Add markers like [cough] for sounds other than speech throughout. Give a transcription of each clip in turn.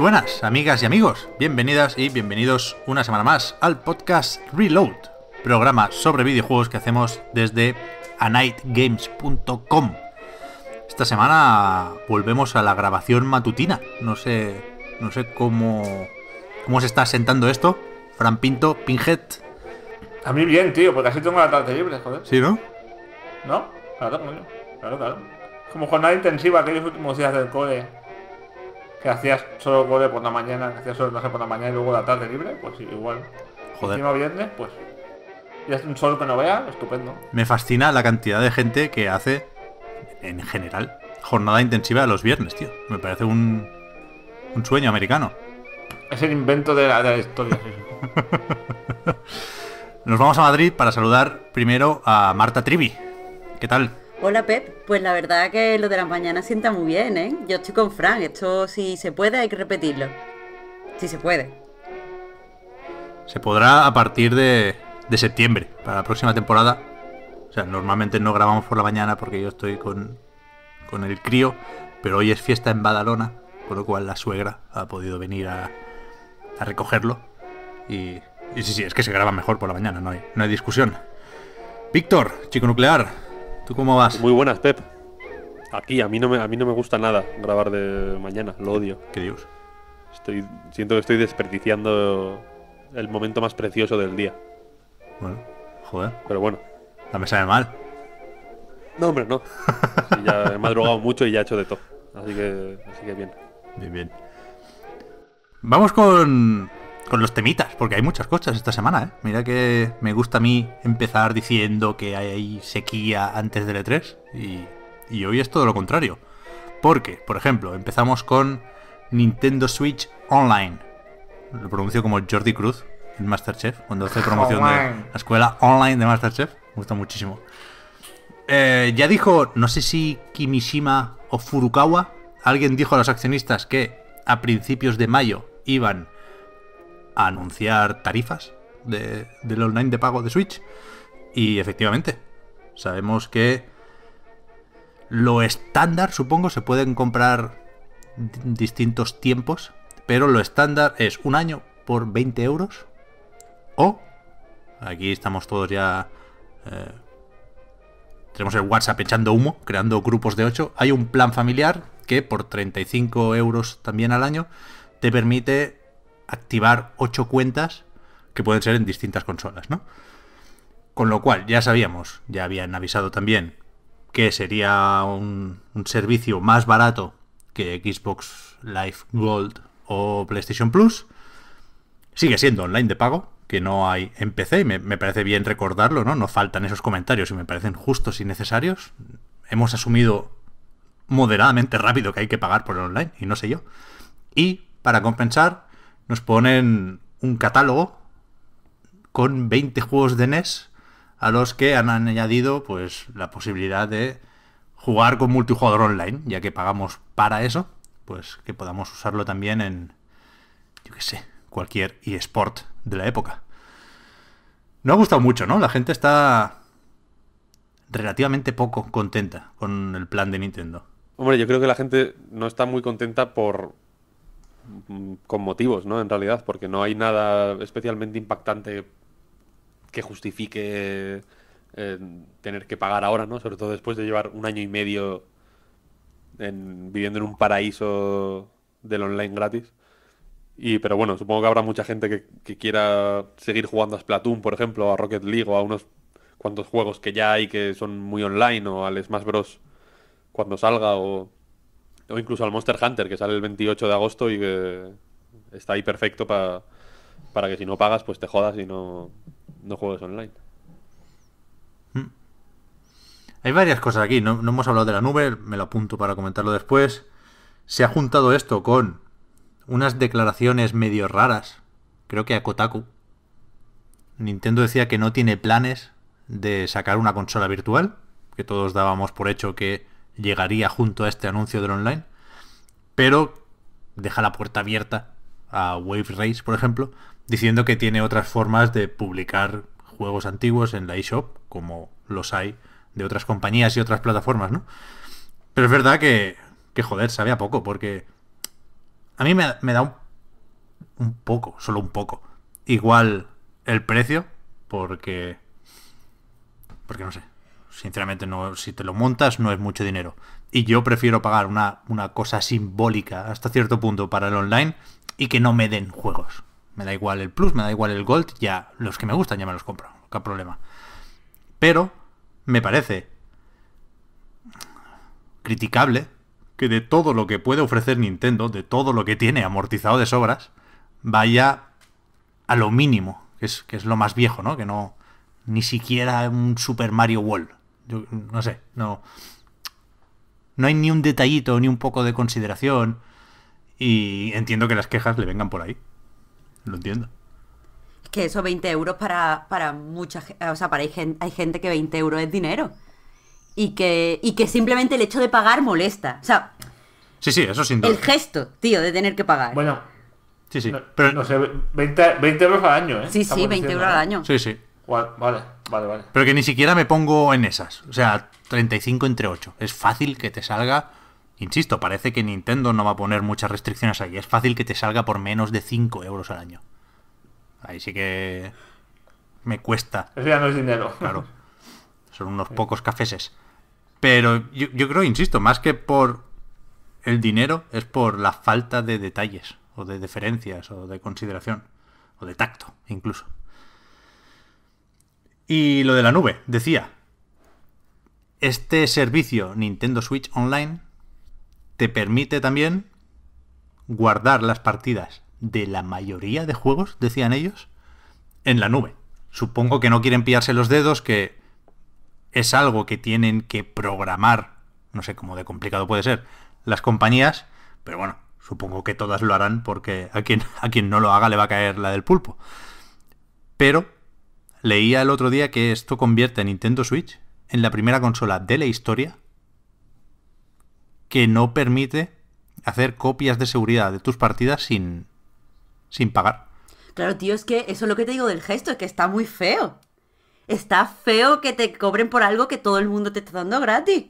buenas, amigas y amigos. Bienvenidas y bienvenidos una semana más al podcast Reload, programa sobre videojuegos que hacemos desde anightgames.com. Esta semana volvemos a la grabación matutina. No sé, no sé cómo cómo se está sentando esto. Fran Pinto, Pinget. A mí bien, tío, porque así tengo la tarde libre, joder. Sí, ¿no? ¿No? Claro, claro, Como jornada intensiva aquellos últimos días del cole que hacías solo gole por la mañana, hacías solo por la mañana y luego la tarde libre, pues igual. Joder. Encima viernes, pues. Y es un solo que no vea, estupendo. Me fascina la cantidad de gente que hace, en general, jornada intensiva los viernes, tío. Me parece un, sueño americano. Es el invento de la, de la historia, [laughs] Nos vamos a Madrid para saludar primero a Marta Trivi. ¿Qué tal? Hola Pep, pues la verdad que lo de las mañanas sienta muy bien, ¿eh? Yo estoy con Frank esto si se puede hay que repetirlo. Si se puede. Se podrá a partir de, de septiembre, para la próxima temporada. O sea, normalmente no grabamos por la mañana porque yo estoy con, con el crío, pero hoy es fiesta en Badalona, con lo cual la suegra ha podido venir a, a recogerlo. Y, y, sí, sí, es que se graba mejor por la mañana, no hay, no hay discusión. Víctor, chico nuclear, ¿Tú cómo vas? Muy buenas, Pep. Aquí, a mí no me, a mí no me gusta nada grabar de mañana, lo odio. ¿Qué Dios? Estoy, siento que estoy desperdiciando el momento más precioso del día. Bueno, joder. Pero bueno. La mesa de mal. No, hombre, no. [laughs] ya he madrugado mucho y ya he hecho de todo. Así que, así que bien. Bien, bien. Vamos con con los temitas, porque hay muchas cosas esta semana, ¿eh? Mira que me gusta a mí empezar diciendo que hay sequía antes del E3 y, hoy es todo lo contrario. Porque, por ejemplo, empezamos con Nintendo Switch Online. Lo pronuncio como Jordi Cruz en Masterchef, cuando hace promoción de la escuela online de Masterchef. Me gusta muchísimo. Eh, ya dijo, no sé si Kimishima o Furukawa, alguien dijo a los accionistas que a principios de mayo iban anunciar tarifas de, del online de pago de Switch. Y efectivamente, sabemos que lo estándar, supongo, se pueden comprar distintos tiempos, pero lo estándar es un año por 20 euros o, aquí estamos todos ya... Eh, tenemos el WhatsApp echando humo, creando grupos de 8. Hay un plan familiar que por 35 euros también al año te permite activar ocho cuentas que pueden ser en distintas consolas, ¿no? Con lo cual, ya sabíamos, ya habían avisado también que sería un, servicio más barato que Xbox Live Gold o PlayStation Plus. Sigue siendo online de pago, que no hay en PC, y me, me, parece bien recordarlo, ¿no? No faltan esos comentarios y me parecen justos y necesarios. Hemos asumido moderadamente rápido que hay que pagar por el online, y no sé yo. Y para compensar, nos ponen un catálogo con 20 juegos de NES a los que han añadido pues la posibilidad de jugar con multijugador online, ya que pagamos para eso, pues que podamos usarlo también en yo qué sé, cualquier eSport de la época. No ha gustado mucho, ¿no? La gente está relativamente poco contenta con el plan de Nintendo. Hombre, yo creo que la gente no está muy contenta por Mm, con motivos, ¿no? En realidad, porque no hay nada especialmente impactante que justifique eh, tener que pagar ahora, ¿no? Sobre todo después de llevar un año y medio viviendo en un paraíso del online gratis. Y, pero bueno, supongo que habrá mucha gente que, que quiera seguir jugando a Splatoon, por ejemplo, a Rocket League, o a unos cuantos juegos que ya hay que son muy online, o al Smash Bros. cuando salga, o o incluso al Monster Hunter, que sale el 28 de agosto y que está ahí perfecto para, que si no pagas, pues te jodas y no, no juegues online. Hmm. Hay varias cosas aquí. No, no hemos hablado de la nube, me lo apunto para comentarlo después. Se ha juntado esto con unas declaraciones medio raras, creo que a Kotaku. Nintendo decía que no tiene planes de sacar una consola virtual, que todos dábamos por hecho que llegaría junto a este anuncio del online, pero deja la puerta abierta a Wave Race, por ejemplo, diciendo que tiene otras formas de publicar juegos antiguos en la eShop, como los hay de otras compañías y otras plataformas, ¿no? Pero es verdad que, que joder, sabía poco, porque a mí me, me da un, un poco, solo un poco, igual el precio, porque... Porque no sé, Sinceramente, no, si te lo montas, no es mucho dinero. Y yo prefiero pagar una, una cosa simbólica hasta cierto punto para el online y que no me den juegos. Me da igual el Plus, me da igual el Gold, ya los que me gustan ya me los compro, no hay problema. Pero me parece criticable que de todo lo que puede ofrecer Nintendo, de todo lo que tiene amortizado de sobras, vaya a lo mínimo, que es, que es lo más viejo, ¿no? Que no. Ni siquiera un Super Mario World no sé, no. No hay ni un detallito, ni un poco de consideración. Y entiendo que las quejas le vengan por ahí. Lo entiendo. Es que esos 20 euros para, para mucha O sea, para hay gente, hay gente que 20 euros es dinero. Y que, que simplemente el hecho de pagar molesta. O sea. Sí, sí, eso sin El gesto, tío, de tener que pagar. Bueno, Sí, sí. pero... no sé, 20, 20, euros al año, ¿eh? Sí, sí, 20 euros al ¿eh? año. Sí, sí. Vale, vale, vale. Pero que ni siquiera me pongo en esas. O sea, 35 entre 8. Es fácil que te salga. Insisto, parece que Nintendo no va a poner muchas restricciones ahí. Es fácil que te salga por menos de 5 euros al año. Ahí sí que me cuesta. Eso ya no es dinero. Claro. [laughs] Son unos pocos cafeses. Pero yo, yo, creo, insisto, más que por el dinero, es por la falta de detalles, o de deferencias, o de consideración, o de tacto, incluso. Y lo de la nube, decía, este servicio Nintendo Switch Online te permite también guardar las partidas de la mayoría de juegos, decían ellos, en la nube. Supongo que no quieren pillarse los dedos, que es algo que tienen que programar, no sé cómo de complicado puede ser, las compañías, pero bueno, supongo que todas lo harán porque a quien, a quien no lo haga le va a caer la del pulpo. Pero Leía el otro día que esto convierte a Nintendo Switch en la primera consola de la historia que no permite hacer copias de seguridad de tus partidas sin, sin pagar. Claro, tío, es que eso es lo que te digo del gesto, es que está muy feo. Está feo que te cobren por algo que todo el mundo te está dando gratis.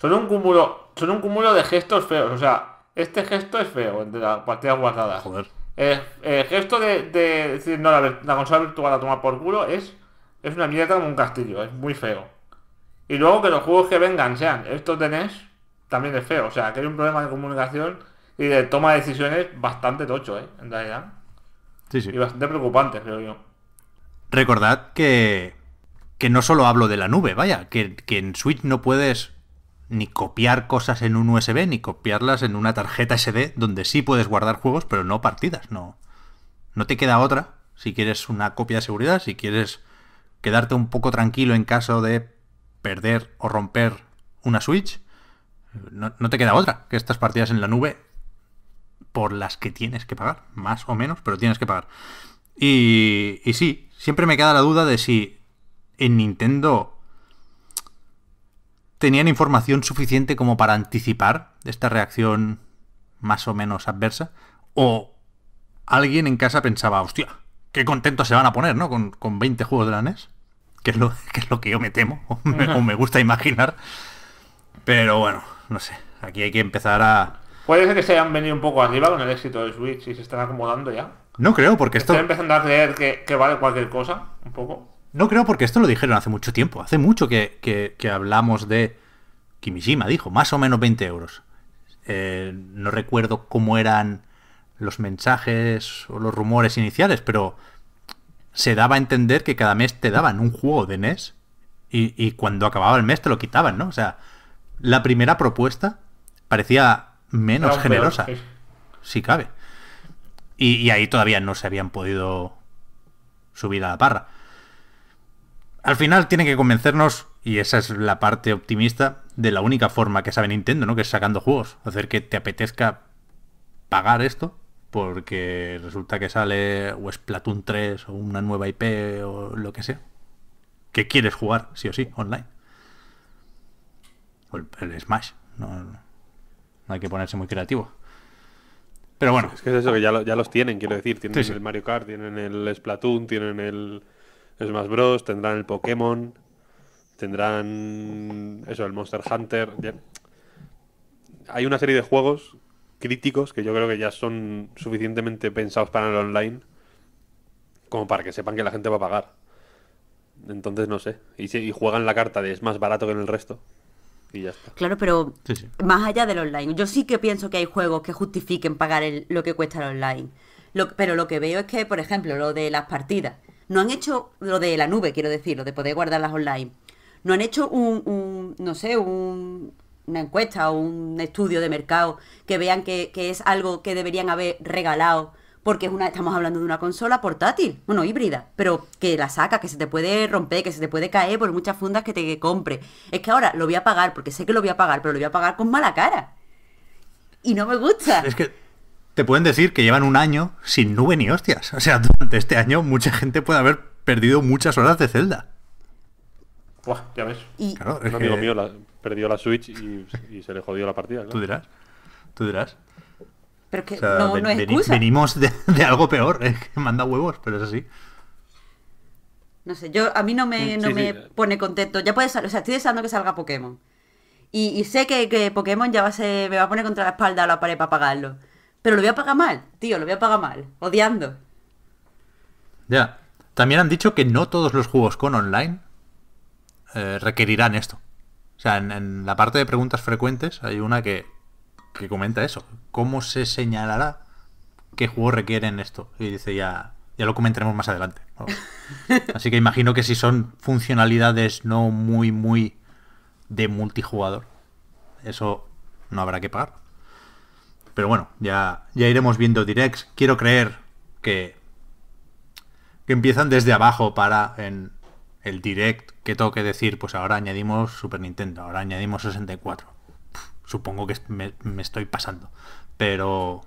Son un cúmulo, son un cúmulo de gestos feos. O sea, este gesto es feo entre las partidas guardadas. Joder. Eh, el gesto de, decir, no, la, la, consola virtual a tomar por culo es, es una mierda como un castillo, es muy feo. Y luego que los juegos que vengan sean estos de NES, también es feo. O sea, que hay un problema de comunicación y de toma de decisiones bastante tocho, ¿eh? En realidad. Sí, sí. Y bastante preocupante, creo yo. Recordad que, que no solo hablo de la nube, vaya, que, que en Switch no puedes ni copiar cosas en un USB, ni copiarlas en una tarjeta SD, donde sí puedes guardar juegos, pero no partidas. No, no te queda otra si quieres una copia de seguridad, si quieres quedarte un poco tranquilo en caso de perder o romper una Switch. No, te queda otra que estas partidas en la nube por las que tienes que pagar, más o menos, pero tienes que pagar. Y, y sí, siempre me queda la duda de si en Nintendo tenían información suficiente como para anticipar esta reacción más o menos adversa, o alguien en casa pensaba, hostia, qué contentos se van a poner, ¿no? Con, con 20 juegos de la NES, e [laughs] que es lo que, yo me temo, o me, gusta imaginar. Pero bueno, no sé, aquí hay que empezar a... Puede ser que se hayan venido un poco arriba con el éxito de Switch y se están acomodando ya. No creo, porque esto... Estoy empezando a creer que, que vale cualquier cosa, un poco. No creo porque esto lo dijeron hace mucho tiempo. Hace mucho que, que, hablamos de... Kimishima dijo, más o menos 20 euros. Eh, no recuerdo cómo eran los mensajes o los rumores iniciales, pero se daba a entender que cada mes te daban un juego de NES y, cuando acababa el mes te lo quitaban, ¿no? O sea, la primera propuesta parecía menos generosa, sí. si cabe. Y, y, ahí todavía no se habían podido subir a la parra. Al final tiene que convencernos, y esa es la parte optimista, de la única forma que sabe Nintendo, ¿no? Que es sacando juegos. Hacer que te apetezca pagar esto, porque resulta que sale o Splatoon 3 o una nueva IP o lo que sea. Que quieres jugar, sí o sí, online. O el, Smash. No, hay que ponerse muy creativo. Pero bueno. Es que es eso, que ya, los tienen, quiero decir. Tienen el Mario Kart, tienen el Splatoon, tienen el más Bros, tendrán el Pokémon, tendrán eso, el Monster Hunter. Hay una serie de juegos críticos que yo creo que ya son suficientemente pensados para el online como para que sepan que la gente va a pagar. Entonces no sé. Y, si, juegan la carta de es más barato que en el resto. Y ya está. Claro, pero más allá del online. Yo sí que pienso que hay juegos que justifiquen pagar lo que cuesta el online. pero lo que veo es que, por ejemplo, lo de las partidas no han hecho lo de la nube, quiero decir, lo de poder guardarlas online. No han hecho un, no sé, un, una encuesta o un estudio de mercado que vean que, que, es algo que deberían haber regalado porque es una, estamos hablando de una consola portátil, bueno, híbrida, pero que la saca, que se te puede romper, que se te puede caer por muchas fundas que te compre. Es que ahora lo voy a pagar, porque sé que lo voy a pagar, pero lo voy a pagar con mala cara. Y no me gusta. que te pueden decir que llevan un año sin nube ni hostias. O sea, [laughs] durante este año mucha gente puede haber perdido muchas horas de Zelda. Buah, ya ves. Y... un amigo mío perdió la Switch y, se le jodió la partida. Tú dirás. Tú dirás. Pero que no, es Venimos [laughs] de, algo peor, [laughs] es que manda huevos, pero es así. No sé, yo a mí no me, pone contento. Ya puede o sea, estoy deseando que salga Pokémon. Y, sé que, Pokémon ya va me va a poner contra la espalda a la pared para pagarlo. Pero lo voy a pagar mal, tío, lo voy a pagar mal, odiando. Ya. También han dicho que no todos los juegos con online eh, requerirán esto. O sea, en, la parte de preguntas frecuentes hay una que, que comenta eso. ¿Cómo se señalará qué juegos requieren esto? Y dice ya, ya lo comentaremos más adelante. [laughs] Así que imagino que si son funcionalidades no muy, muy de multijugador, eso no habrá que pagar. Pero bueno, ya, ya iremos viendo directs. Quiero creer que, que empiezan desde abajo para en el direct que que decir, pues ahora añadimos Super Nintendo, ahora añadimos 64. supongo que me, estoy pasando. Pero,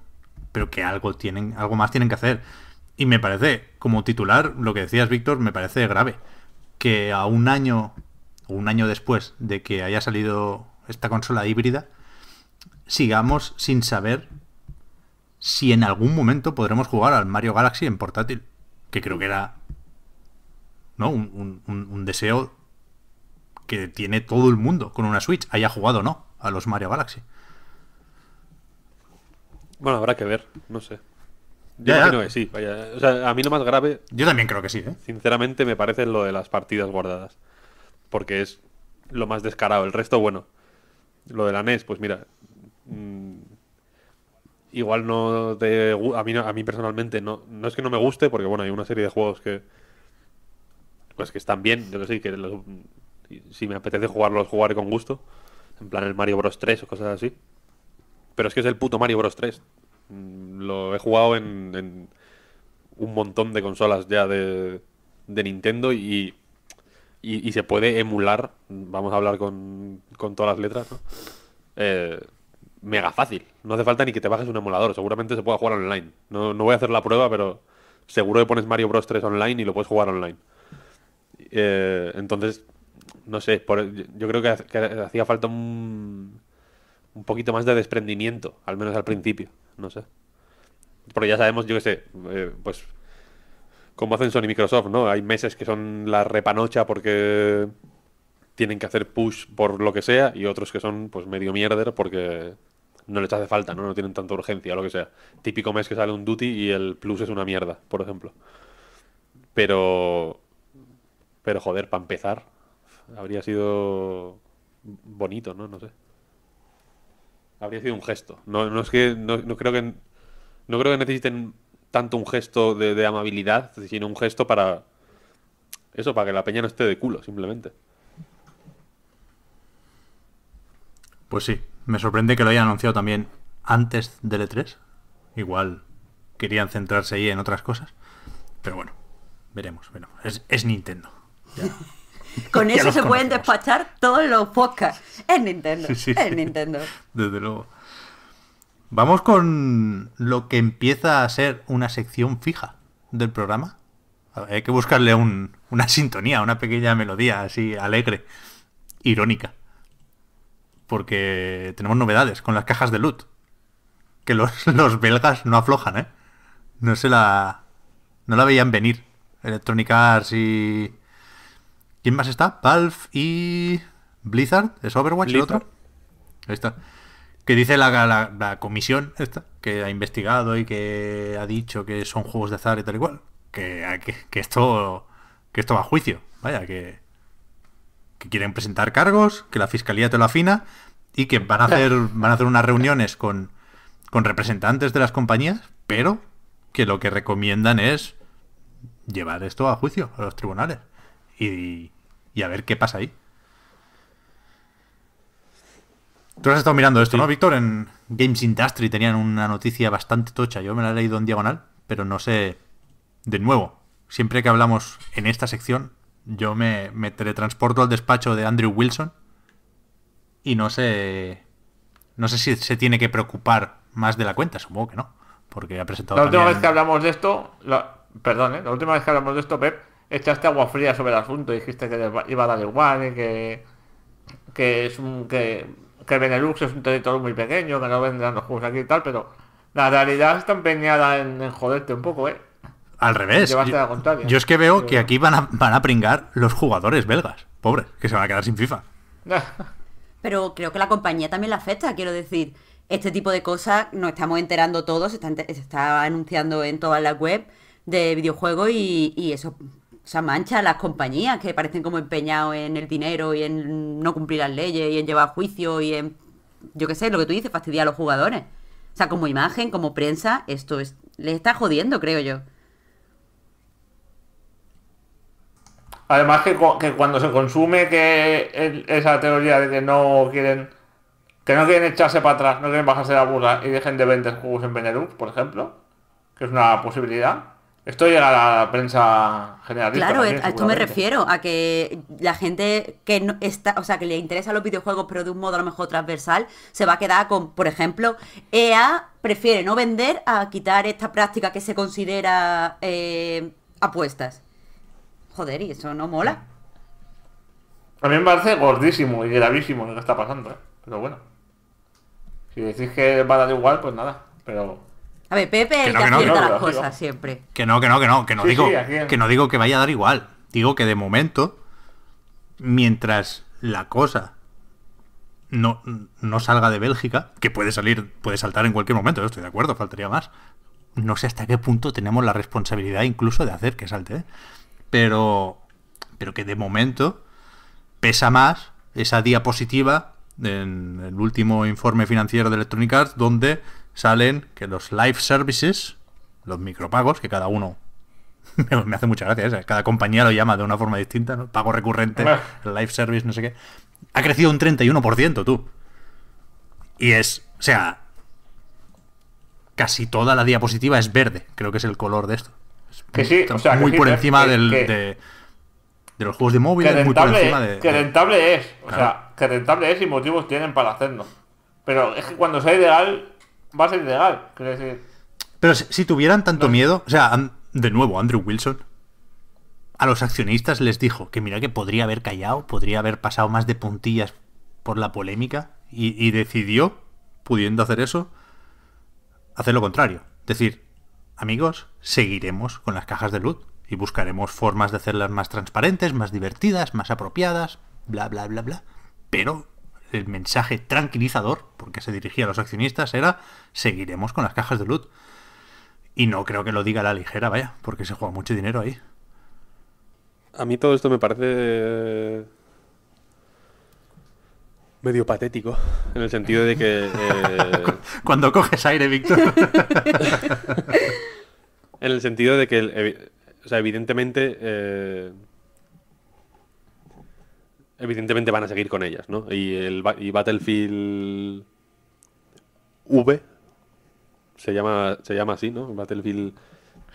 pero que algo, tienen, algo más tienen que hacer. Y me parece, como titular, lo que decías, Víctor, me parece grave. Que a un año, o un año después de que haya salido esta consola híbrida, sigamos sin saber si en algún momento podremos jugar al Mario Galaxy en portátil. Que creo que era ¿no? un, deseo que tiene todo el mundo con una Switch, haya jugado o no a los Mario Galaxy. Bueno, habrá que ver, no sé. Yo creo que sí. Vaya. O sea, a mí lo más grave. Yo también creo que sí, ¿eh? Sinceramente, me parece lo de las partidas guardadas. Porque es lo más descarado. El resto, bueno. Lo de la NES, pues mira, Mm, igual no te a mí a mí personalmente no no es que no me guste porque bueno hay una serie de juegos que pues que están bien yo que sé que si me apetece jugarlos jugaré con gusto en plan el Mario Bros 3 o cosas así pero es que es el puto Mario Bros 3 mm, lo he jugado en, un montón de consolas ya de, de Nintendo y, y, se puede emular vamos a hablar con, con todas las letras ¿no? eh, mega fácil. No hace falta ni que te bajes un emulador. Seguramente se pueda jugar online. No, voy a hacer la prueba, pero seguro que pones Mario Bros 3 online y lo puedes jugar online. Eh, entonces, no sé, yo creo que, hacía falta un, poquito más de desprendimiento, al menos al principio. No sé. Pero ya sabemos, yo qué sé, eh, pues como hacen Sony y Microsoft, ¿no? Hay meses que son la repanocha porque tienen que hacer push por lo que sea y otros que son pues medio mierder porque no les hace falta, ¿no? No tienen tanta urgencia lo que sea. Típico mes que sale un duty y el plus es una mierda, por ejemplo. Pero. Pero joder, para empezar, habría sido bonito, ¿no? No sé. Habría sido un gesto. No, no es que. No, creo que. No creo que necesiten tanto un gesto de amabilidad, sino un gesto para. Eso, para que la peña no esté de culo, simplemente. Pues sí, me sorprende que lo hayan anunciado también antes del E3. Igual querían centrarse ahí en otras cosas. Pero bueno, veremos. Es, Nintendo. [laughs] Con [laughs] eso se pueden despachar todos los podcasts. Es Nintendo. es Nintendo. [laughs] Desde luego. Vamos con lo que empieza a ser una sección fija del programa. hay que buscarle un, una sintonía, una pequeña melodía así alegre, irónica porque tenemos novedades con las cajas de loot. Que los, [laughs] los belgas no aflojan, ¿eh? No se la... No la veían venir. Electronic Arts y... ¿Quién más está? Valve y... Blizzard, ¿es Overwatch y el otro? Ahí está. Que dice la, comisión esta, que ha investigado y que ha dicho que son juegos de azar y tal Igual, que esto que esto va a juicio. Vaya, que, que quieren presentar cargos, que la fiscalía te lo afina y que van a hacer, van a hacer unas reuniones con, representantes de las compañías, pero que lo que recomiendan es llevar esto a juicio, a los tribunales, y, a ver qué pasa ahí. Tú has estado mirando esto, ¿no, Víctor? En Games Industry tenían una noticia bastante tocha. Yo me la he leído en diagonal, pero no sé. De nuevo, siempre que hablamos en esta sección, yo me, me teletransporto al despacho de Andrew Wilson y no sé. No sé si se tiene que preocupar más de la cuenta, supongo que no. Porque ha presentado. La última vez que hablamos de esto. Perdón, ¿eh? la última vez que hablamos de esto, Pep, echaste agua fría sobre el asunto. Dijiste que iba a dar igual y eh, que. que es un. que. que Benelux es un territorio muy pequeño, que no vendrán los juegos aquí y tal, pero la realidad está empeñada en joderte un poco, ¿eh? Al revés. Yo, es que veo que aquí van a, van a pringar los jugadores belgas. Pobres, que se van a quedar sin FIFA. [laughs] Pero creo que la compañía también la afecta, quiero decir. Este tipo de cosas nos estamos enterando todos, se está, anunciando en todas las web de videojuegos y, eso se mancha a las compañías que parecen como empeñados en el dinero y en no cumplir las leyes y en llevar juicio y en, yo qué sé, lo que tú dices, fastidiar a los jugadores. O sea, como imagen, como prensa, esto es, les está jodiendo, creo yo. Además que, cuando se consume que esa teoría de que no quieren que no quieren echarse para atrás, no quieren bajarse la burla y dejen de vender juegos en Benelux, por ejemplo, que es una posibilidad. Esto llega a la prensa general Claro, a esto me refiero, a que la gente que no está, o sea, que le interesa los videojuegos, pero de un modo a lo mejor transversal, se va a quedar con, por ejemplo, EA prefiere no vender a quitar esta práctica que se considera eh, apuestas. Joder, y eso no mola. A mí me parece gordísimo y gravísimo lo que está pasando, ¿eh? Pero bueno. Si decís que va a dar igual, pues nada. Pero. A ver, Pepe que, no, las cosas siempre. Que no, que no, que no, que no digo. que no digo que vaya a dar igual. Digo que de momento, mientras la cosa no, no salga de Bélgica, que puede salir, puede saltar en cualquier momento, yo estoy de acuerdo, faltaría más. No sé hasta qué punto tenemos la responsabilidad incluso de hacer que salte, ¿eh? pero, pero que de momento pesa más esa diapositiva en el último informe financiero de Electronic Arts, donde salen que los live services, los micropagos, que cada uno [laughs] me hace mucha gracia, ¿eh? cada compañía lo llama de una forma distinta, pago recurrente, live service, no sé qué, ha crecido un 31%, tú. Y es, o sea, casi toda la diapositiva es verde, creo que es el color de esto. Que sí, o sea, muy por encima de, los juegos de móvil, rentable, Que rentable es, o sea, que rentable es y motivos tienen para hacerlo. Pero es que cuando sea ideal, va a ser ideal. Pero si, tuvieran tanto miedo, o sea, de nuevo, Andrew Wilson, a los accionistas les dijo que mira que podría haber callado, podría haber pasado más de puntillas por la polémica y, decidió, pudiendo hacer eso, hacer lo contrario. Es Decir, amigos, seguiremos con las cajas de luz y buscaremos formas de hacerlas más transparentes, más divertidas, más apropiadas, bla, bla, bla, bla. Pero el mensaje tranquilizador, porque se dirigía a los accionistas, era seguiremos con las cajas de luz. Y no creo que lo diga la ligera, vaya, porque se juega mucho dinero ahí. A mí todo esto me parece medio patético, en el sentido de que... Eh, [laughs] cuando coges aire, Víctor. [laughs] en el sentido de que, o sea, evidentemente, eh, evidentemente van a seguir con ellas, ¿no? Y, el, y Battlefield V se llama, se llama así, ¿no? Battlefield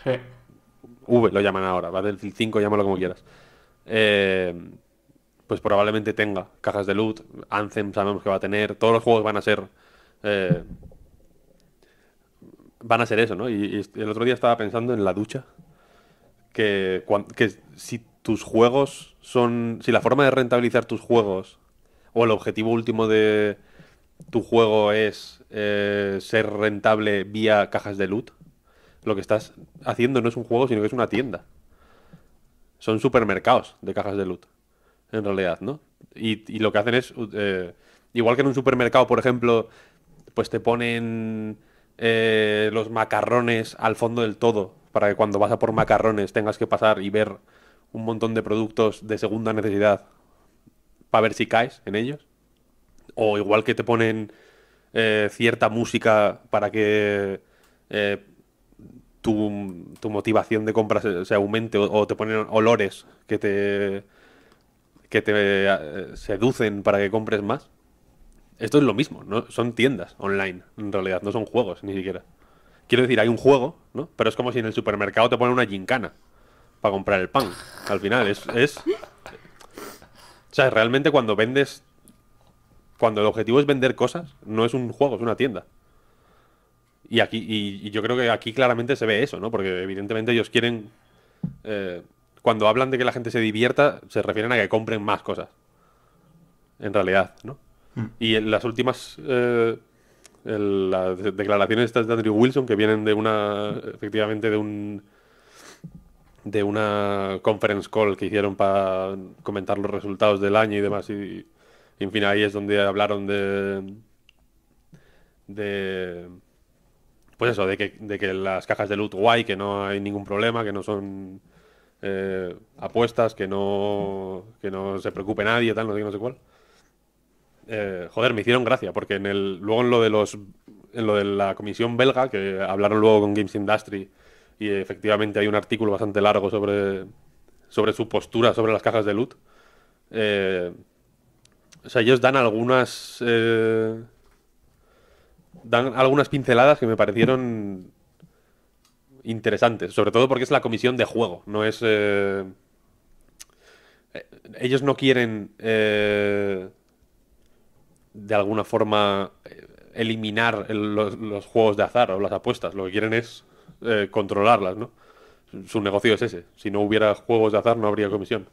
G V lo llaman ahora, Battlefield 5, llámalo como quieras. Eh, pues probablemente tenga cajas de loot, Anthem sabemos que va a tener, todos los juegos van a ser... Eh, van a ser eso, ¿no? Y, el otro día estaba pensando en la ducha, que, si tus juegos son, si la forma de rentabilizar tus juegos o el objetivo último de tu juego es eh, ser rentable vía cajas de loot, lo que estás haciendo no es un juego, sino que es una tienda. Son supermercados de cajas de loot, en realidad, ¿no? Y, lo que hacen es, eh, igual que en un supermercado, por ejemplo, pues te ponen eh, los macarrones al fondo del todo, para que cuando vas a por macarrones tengas que pasar y ver un montón de productos de segunda necesidad para ver si caes en ellos. O igual que te ponen eh, cierta música para que eh, tu, motivación de compra se, aumente, o, te ponen olores que te que te seducen para que compres más. Esto es lo mismo, ¿no? son tiendas online, en realidad, no son juegos ni siquiera. Quiero decir, hay un juego, ¿no? Pero es como si en el supermercado te ponen una gincana para comprar el pan. Al final, es, es... O sea, realmente cuando vendes... Cuando el objetivo es vender cosas, no es un juego, es una tienda. Y aquí y, yo creo que aquí claramente se ve eso, ¿no? Porque evidentemente ellos quieren... Eh, cuando hablan de que la gente se divierta, se refieren a que compren más cosas. En realidad, ¿no? Mm. Y las últimas eh, las declaraciones estas de Andrew Wilson, que vienen de una, efectivamente, de un de una conference call que hicieron para comentar los resultados del año y demás. Y, en fin, ahí es donde hablaron de. Pues eso, de que, de que las cajas de loot guay, que no hay ningún problema, que no son eh, apuestas, que no, que no se preocupe nadie, tal, no sé qué, no sé cuál. Eh, joder, me hicieron gracia, porque en el, luego en lo de los en lo de la comisión belga, que hablaron luego con Games Industry, y efectivamente hay un artículo bastante largo sobre, sobre su postura sobre las cajas de loot. Eh, o sea, ellos dan algunas. Eh, dan algunas pinceladas que me parecieron interesantes, sobre todo porque es la comisión de juego, no es. ellos no quieren de alguna forma eh, eliminar los, juegos de azar o las apuestas. Lo que quieren es eh, controlarlas, ¿no? Su negocio es ese. Si no hubiera juegos de azar, no habría comisión.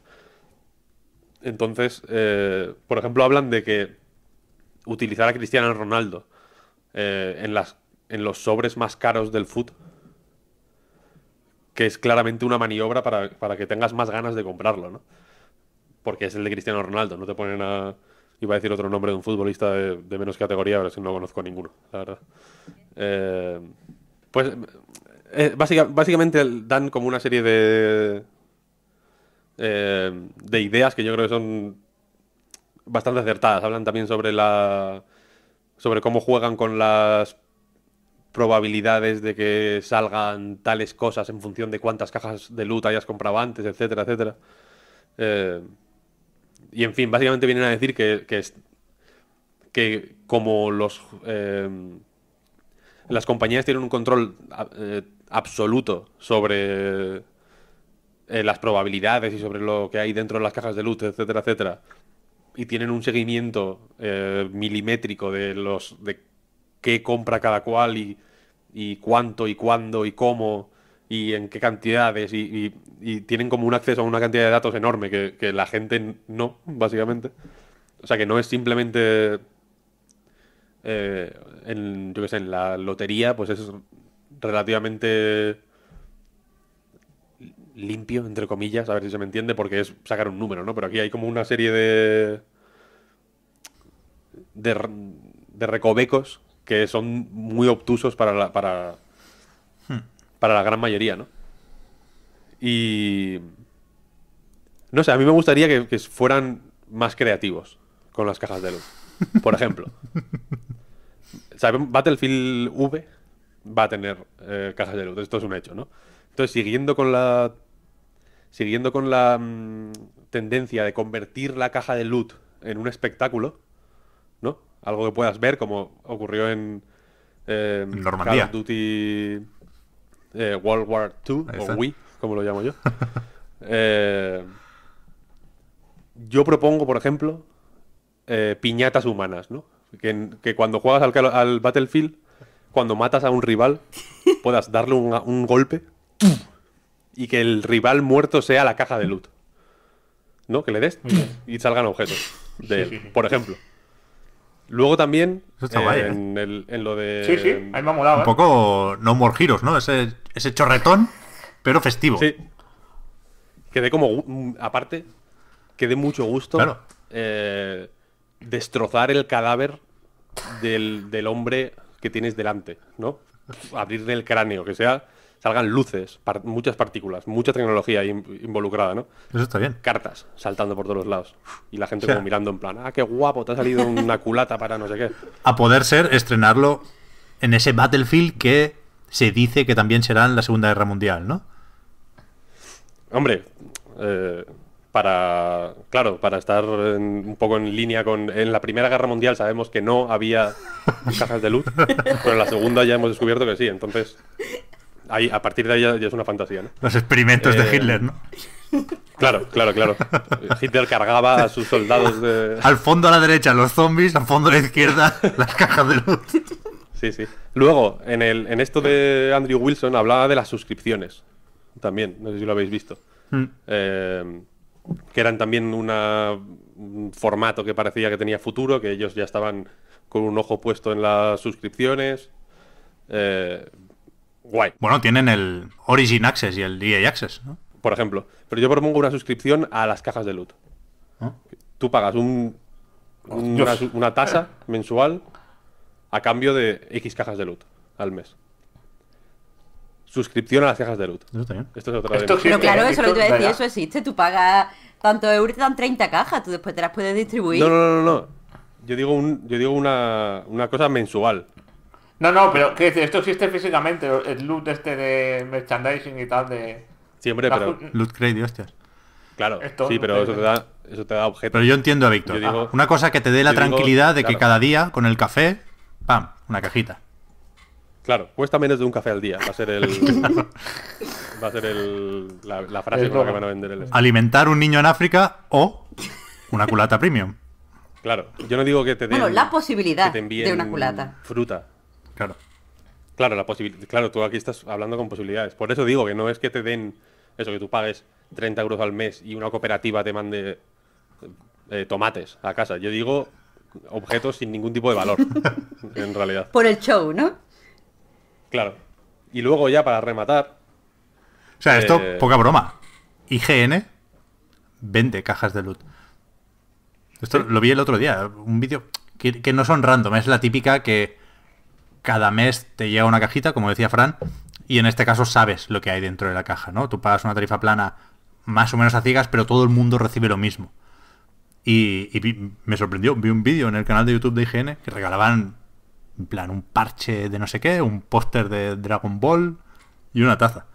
Entonces, eh, por ejemplo, hablan de que utilizar a Cristiano Ronaldo en, las, en los sobres más caros del foot, que es claramente una maniobra para, para que tengas más ganas de comprarlo, ¿no? Porque es el de Cristiano Ronaldo, no te ponen a Iba a decir otro nombre de un futbolista de, menos categoría, ahora si no conozco ninguno, la verdad. Eh, pues eh, básicamente dan como una serie de, eh, de ideas que yo creo que son bastante acertadas. Hablan también sobre la sobre cómo juegan con las probabilidades de que salgan tales cosas en función de cuántas cajas de luta hayas comprado antes, etcétera, etcétera. Eh, y en fin, básicamente vienen a decir que, como los eh, las compañías tienen un control eh, absoluto sobre eh, las probabilidades y sobre lo que hay dentro de las cajas de luz, etcétera, etcétera, y tienen un seguimiento milimétrico de los de qué compra cada cual y, y cuánto y cuándo y cómo y en qué cantidades y, tienen como un acceso a una cantidad de datos enorme que, la gente no, básicamente. O sea, que no es simplemente, eh, en, yo qué sé, en la lotería, pues es relativamente limpio, entre comillas, a ver si se me entiende, porque es sacar un número, ¿no? Pero aquí hay como una serie de... de, de recovecos que son muy obtusos para, la, para para la gran mayoría, ¿no? Y... No sé, a mí me gustaría que, fueran más creativos con las cajas de luz, por ejemplo. [laughs] Saben, Battlefield V va a tener eh, cajas de luz, esto es un hecho, ¿no? Entonces, siguiendo con la siguiendo con la mm, tendencia de convertir la caja de loot en un espectáculo, ¿no? Algo que puedas ver, como ocurrió en, eh, Duty eh, World War II, o Wii, como lo llamo yo. [laughs] Eh, yo propongo, por ejemplo, eh, piñatas humanas, ¿no? Que, cuando juegas al, Battlefield, cuando matas a un rival, [laughs] puedas darle un, golpe y que el rival muerto sea la caja de loot. ¿No? Que le des y salgan objetos de por ejemplo. Luego también, eh, ¿eh? En, lo de... Sí, sí, ahí me molado. Un ¿eh? poco No More Heroes, ¿no? Ese, ese chorretón, pero festivo. Sí. Quedé como, mm, aparte, quedé mucho gusto destrozar el cadáver del, del hombre que tienes delante, ¿no? Abrirle el cráneo, que sea salgan luces, muchas partículas, mucha tecnología involucrada, ¿no? Eso está bien. Cartas saltando por todos lados. Y la gente como mirando en plan, ah, qué guapo, te ha salido una culata para no sé qué. A poder ser estrenarlo en ese Battlefield que se dice que también será en la Segunda Guerra Mundial, ¿no? Hombre, eh, para claro, para estar un poco en línea con en la Primera Guerra Mundial sabemos que no había [laughs] cajas de luz, pero en la Segunda ya hemos descubierto que sí, entonces a partir de ahí ya, es una fantasía, ¿no? Los experimentos de eh, Hitler, ¿no? [laughs] Claro, claro, claro. Hitler cargaba a sus soldados de... Al fondo a la derecha los zombies, al fondo a la izquierda [laughs] las cajas de luz. Sí, sí. Luego, en, el, en esto de Andrew Wilson hablaba de las suscripciones. También, no sé si lo habéis visto. Mm. Em, que eran también un formato que parecía que tenía futuro, que ellos ya estaban con un ojo puesto en las suscripciones. Eh, bueno, tienen el Origin Access y el EA Access, ¿no? Por ejemplo. Pero yo propongo una suscripción a las cajas de loot. ¿Ah? Tú pagas un, una, tasa mensual a cambio de X cajas de loot al mes suscripción a las cajas de loot. Esto es otra Pero claro, eso lo que te decir, eso existe. Tú pagas tanto euros te dan 30 cajas, tú después te las puedes distribuir. No, no, no, no. Yo digo, un, yo digo una, una cosa mensual. No, no, pero esto existe físicamente, el loot este de merchandising y tal de... Siempre, pero... Loot crate, hostias. Claro, sí, pero ¿eh? eso te, da, objeto. Pero yo entiendo a Víctor. Ah, una cosa que te dé la tranquilidad de que cada día, con el café, ¡pam! Una cajita. Claro, cuesta menos de un café al día. Va a ser el. [laughs] va a ser el, la, frase con la que van a vender el. Este. Alimentar un niño en África o una culata premium. Claro, yo no digo que te dé Bueno, la posibilidad de una culata. Fruta. Claro. Claro, la claro, tú aquí estás hablando con posibilidades. Por eso digo que no es que te den eso, que tú pagues 30 euros al mes y una cooperativa te mande eh, eh, tomates a casa. Yo digo objetos sin ningún tipo de valor, [laughs] en realidad. Por el show, ¿no? Claro. Y luego ya para rematar... O sea, esto, eh, poca broma. IGN vende cajas de loot. Esto lo vi el otro día, un vídeo que, que no son random, es la típica que cada mes te llega una cajita, como decía Fran, y en este caso sabes lo que hay dentro de la caja, ¿no? Tú pagas una tarifa plana más o menos a ciegas, pero todo el mundo recibe lo mismo. Y, me sorprendió, vi un vídeo en el canal de YouTube de IGN que regalaban, en plan, un parche de no sé qué, un póster de Dragon Ball y una taza.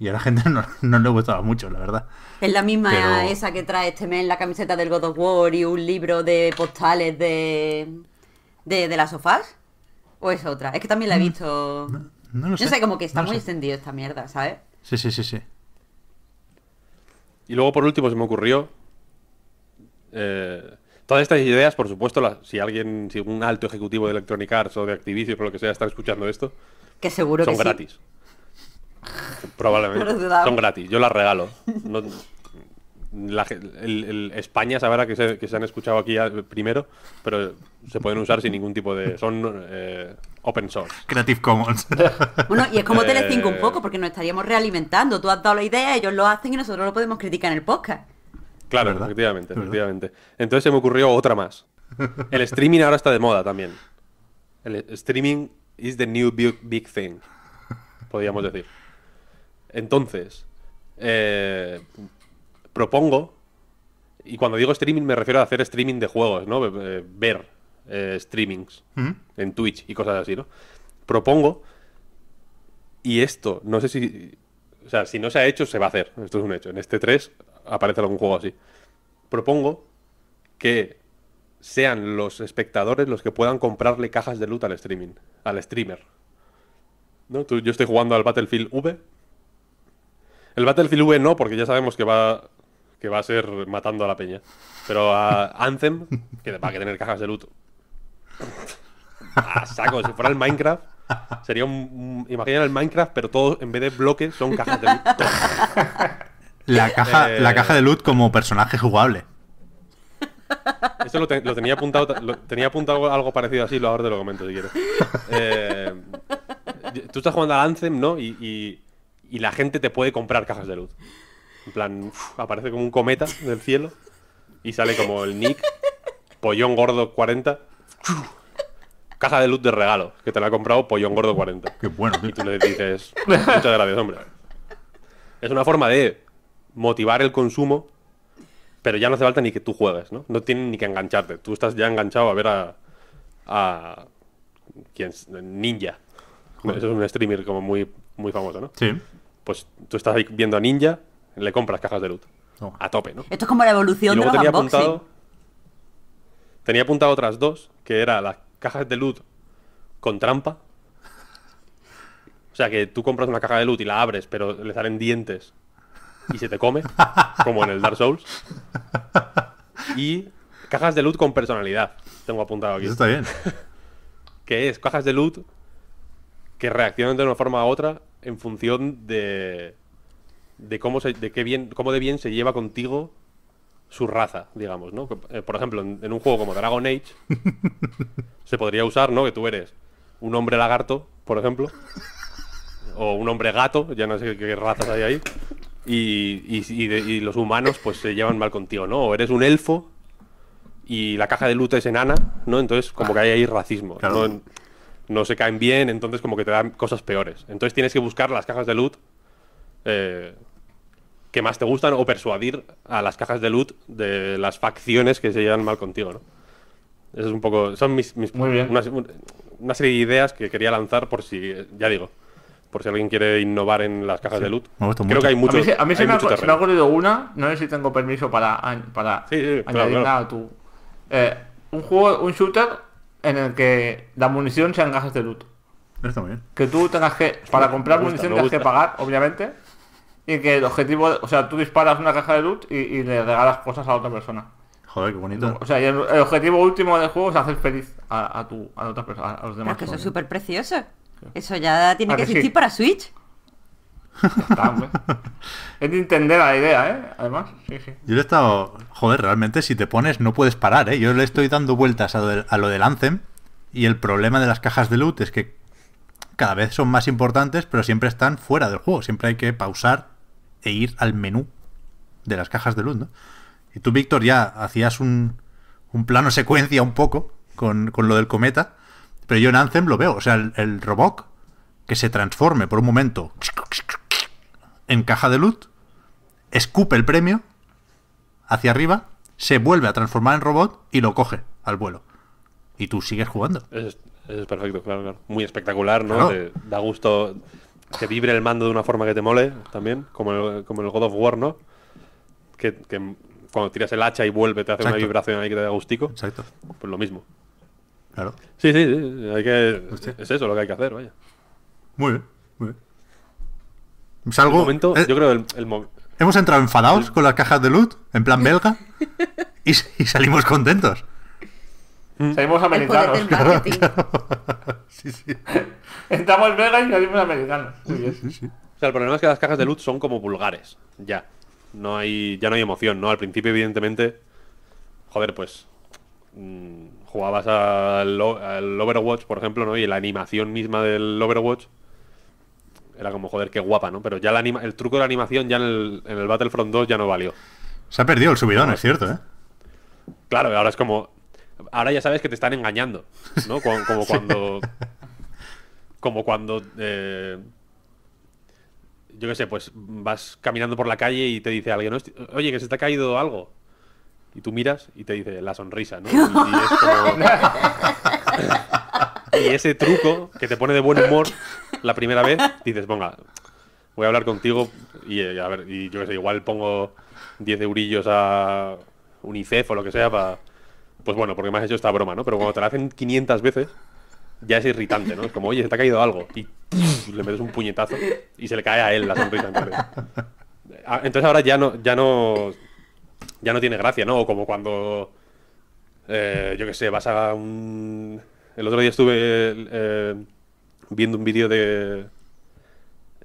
Y a la gente [laughs] no, le gustaba mucho, la verdad. Es la misma esa que trae este mes la camiseta del God of War y un libro de postales de, de, de las sofás. ¿O es otra? Es que también la he visto. No, sé. como que está muy extendido esta mierda, ¿sabes? Sí, sí, sí, sí. Y luego por último se me ocurrió. Eh, todas estas ideas, por supuesto, las, si alguien, si un alto ejecutivo de Electronic Arts o de Activision por lo que sea está escuchando esto, que seguro son gratis. Probablemente. [laughs] son gratis, yo las regalo. España sabrá que se, han escuchado aquí primero, pero se pueden usar sin ningún tipo de... Son eh, open source. Creative Commons. [laughs] bueno, y es como Telecinco un eh, poco, porque nos estaríamos realimentando. Tú has dado la idea, ellos lo hacen y nosotros lo podemos criticar en el podcast. Claro, ¿verdad? efectivamente, efectivamente. Entonces se me ocurrió otra más. El streaming ahora está de moda también. El streaming is the new big, big thing, podríamos decir. Entonces, eh, propongo, y cuando digo streaming me refiero a hacer streaming de juegos, ¿no? Eh, ver eh, streamings ¿Mm? en Twitch y cosas así, ¿no? Propongo, y esto, no sé si... O sea, si no se ha hecho, se va a hacer. Esto es un hecho. En este 3 aparece algún juego así. Propongo que sean los espectadores los que puedan comprarle cajas de loot al streaming, al streamer. ¿No? Tú, yo estoy jugando al Battlefield V. El Battlefield V no, porque ya sabemos que va va a ser matando a la peña. Pero a Anthem, que va a tener cajas de loot A saco, si fuera el Minecraft, sería un. Imagina el Minecraft, pero todos en vez de bloques son cajas de loot. La caja, eh, la caja de loot como personaje jugable. Esto lo, tenía apuntado lo, tenía apuntado algo parecido así, lo ahora te lo comento si quieres. Eh, tú estás jugando a Anthem, ¿no? Y, y la gente te puede comprar cajas de loot en plan, aparece como un cometa del cielo y sale como el Nick, pollón gordo 40. caja de luz de regalo que te la ha comprado pollón gordo 40. Qué bueno. Y tú le dices, muchas gracias, hombre. Es una forma de motivar el consumo, pero ya no hace falta ni que tú juegues, ¿no? No tienen ni que engancharte. Tú estás ya enganchado a ver a. a. Ninja. Eso es un streamer como muy, muy famoso, ¿no? Sí. Pues tú estás viendo a Ninja le compras cajas de loot. A tope, ¿no? Esto es como la evolución de los tenía apuntado, tenía apuntado otras dos, que era las cajas de loot con trampa. O sea, que tú compras una caja de loot y la abres, pero le salen dientes y se te come, como en el Dark Souls. Y cajas de loot con personalidad. Tengo apuntado aquí. Eso está bien. [laughs] que es cajas de loot que reaccionan de una forma u otra en función de de cómo de qué bien, cómo de bien se lleva contigo su raza, digamos, ¿no? Eh, por ejemplo, en, un juego como Dragon Age [laughs] se podría usar, ¿no? Que tú eres un hombre lagarto, por ejemplo, o un hombre gato, ya no sé qué razas hay ahí, y, los humanos pues se llevan mal contigo, ¿no? O eres un elfo y la caja de loot es enana, ¿no? Entonces como que hay ahí racismo, ¿no? no se caen bien, entonces como que te dan cosas peores. Entonces tienes que buscar las cajas de loot eh, que más te gustan o persuadir a las cajas de loot de las facciones que se llevan mal contigo, ¿no? Eso es un poco. Son mis. mis Muy Una, serie de ideas que quería lanzar por si. Ya digo. Por si alguien quiere innovar en las cajas de loot. Creo que hay muchos. A mí, a se, me ha, ocurrido una. No sé si tengo permiso para, para añadir nada a tu. Eh, un juego, un shooter en el que la munición sean cajas de loot. Está bien. Que tú tengas que. Para comprar munición tengas que pagar, obviamente y que el objetivo, o sea, tú disparas una caja de loot y, le regalas cosas a otra persona. Joder, qué bonito. O sea, el, objetivo último del juego es hacer feliz a, tu, a, otra, los demás. que eso es súper precioso. Eso ya tiene ah, que, existir para Switch. es de entender la idea, ¿eh? Además, sí, Yo he estado... Joder, realmente si te pones no puedes parar, ¿eh? Yo le estoy dando vueltas a lo, de a lo del y el problema de las cajas de loot es que cada vez son más importantes, pero siempre están fuera del juego. Siempre hay que pausar e ir al menú de las cajas de luz, ¿no? Y tú, Víctor, ya hacías un, un plano secuencia un poco con, lo del cometa, pero yo en Anthem lo veo, o sea, el, robot que se transforme por un momento en caja de luz, escupe el premio hacia arriba, se vuelve a transformar en robot y lo coge al vuelo. Y tú sigues jugando. Es, es perfecto, claro, Muy espectacular, ¿no? da gusto que vibre el mando de una forma que te mole también, como el, como el God of War, ¿no? Que, cuando tiras el hacha y vuelve te hace una vibración ahí que te da gustico. Exacto. Pues lo mismo. Claro. Sí, sí, sí. Hay que, es eso lo que hay que hacer, vaya. Muy bien, muy bien. Eh, yo creo el, el Hemos entrado enfadados con las cajas de loot, en plan [laughs] belga, y salimos contentos. Mm. Salimos americanos. El [laughs] Sí, sí. [laughs] Entramos vegas y salimos americanos. Sí, sí, O sea, el problema es que las cajas de loot son como vulgares. Ya. No hay, ya no hay emoción, ¿no? Al principio, evidentemente. Joder, pues. Mm, jugabas al, Overwatch, por ejemplo, ¿no? Y la animación misma del Overwatch. Era como, joder, qué guapa, ¿no? Pero ya la el truco de la animación ya en el, Battlefront 2 ya no valió. Se ha perdido el subidón, es cierto, ¿eh? Claro, ahora es como, ahora ya sabes que te están engañando, ¿no? Como, [laughs] cuando. Como cuando. Eh, yo qué sé, pues vas caminando por la calle y te dice alguien, oye, que se te ha caído algo. Y tú miras y te dice la sonrisa, ¿no? Y, [laughs] y ese truco que te pone de buen humor la primera vez, dices, ponga, voy a hablar contigo eh, y a ver, y yo qué sé, igual pongo 10 eurillos a UNICEF o lo que sea para pues bueno, porque me has hecho esta broma, ¿no? Pero cuando te la hacen 500 veces, ya es irritante, ¿no? Es como, oye, se te ha caído algo. Y le metes un puñetazo y se le cae a él la sonrisa. Ah, entonces, ahora ya no, ya no. Ya no tiene gracia, ¿no? O como cuando. Eh, yo qué sé, vas a un. El otro día estuve eh, viendo un vídeo de.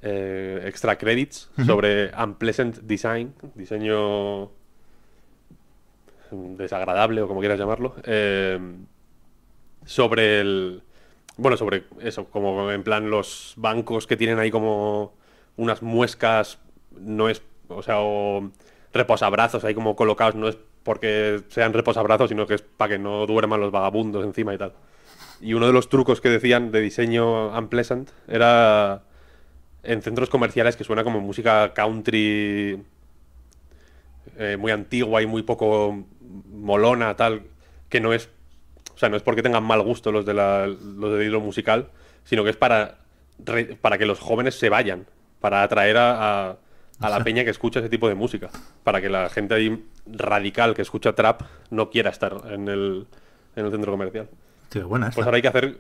Eh, extra credits sobre Unpleasant Design, diseño desagradable o como quieras llamarlo, eh, sobre el... Bueno, sobre eso, como en plan los bancos que tienen ahí como unas muescas, no es... O sea, o reposabrazos ahí como colocados, no es porque sean reposabrazos, sino que es para que no duerman los vagabundos encima y tal. Y uno de los trucos que decían de diseño unpleasant era en centros comerciales que suena como música country eh, muy antigua y muy poco molona, tal, que no es. O sea, no es porque tengan mal gusto los de la, los de hilo musical, sino que es para, para que los jóvenes se vayan, para atraer a, la [laughs] peña que escucha ese tipo de música, para que la gente radical que escucha trap no quiera estar en el, en el centro comercial. Pues ahora hay que hacer.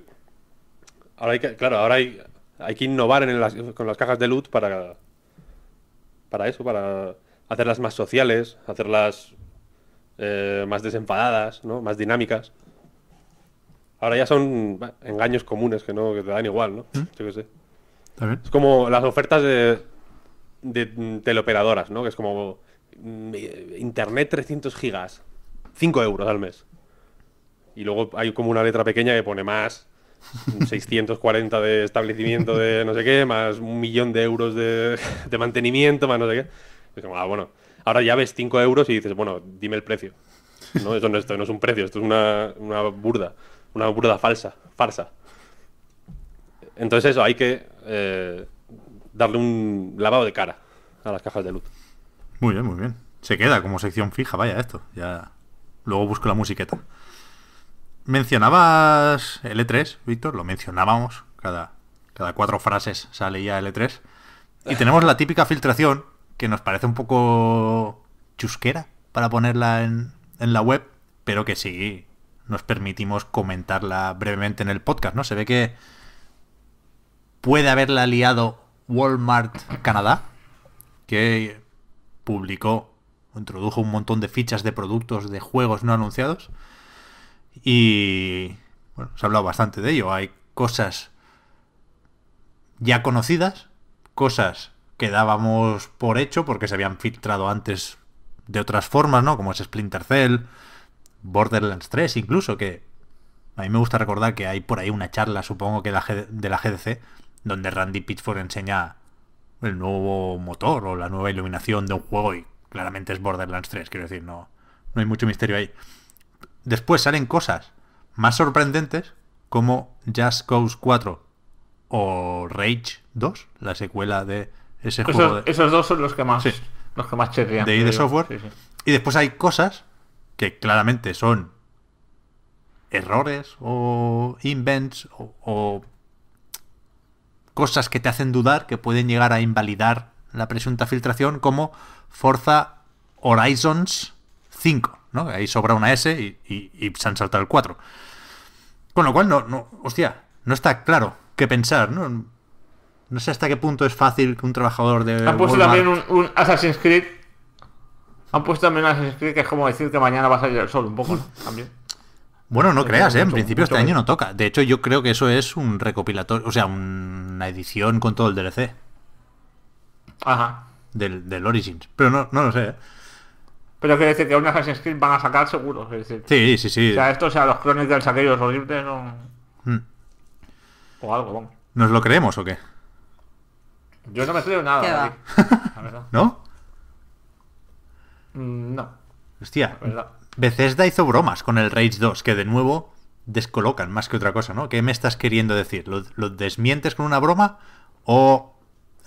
Ahora hay que, claro, ahora hay, hay que innovar en con las cajas de loot para, para eso, para hacerlas más sociales, hacerlas eh, más desenfadadas, ¿no? Más dinámicas. Ahora ya son engaños comunes que no te dan igual, ¿no? ¿Mm? Yo qué sé. Es como las ofertas de, de teleoperadoras, ¿no? Que es como mm, internet 300 gigas, 5 euros al mes. Y luego hay como una letra pequeña que pone más 640 [laughs] de establecimiento de no sé qué, más un millón de euros de, de mantenimiento, más no sé qué. Ah, bueno, ahora ya ves 5 euros y dices, bueno, dime el precio. No, esto no es un precio, esto es una, burda, una burda falsa, farsa. Entonces eso, hay que eh, darle un lavado de cara a las cajas de luz. Muy bien, muy bien. Se queda como sección fija, vaya esto. Ya luego busco la musiqueta. Mencionabas L3, e Víctor, lo mencionábamos. Cada, cada cuatro frases salía L3. E y tenemos la típica filtración que nos parece un poco chusquera para ponerla en, la web, pero que sí nos permitimos comentarla brevemente en el podcast, ¿no? Se ve que puede haberla liado Walmart Canadá, que publicó, introdujo un montón de fichas de productos de juegos no anunciados. Y bueno, se ha hablado bastante de ello. Hay cosas ya conocidas, cosas que dábamos por hecho porque se habían filtrado antes de otras formas, ¿no? Como es Splinter Cell, Borderlands 3 incluso, que a mí me gusta recordar que hay por ahí una charla, supongo que de la GDC, donde Randy Pitchford enseña el nuevo motor o la nueva iluminación de un juego y claramente es Borderlands 3, quiero decir, no, no hay mucho misterio ahí. Después salen cosas más sorprendentes como Just Cause 4 o Rage 2, la secuela de esos, esos, dos son los que más, De Software. Y después hay cosas que claramente son errores o invents o, cosas que te hacen dudar, que pueden llegar a invalidar la presunta filtración, como Forza Horizons 5. ¿no? Ahí sobra una S y, se han saltado el 4. Con lo cual, no, no, hostia, no está claro qué pensar, ¿no? No sé hasta qué punto es fácil que un trabajador de. Han puesto también un, Assassin's Creed. Han puesto también un Assassin's Creed que es como decir que mañana va a salir el sol un poco, ¿no? [laughs] También. Bueno, no creas, ¿eh? en principio este año no toca. De hecho, yo creo que eso es un recopilatorio, o sea, una edición con todo el DLC. Ajá. Del, del Origins. Pero no, no lo sé. ¿eh? Pero quiere decir que un Assassin's Creed van a sacar seguro. sí, sí, sí. O sea, esto o sea los Chronicles los horribles o... Mm. o algo, vamos. ¿Nos lo creemos o qué? Yo no me creo nada. [laughs] La ¿No? Mm, no. Hostia. Bethesda hizo bromas con el Rage 2, que de nuevo descolocan más que otra cosa, ¿no? ¿Qué me estás queriendo decir? ¿Lo, desmientes con una broma o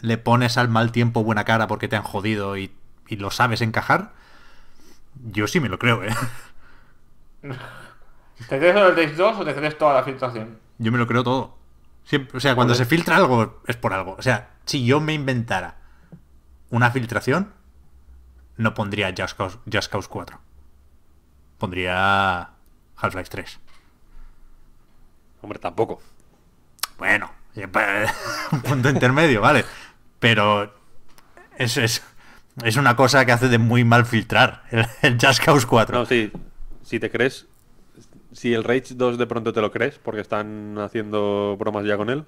le pones al mal tiempo buena cara porque te han jodido y, lo sabes encajar? Yo sí me lo creo, ¿eh? [laughs] ¿Te crees el Rage 2 o te crees toda la situación? Yo me lo creo todo o sea, cuando se filtra algo es por algo. O sea, si yo me inventara una filtración, no pondría Just Cause, 4. Pondría Half-Life 3. Hombre, tampoco. Bueno, eh, [laughs] un punto intermedio, vale. Pero es, es, una cosa que hace de muy mal filtrar el, el Just Cause 4. No, sí. Si te crees si el Rage 2 de pronto te lo crees, porque están haciendo bromas ya con él,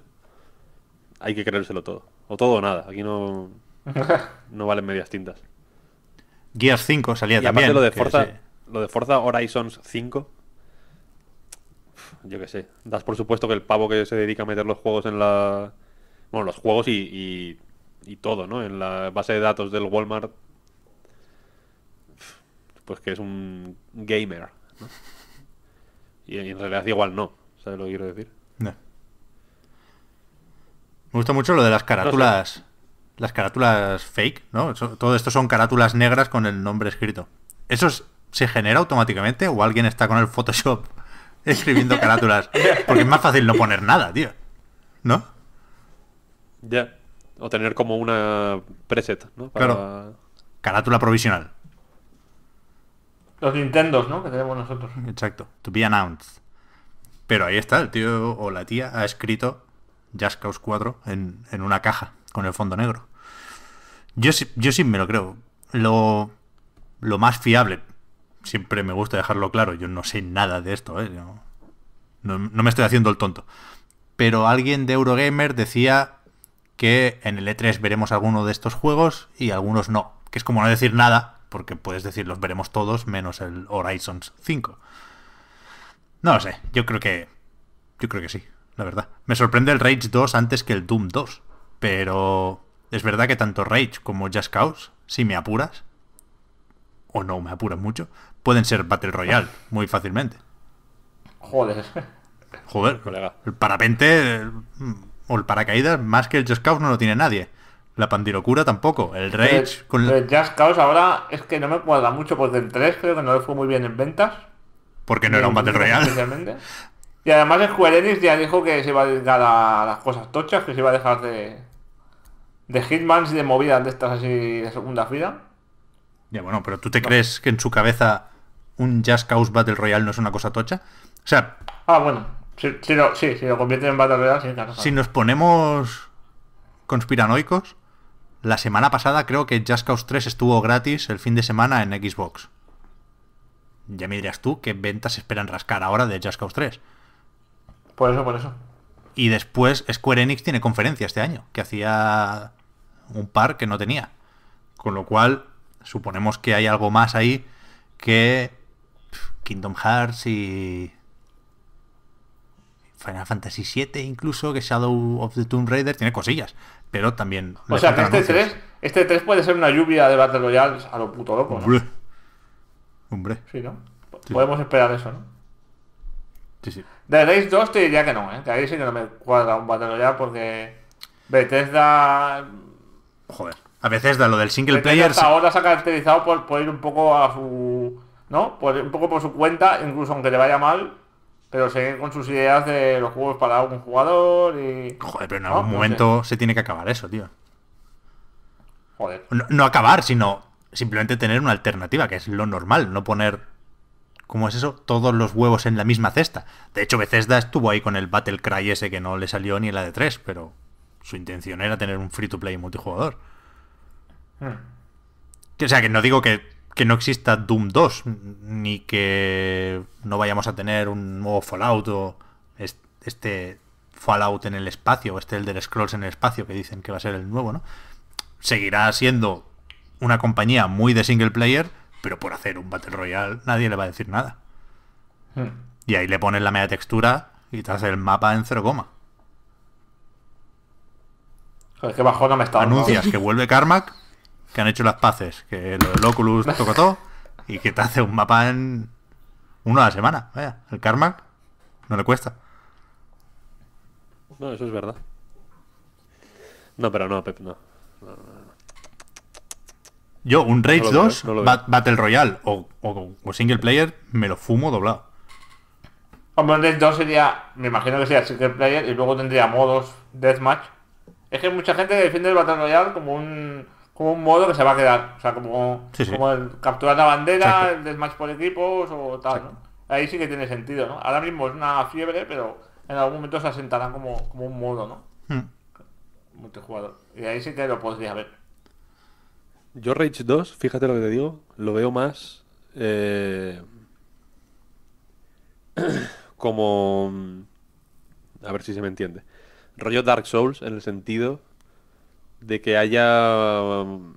hay que creérselo todo. O todo o nada. Aquí no, [laughs] no valen medias tintas. Guías 5 salía y también. Lo de, Forza, lo de Forza Horizons 5, yo qué sé. Das por supuesto que el pavo que se dedica a meter los juegos en la. Bueno, los juegos y, y, y todo, ¿no? En la base de datos del Walmart. Pues que es un gamer, ¿no? Y en realidad igual no. ¿Sabes lo que quiero decir? Me gusta mucho lo de las carátulas. Las carátulas fake, ¿no? todo esto son carátulas negras con el nombre escrito. ¿Eso se genera automáticamente o alguien está con el Photoshop [laughs] escribiendo carátulas? Porque es más fácil no poner nada, tío. ¿No? Ya. O tener como una preset, ¿no? Claro. Carátula provisional. Los Nintendos, ¿no? Que tenemos nosotros. Exacto. To be announced. Pero ahí está, el tío o la tía ha escrito Just Cause 4 en, una caja con el fondo negro. Yo, yo sí me lo creo. Lo, más fiable, siempre me gusta dejarlo claro, yo no sé nada de esto, ¿eh? no, me estoy haciendo el tonto. Pero alguien de Eurogamer decía que en el E3 veremos alguno de estos juegos y algunos no. Que es como no decir nada, porque puedes decir los veremos todos menos el Horizons 5. No lo sé, yo creo que yo creo que sí, la verdad. Me sorprende el Rage 2 antes que el Doom 2, pero es verdad que tanto Rage como Just Cause, si me apuras o no me apuras mucho, pueden ser Battle Royale [laughs] muy fácilmente. Joder. Joder, el parapente o el paracaídas más que el Just Cause no lo tiene nadie. La pandirocura tampoco. El Rage con el Jazz Chaos ahora es que no me cuadra mucho porque el 3 creo que no le fue muy bien en ventas. Porque no era un Battle Royale. Y además el Enix ya dijo que se iba a dedicar a las cosas tochas, que se iba a dejar de, de hitmans y de movidas de estas así de segunda fila. Ya bueno, pero ¿tú te crees que en su cabeza un Jazz Chaos Battle Royale no es una cosa tocha? O sea... Ah, bueno. Si, lo, si lo convierten en Battle Royale, Si nos ponemos conspiranoicos la semana pasada creo que Just Cause 3 estuvo gratis el fin de semana en Xbox. Ya me dirías tú qué ventas esperan rascar ahora de Just Cause 3. Por eso, por eso. Y después Square Enix tiene conferencia este año, que hacía un par que no tenía. Con lo cual, suponemos que hay algo más ahí que Kingdom Hearts y Final Fantasy VII, incluso, que Shadow of the Tomb Raider tiene cosillas, pero también... O sea, que este 3, este 3 puede ser una lluvia de Battle Royale a lo puto loco, ¿no? Hombre. Sí, ¿no? Podemos esperar eso, ¿no? Sí, sí. De Race 2 te diría que no, ¿eh? Que ahí sí que no me cuadra un Battle Royale porque Bethesda... Joder. A veces da lo del single player... Hasta ahora se ha caracterizado por, ir un poco a su... ¿No? un poco por su cuenta, incluso aunque le vaya mal, pero seguir con sus ideas de los juegos para un jugador y... Joder, pero en algún momento se tiene que acabar eso, tío. Joder. No, acabar, sino simplemente tener una alternativa, que es lo normal, no poner, ¿cómo es eso?, todos los huevos en la misma cesta. De hecho, Bethesda estuvo ahí con el Battle Cry ese que no le salió ni la de 3, pero su intención era tener un free-to-play multijugador. Hmm. O sea, que no digo que que no exista Doom 2, ni que no vayamos a tener un nuevo Fallout o este Fallout en el espacio, o este del Scrolls en el espacio, que dicen que va a ser el nuevo, ¿no? Seguirá siendo una compañía muy de single player, pero por hacer un Battle Royale nadie le va a decir nada. Hmm. Y ahí le pones la media textura y te el mapa en cero coma. Es que me Anuncias que vuelve Carmack que han hecho las paces, que lo del Oculus [laughs] toca todo y que te hace un mapa en uno a la semana. Vaya, el Karma no le cuesta. No, eso es verdad. No, pero no, Pep, no. Yo, un Rage 2, Battle Royale o, single player, me lo fumo doblado. Hombre, un Rage 2 sería, me imagino que sería single player y luego tendría modos, deathmatch. Es que mucha gente defiende el Battle Royale como un como un modo que se va a quedar. O sea, como, como el capturar la bandera, el desmatch por equipos o tal, ¿no? Ahí sí que tiene sentido, ¿no? Ahora mismo es una fiebre, pero en algún momento se asentarán como, como un modo, ¿no? Hmm. Multijugador. Y ahí sí que lo podría ver. Yo Rage 2, fíjate lo que te digo, lo veo más eh... [clears throat] como... A ver si se me entiende. Rollo Dark Souls en el sentido de que haya um,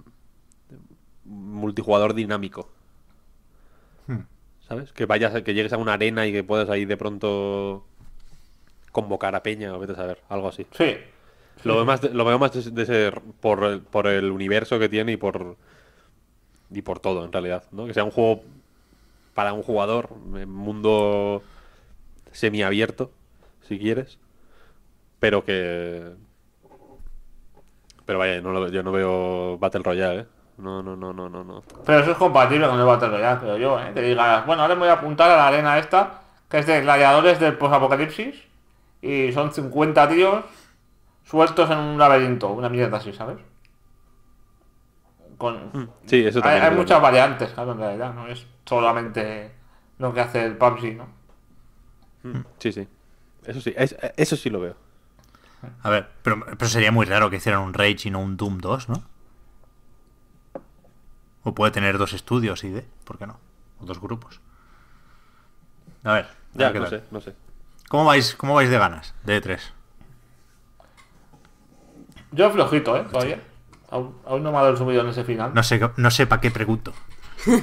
multijugador dinámico. Hmm. ¿Sabes? Que vayas, que llegues a una arena y que puedas ahí de pronto convocar a Peña o vete a saber, algo así. Sí. Lo veo más, lo veo más de, ser por, el universo que tiene y por y por todo en realidad, ¿no? Que sea un juego para un jugador, eh, mundo semiabierto, si quieres, pero que pero vaya, yo no veo Battle Royale, ¿eh? No, no, no, no, no, no. Pero eso es compatible con el Battle Royale, creo yo, ¿eh? Te digas, bueno, ahora me voy a apuntar a la arena esta, que es de gladiadores del post-apocalipsis y son 50 tíos sueltos en un laberinto, una mierda así, ¿sabes? Con... Mm, sí, eso también. Hay, muchas variantes, claro, en realidad, no es solamente lo que hace el PUBG, ¿no? Mm, sí, sí. Eso sí, eso sí lo veo. A ver, pero, pero, sería muy raro que hicieran un Rage y no un Doom 2, ¿no? O puede tener dos estudios y de, ¿por qué no? O dos grupos. A ver. Ya, que no sé, no sé. ¿Cómo vais, ¿Cómo vais de ganas de E3? Yo flojito, ¿eh? Todavía. Aún, no me ha dado el en ese final. sé, no sé para qué pregunto. [laughs] Yo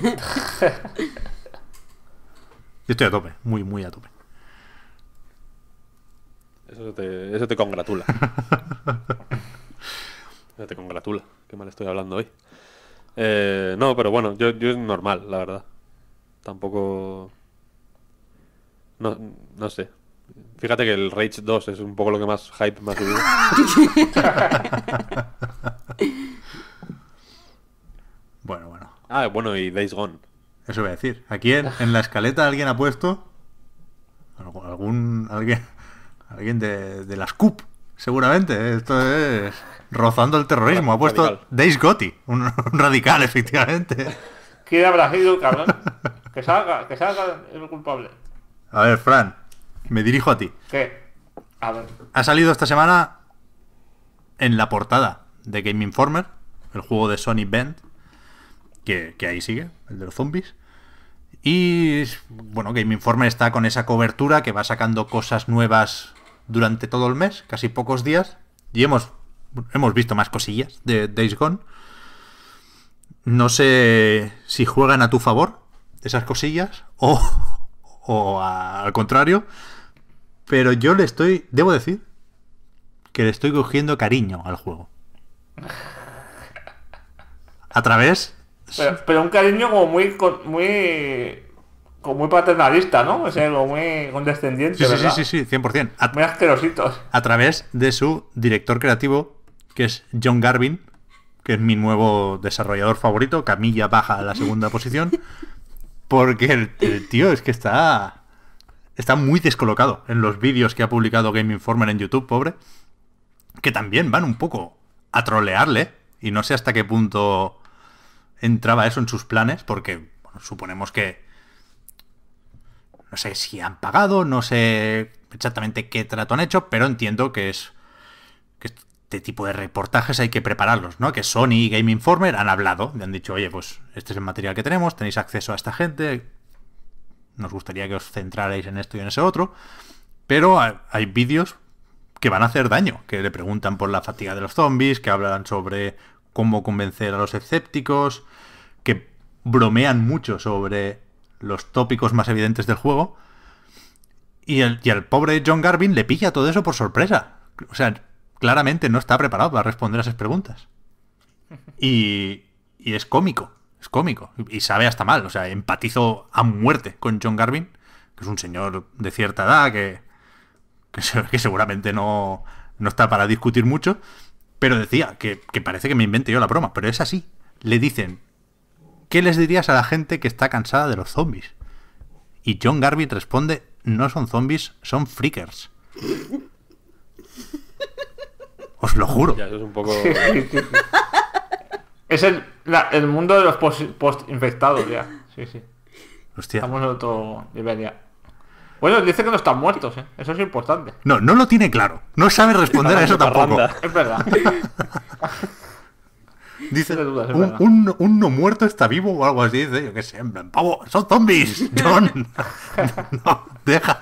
estoy a tope, muy, muy a tope. Eso te, eso te congratula. [laughs] eso te congratula. Qué mal estoy hablando hoy. Eh, no, pero bueno, yo, yo es normal, la verdad. Tampoco. No, no sé. Fíjate que el Rage 2 es un poco lo que más hype más [laughs] bueno, bueno. Ah, bueno, y Days Gone. Eso voy a decir. Aquí en, en la escaleta alguien ha puesto. Algún. alguien alguien de, de las CUP, seguramente. ¿eh? Esto es rozando el terrorismo. Ha puesto Deis Gotti, un, radical, efectivamente. ¿Quién habrá sido, cabrón? Que salga, que salga el culpable. A ver, Fran, me dirijo a ti. ¿Qué? A ver. Ha salido esta semana en la portada de Game Informer, el juego de Sony Bend, que, que ahí sigue, el de los zombies. Y bueno, Game Informer está con esa cobertura que va sacando cosas nuevas durante todo el mes, casi pocos días, y hemos, hemos visto más cosillas de Days Gone. No sé si juegan a tu favor esas cosillas o, al contrario, pero yo le estoy, debo decir, que le estoy cogiendo cariño al juego. A través... Pero, un cariño como muy, muy muy paternalista, ¿no? Es algo muy condescendiente. Sí, sí, sí, sí, 100%. muy asquerositos. A través de su director creativo, que es John Garvin, que es mi nuevo desarrollador favorito. Camilla baja a la segunda posición. [laughs] Porque el, tío es que está. Está muy descolocado en los vídeos que ha publicado Game Informer en YouTube, pobre. Que también van un poco a trolearle. Y no sé hasta qué punto entraba eso en sus planes, porque suponemos que no sé si han pagado, no sé exactamente qué trato han hecho, pero entiendo que es que este tipo de reportajes hay que prepararlos, ¿no? Que Sony y Game Informer han hablado, le han dicho, oye, pues este es el material que tenemos, tenéis acceso a esta gente, nos gustaría que os centrarais en esto y en ese otro, pero hay vídeos que van a hacer daño, que le preguntan por la fatiga de los zombies, que hablan sobre cómo convencer a los escépticos, que bromean mucho sobre los tópicos más evidentes del juego. Y, el, al pobre John Garvin le pilla todo eso por sorpresa. O sea, claramente no está preparado para responder a esas preguntas. Y, y es cómico, es cómico. Y sabe hasta mal. O sea, empatizo a muerte con John Garvin, que es un señor de cierta edad que, que, que seguramente no, no está para discutir mucho. Pero decía que, que parece que me inventé yo la broma, pero es así. Le dicen, ¿qué les dirías a la gente que está cansada de los zombies? Y John Garvey responde, no son zombies, son freakers. Os lo juro. es el, mundo de los post-infectados ya. Sí, sí. Estamos en otro nivel ya. Bueno, dice que no están muertos, ¿eh? Eso es importante. No, no lo tiene claro. No sabe responder a eso tampoco. Es verdad. [laughs] Dice, un, no muerto está vivo o algo así. Dice, yo qué sé, pavo, son zombies, [laughs] no,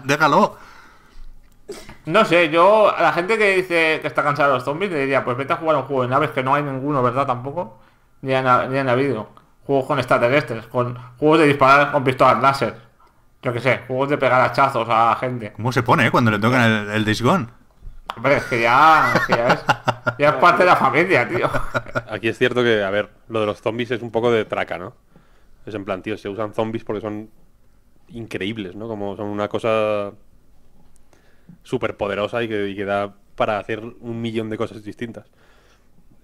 déjalo. No sé, yo a la gente que dice que está cansada de los zombies le diría, pues vete a jugar un juego de naves que no hay ninguno, ¿verdad? Tampoco. Ni han, ni han habido. Juegos con extraterrestres, con juegos de disparar con pistolas láser. Yo qué sé, juegos de pegar hachazos a gente. ¿Cómo se pone eh, cuando le tocan el, disgón? Hombre, es que ya, [laughs] [laughs] Ya es parte de la familia, tío. [laughs] Aquí es cierto que, a ver, lo de los zombies es un poco de traca, ¿no? Es en plan, tío, se usan zombies porque son increíbles, ¿no? Como son una cosa súper poderosa y que, da para hacer un millón de cosas distintas.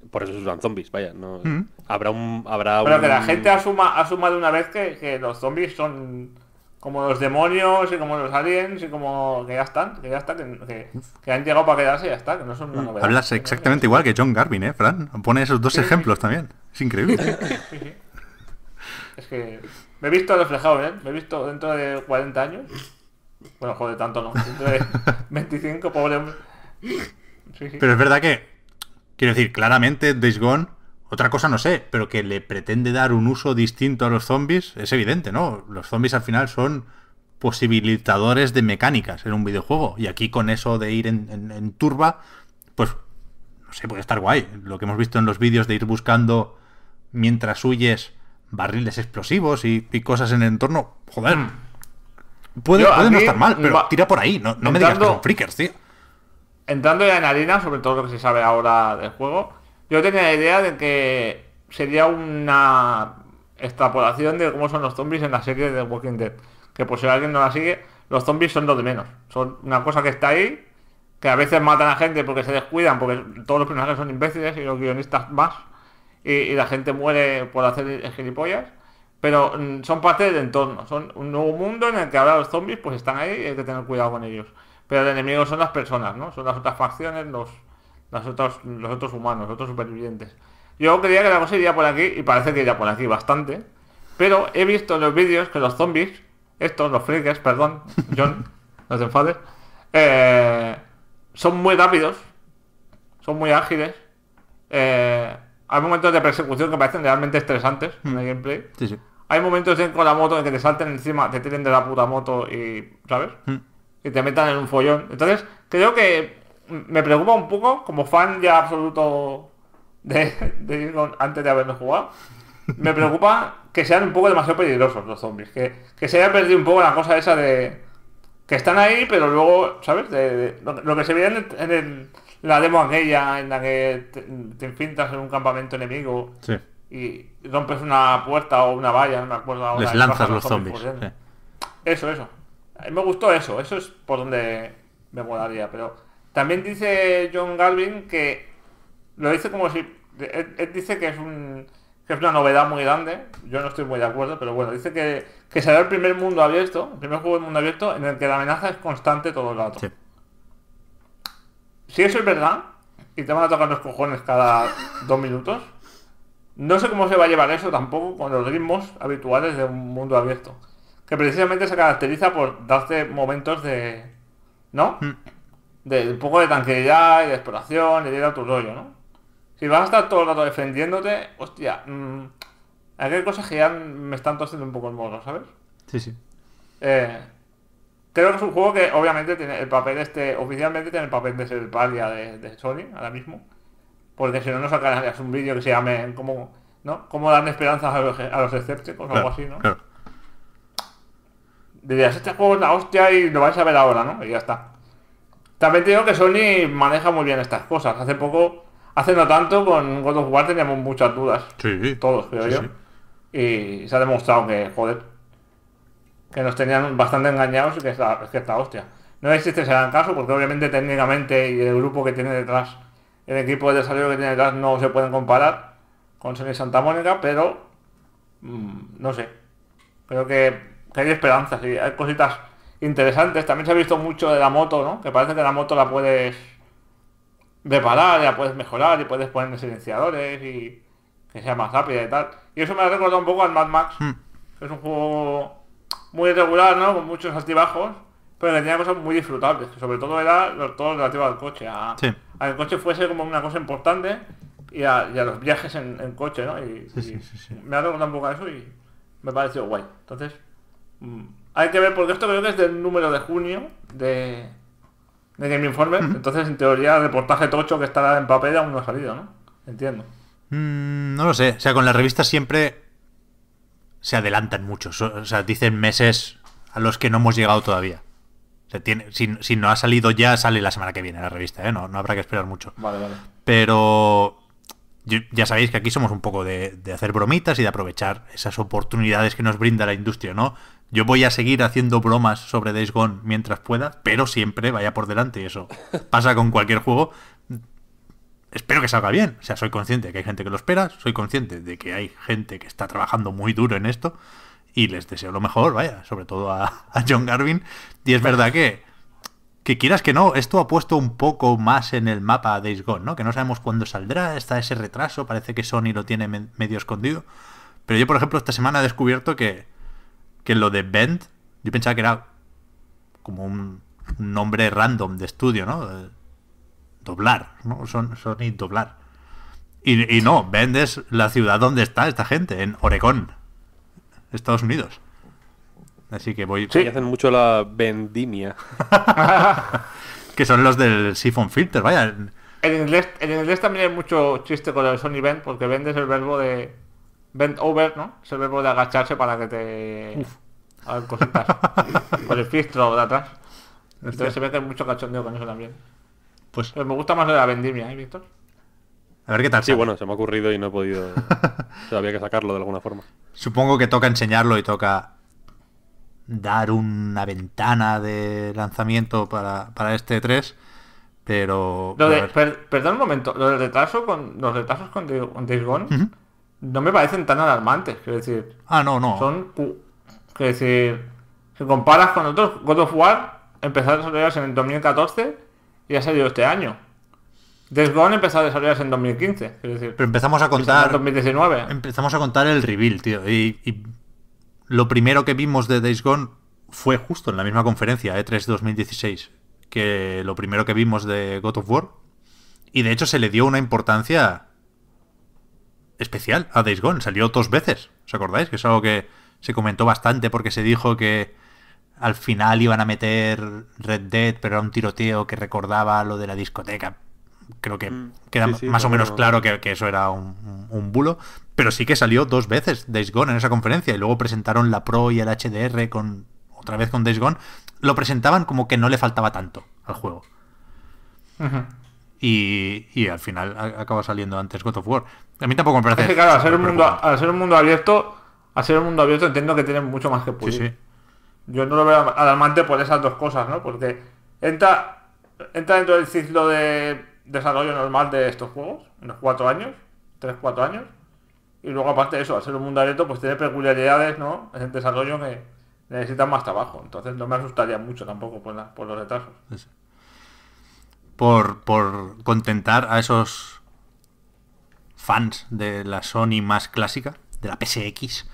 Por eso se usan zombies, vaya, no. Mm. Habrá un. Habrá Pero que la gente asuma, sumado de una vez que los zombies son como los demonios y como los aliens y como que ya están, que ya están, que, han llegado para quedarse y ya está, que no son una mm, novedad. Hablas exactamente igual que John Garvin, ¿eh, Fran? Pone esos dos ejemplos también. Es increíble. es que me he visto reflejado, ¿eh? Me he visto dentro de 40 años. Bueno, joder, tanto no. Dentro de 25, pobre hombre. Pero es verdad que, quiero decir, claramente Days Gone otra cosa no sé, pero que le pretende dar un uso distinto a los zombies es evidente, ¿no? Los zombies al final son posibilitadores de mecánicas en un videojuego. Y aquí con eso de ir en, turba, pues, no sé, puede estar guay. Lo que hemos visto en los vídeos de ir buscando mientras huyes barriles explosivos y, cosas en el entorno, joder. Hmm. Puede, no estar mal, pero tira por ahí. No, me digas que son freakers, tío. Entrando ya en harina, sobre todo lo que se sabe ahora del juego, yo tenía la idea de que sería una extrapolación de cómo son los zombies en la serie de Walking Dead. Que por si alguien no la sigue, los zombies son los de menos. Son una cosa que está ahí, que a veces matan a gente porque se descuidan, porque todos los personajes son imbéciles y los guionistas más. Y, la gente muere por hacer gilipollas. Pero mm, son parte del entorno, son un nuevo mundo en el que ahora los zombies pues están ahí y hay que tener cuidado con ellos. Pero el enemigo son las personas, ¿no? Son las otras facciones, los, los otros, los otros humanos, los otros supervivientes. Yo creía que la cosa iría por aquí y parece que iría por aquí bastante. Pero he visto en los vídeos que los zombies, estos, los freaks, perdón, John, [laughs] no te enfades, eh, son muy rápidos, son muy ágiles. Eh, hay momentos de persecución que parecen realmente estresantes en el mm. gameplay. Hay momentos con la moto en que te salten encima, te tiren de la puta moto y, ¿sabes? Mm. Y te metan en un follón. Entonces, creo que me preocupa un poco, como fan ya absoluto de, de antes de haberlo jugado, me preocupa que sean un poco demasiado peligrosos los zombies, que, que se haya perdido un poco la cosa esa de que están ahí, pero luego, ¿sabes? lo, que se ve en, la demo aquella, en la que te, pintas en un campamento enemigo y rompes una puerta o una valla, no me acuerdo. Les lanzas los zombies. Eso, eso. Me gustó eso, eso es por donde me molaría, pero también dice John Galvin que lo dice como si... Él, dice que es, una novedad muy grande, yo no estoy muy de acuerdo, pero bueno, dice que, será el primer mundo abierto, el primer juego del mundo abierto en el que la amenaza es constante todo el rato. Si eso es verdad, y te van a tocar los cojones cada dos minutos, no sé cómo se va a llevar eso tampoco con los ritmos habituales de un mundo abierto. Que precisamente se caracteriza por darte momentos de... ¿No? Mm de, un poco de tranquilidad y de exploración y de ir a tu rollo, ¿no? Si vas a estar todo el rato defendiéndote, hostia, mmm, hay cosas que ya me están tosiendo un poco el morro, ¿sabes? Sí, sí. Eh, creo que es un juego que obviamente tiene el papel este, oficialmente tiene el papel de ser el palia de, de Sony ahora mismo, porque si no, no sacarás un vídeo que se llame como, ¿no? Cómo darle esperanzas a los, a o algo así, ¿no? Dirías, este juego es la hostia y lo vais a ver ahora, ¿no? Y ya está. También te digo que Sony maneja muy bien estas cosas. Hace poco, hace no tanto, con God of War teníamos muchas dudas. Sí. Todos, creo yo. Y se ha demostrado que, joder, que nos tenían bastante engañados y que esta que hostia. No existe ese gran caso porque obviamente técnicamente y el grupo que tiene detrás, el equipo de desarrollo que tiene detrás no se pueden comparar con Sony Santa Mónica, pero mm, no sé. Creo que hay esperanzas y hay cositas interesantes. También se ha visto mucho de la moto, ¿no? Que parece que la moto la puedes reparar, la puedes mejorar y puedes poner silenciadores y que sea más rápida y tal. Y eso me ha recordado un poco al Mad Max. Hmm. es un juego muy irregular, ¿no? Con muchos altibajos, pero que tenía cosas muy disfrutables. sobre todo era todo relativo al coche. A, coche fuese como una cosa importante y a, los viajes en, coche, ¿no? Y, me ha recordado un poco a eso y me pareció guay. Entonces... Mm, hay que ver, porque esto creo que es del número de junio de, de Game Informer. Entonces, en teoría, el reportaje tocho que estará en papel aún no ha salido, ¿no? Entiendo. Mm, no lo sé. O sea, con las revistas siempre se adelantan mucho. O sea, dicen meses a los que no hemos llegado todavía. O tiene, si, no ha salido ya, sale la semana que viene la revista, ¿eh? No, habrá que esperar mucho. Vale, vale. Pero ya sabéis que aquí somos un poco de, de, hacer bromitas y de aprovechar esas oportunidades que nos brinda la industria, ¿no? Yo voy a seguir haciendo bromas sobre Days Gone mientras pueda, pero siempre vaya por delante y eso pasa con cualquier juego. Espero que salga bien. O sea, soy consciente de que hay gente que lo espera, soy consciente de que hay gente que está trabajando muy duro en esto y les deseo lo mejor, vaya, sobre todo a, John Garvin. Y es verdad que, que quieras que no, esto ha puesto un poco más en el mapa a Days Gone, ¿no? Que no sabemos cuándo saldrá, está ese retraso, parece que Sony lo tiene medio escondido. Pero yo, por ejemplo, esta semana he descubierto que que lo de Bend, yo pensaba que era como un, nombre random de estudio, ¿no? Eh, doblar, ¿no? Son, Sony Doblar. Y, no, Bend es la ciudad donde está esta gente, en Oregón, Estados Unidos. Así que voy... Sí, hacen mucho la vendimia. [laughs] que son los del Siphon Filter, vaya. En inglés, en inglés también hay mucho chiste con el Sony Bend, porque Bend es el verbo de vent over, ¿no? Se ve por de agacharse para que te hagan cositas. [laughs] por el filtro de atrás. Entonces se ve que mucho cachondeo con eso también. Pues, pues me gusta más lo de la vendimia, ¿eh, Víctor? A ver qué tal. Sí, bueno, se me ha ocurrido y no he podido. [laughs] había que sacarlo de alguna forma. Supongo que toca enseñarlo y toca dar una ventana de lanzamiento para, este 3. Pero. perdón un momento, lo del retraso con, los retrasos con, Days no me parecen tan alarmantes, quiero decir. Ah, no, no. Son, quiero decir, si comparas con otros, God of War empezó a desarrollarse en el 2014 y ha salido este año. Death Gone empezó a desarrollarse en 2015, quiero decir. Pero empezamos a contar... 2019. Empezamos a contar el reveal, tío, y, y lo primero que vimos de Days Gone fue justo en la misma conferencia, E3 eh, 2016, que lo primero que vimos de God of War. Y de hecho se le dio una importancia especial a Days Gone. Salió dos veces, ¿os acordáis? Que es algo que se comentó bastante porque se dijo que al final iban a meter Red Dead, pero era un tiroteo que recordaba lo de la discoteca. Creo que mm. queda más o menos claro que, eso era un, bulo. Pero sí que salió dos veces Days Gone en esa conferencia y luego presentaron la Pro y el HDR con otra vez con Days Gone. Lo presentaban como que no le faltaba tanto al juego. y, y, al final acaba saliendo antes God of War. A mí tampoco me parece. que, claro, al ser, un mundo, un mundo abierto, al ser un mundo abierto entiendo que tiene mucho más que pulir. Yo no lo veo alarmante por esas dos cosas, ¿no? Porque entra, entra dentro del ciclo de desarrollo normal de estos juegos, en los cuatro años, tres, cuatro años. Y luego, aparte de eso, al ser un mundo abierto, pues tiene peculiaridades, ¿no? Es el desarrollo que necesitan más trabajo. Entonces no me asustaría mucho tampoco por, los retrasos. por, por contentar a esos fans de la Sony más clásica, de la PSX,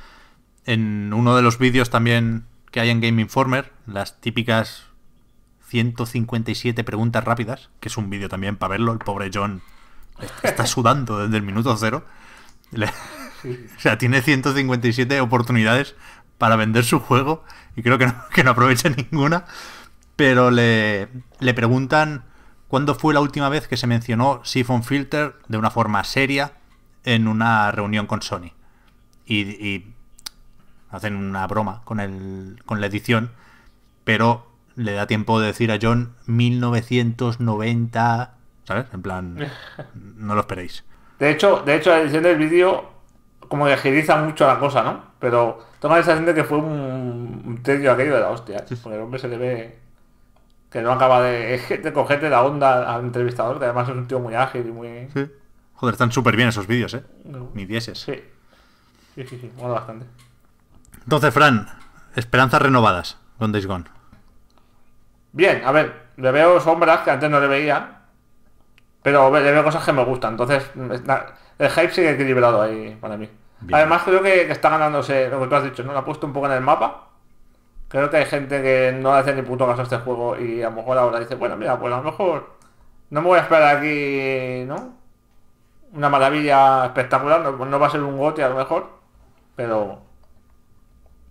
en uno de los vídeos también que hay en Game Informer, las típicas 157 preguntas rápidas, que es un vídeo también para verlo, el pobre John está sudando desde el minuto cero. [laughs] O sea, tiene 157 oportunidades para vender su juego y creo que no, que aprovecha ninguna. Pero le, le preguntan ¿Cuándo fue la última vez que se mencionó Siphon Filter de una forma seria en una reunión con Sony? Y, hacen una broma con, el, con la edición, pero le da tiempo de decir a John 1990, ¿sabes? En plan, [laughs] no lo esperéis. De hecho, de hecho la edición del vídeo como que agiliza mucho la cosa, ¿no? Pero toma esa gente que fue un, un tedio aquello de la hostia, ¿eh? porque el hombre se le ve no acaba de, de cogerte la onda al entrevistador, que además es un tío muy ágil y muy... Joder, están súper bien esos vídeos, ¿eh? Ni dieces. Sí. Sí, sí, sí, bastante. Entonces, Fran, esperanzas renovadas con Days Gone. Bien, a ver, le veo sombras que antes no le veía, pero le veo cosas que me gustan, entonces el hype sigue equilibrado ahí para mí. Además creo que, está ganándose, lo que tú has dicho, ¿no? Lo ha puesto un poco en el mapa Creo que hay gente que no hace ni puto caso a este juego y a lo mejor ahora dice, bueno, mira, pues a lo mejor no me voy a esperar aquí, ¿no? Una maravilla espectacular, no, pues va a ser un gote a lo mejor, pero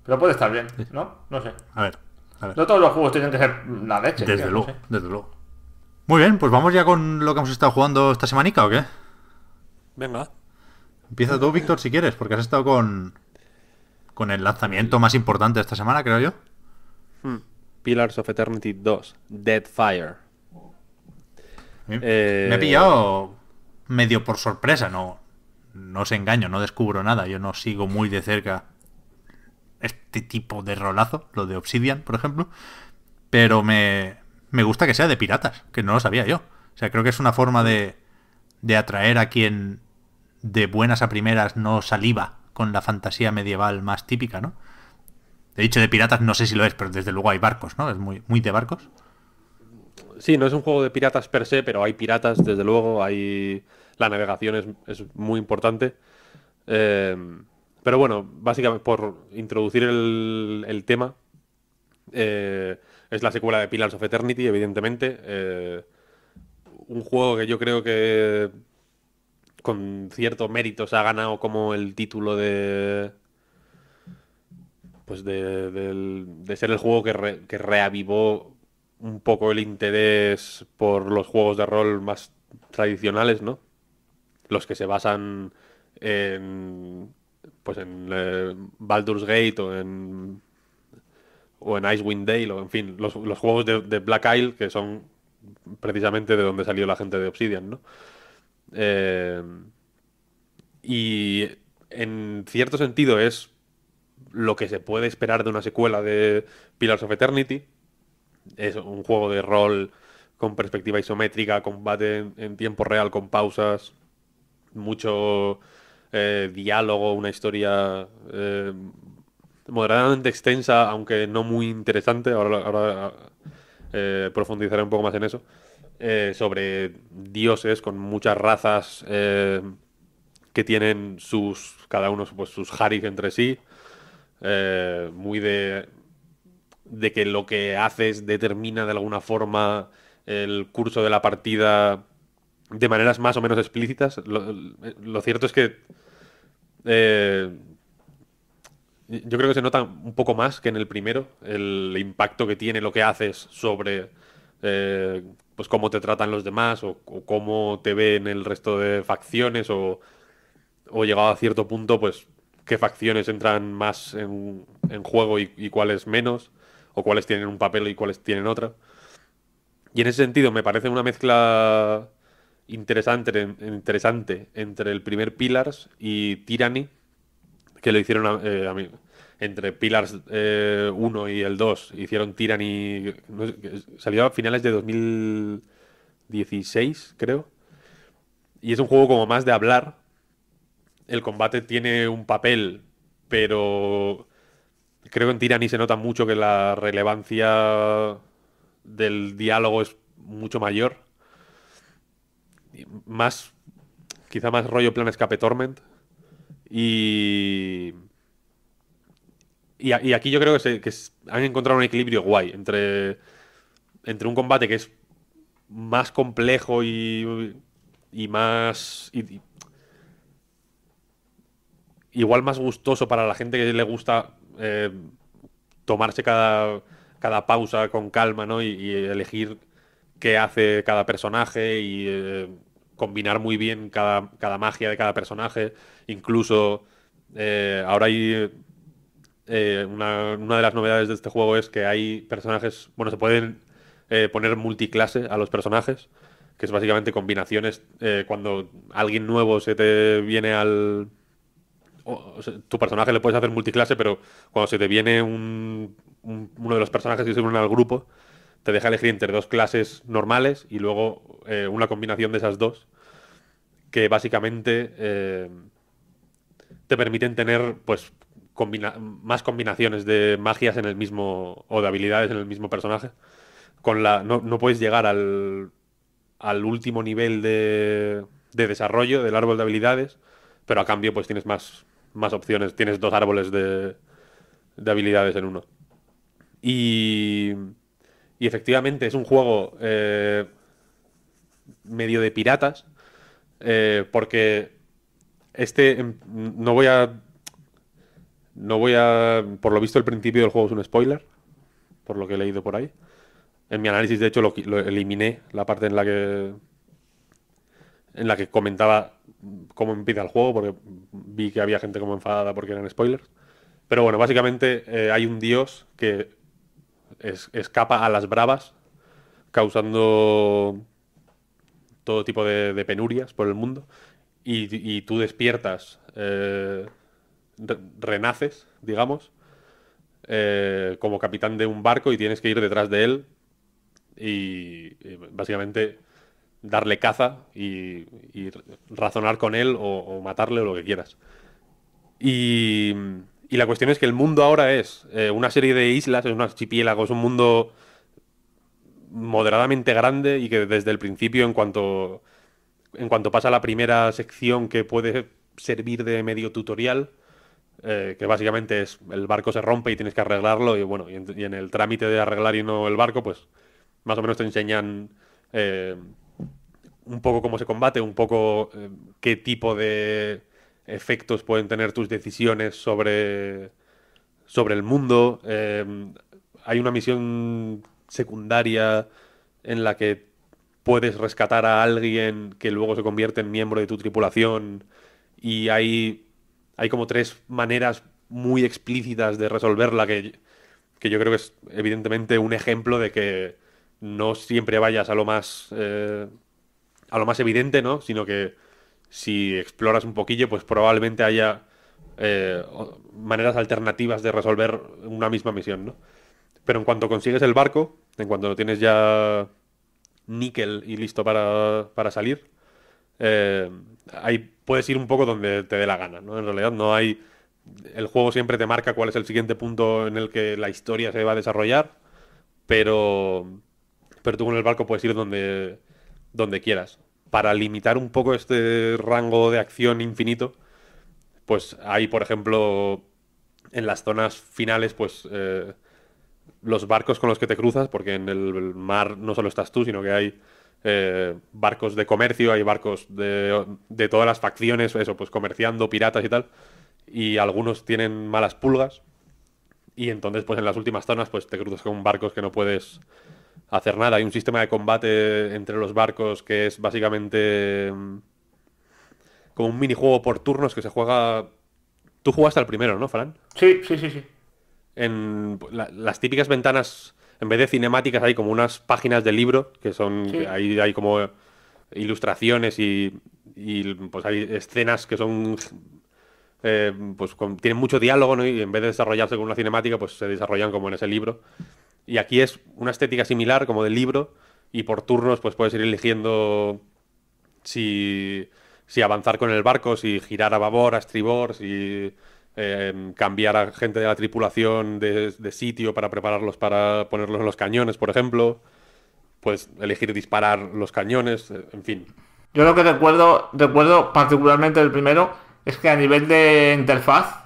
pero puede estar bien, ¿no? No sé. A ver, a ver. No todos los juegos tienen que ser la leche. Desde luego, desde luego. Muy bien, pues vamos ya con lo que hemos estado jugando esta semanica, ¿o qué? Venga. Empieza tú, Víctor, si quieres, porque has estado con, con el lanzamiento más importante de esta semana, creo yo. Hmm. Pillars of Eternity 2, Deadfire. Eh, me he pillado medio por sorpresa, no, no os engaño, no descubro nada, yo no sigo muy de cerca este tipo de rolazo, lo de Obsidian, por ejemplo, pero me, gusta que sea de piratas, que no lo sabía yo. O sea, creo que es una forma de, de atraer a quien de buenas a primeras no saliva con la fantasía medieval más típica, ¿no? De hecho, de piratas no sé si lo es, pero desde luego hay barcos, ¿no? Es muy, de barcos. Sí, no es un juego de piratas per se, pero hay piratas, desde luego, hay... La navegación es, muy importante. Eh, pero bueno, básicamente por introducir el, tema, eh, es la secuela de Pillars of Eternity, evidentemente. Eh, un juego que yo creo que con cierto mérito se ha ganado como el título de. Pues de, ser el juego que, reavivó un poco el interés por los juegos de rol más tradicionales, ¿no? Los que se basan en pues en eh, Baldur's Gate o en o en Icewind Dale o en fin los, juegos de, de, Black Isle que son precisamente de donde salió la gente de Obsidian no Em, y en cierto sentido es lo que se puede esperar de una secuela de Pillars of Eternity. Es un juego de rol con perspectiva isométrica, combate en, tiempo real con pausas, mucho eh, diálogo, una historia em, moderadamente extensa, aunque no muy interesante. Ahora, eh, profundizaré un poco más en eso. Eh, sobre dioses con muchas razas eh, que tienen sus, cada uno pues, sus haris entre sí, eh, muy de, de que lo que haces determina de alguna forma el curso de la partida de maneras más o menos explícitas. Lo, cierto es que yo creo que se nota un poco más que en el primero el impacto que tiene lo que haces sobre eh, pues cómo te tratan los demás o, cómo te ven el resto de facciones o, llegado a cierto punto, pues qué facciones entran más en, juego y, cuáles menos, o cuáles tienen un papel y cuáles tienen otra. Y en ese sentido me parece una mezcla interesante, interesante entre el primer Pillars y Tyranny, que lo hicieron a, eh, a mí, entre Pillars 1 eh, y el 2 hicieron Tyranny. salió a finales de 2016, creo. Y es un juego como más de hablar. El combate tiene un papel, pero creo que en Tyranny se nota mucho que la relevancia del diálogo es mucho mayor. Más, quizá más rollo plan escape torment. Y y, aquí yo creo que, han encontrado un equilibrio guay entre, entre un combate que es más complejo y, y más. igual más gustoso para la gente que le gusta eh, tomarse cada, pausa con calma, ¿no? Y, elegir qué hace cada personaje y eh, combinar muy bien cada, magia de cada personaje. Incluso eh, ahora hay eh, una, de las novedades de este juego es que hay personajes, bueno, se pueden eh, poner multiclase a los personajes, que es básicamente combinaciones eh, cuando alguien nuevo se te viene al... tu personaje le puedes hacer multiclase, pero cuando se te viene uno de los personajes que se unen al grupo, te deja elegir entre dos clases normales y luego una combinación de esas dos, que básicamente te permiten tener pues más combinaciones de magias en el mismo, o de habilidades en el mismo personaje. Con la, no, no puedes llegar al, al último nivel de, de, desarrollo del árbol de habilidades, pero a cambio pues tienes más, más opciones, tienes dos árboles de, de habilidades en uno. Y, efectivamente es un juego eh, medio de piratas, eh, porque este, em, no voy a no voy a. Por lo visto, el principio del juego es un spoiler, por lo que he leído por ahí. En mi análisis, de hecho, lo, eliminé la parte en la que. En la que comentaba cómo empieza el juego, porque vi que había gente como enfadada porque eran spoilers. Pero bueno, básicamente eh, hay un dios que escapa a las bravas, causando todo tipo de, penurias por el mundo. Y, tú despiertas eh, renaces, digamos, eh, como capitán de un barco y tienes que ir detrás de él y, básicamente darle caza y, razonar con él o, matarle o lo que quieras. Y, la cuestión es que el mundo ahora es eh, una serie de islas, es un archipiélago, es un mundo moderadamente grande y que desde el principio, en cuanto, en cuanto pasa la primera sección que puede servir de medio tutorial, eh, que básicamente es el barco se rompe y tienes que arreglarlo y bueno, y en, el trámite de arreglar y no el barco, pues más o menos te enseñan eh, un poco cómo se combate, un poco eh, qué tipo de efectos pueden tener tus decisiones sobre, sobre el mundo. hay una misión secundaria en la que puedes rescatar a alguien que luego se convierte en miembro de tu tripulación y hay hay como tres maneras muy explícitas de resolverla que, que yo creo que es evidentemente un ejemplo de que no siempre vayas a lo más eh, a lo más evidente, ¿no? Sino que si exploras un poquillo, pues probablemente haya eh, maneras alternativas de resolver una misma misión, ¿no? Pero en cuanto consigues el barco, en cuanto lo tienes ya níquel y listo para, para salir, eh, ahí puedes ir un poco donde te dé la gana, ¿no? En realidad no hay... El juego siempre te marca cuál es el siguiente punto en el que la historia se va a desarrollar, pero, pero tú con el barco puedes ir donde, donde quieras. Para limitar un poco este rango de acción infinito, pues hay, por ejemplo, en las zonas finales, pues eh, los barcos con los que te cruzas, porque en el mar no solo estás tú, sino que hay eh, barcos de comercio, hay barcos de, todas las facciones, eso, pues comerciando, piratas y tal. Y algunos tienen malas pulgas. Y entonces, pues en las últimas zonas, pues te cruzas con barcos que no puedes hacer nada. Hay un sistema de combate entre los barcos que es básicamente mm, como un minijuego por turnos que se juega. Tú jugaste al primero, ¿no, Fran? Sí, sí, sí, sí. En las típicas ventanas en vez de cinemáticas hay como unas páginas de libro, que son, ahí hay como ilustraciones y, y, pues hay escenas que son... Eh, pues tienen mucho diálogo y en vez de desarrollarse con una cinemática pues se desarrollan como en ese libro y aquí es una estética similar como del libro y por turnos pues puedes ir eligiendo si, si avanzar con el barco, si girar a babor, a estribor, si Em, cambiar a gente de la tripulación de, sitio para prepararlos para ponerlos en los cañones, por ejemplo. Pues elegir disparar los cañones, eh, en fin. Yo lo que recuerdo, recuerdo particularmente del primero, es que a nivel de interfaz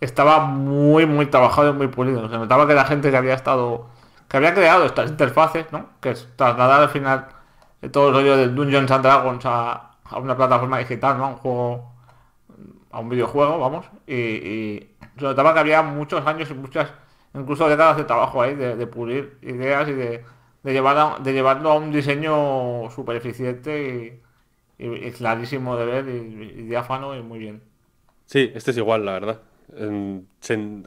estaba muy, muy trabajado y muy pulido. Se notaba que la gente que había estado, que había creado estas interfaces, Que es trasladar al final de todo el rollo del Dungeons and Dragons a, a una plataforma digital, ¿no? Un juego a un videojuego, vamos, y, y, se notaba que había muchos años y muchas, incluso décadas de trabajo ahí, de, pulir ideas y de, llevar de llevarlo a un diseño Super eficiente y, clarísimo de ver y, diáfano y muy bien. Sí, este es igual, la verdad.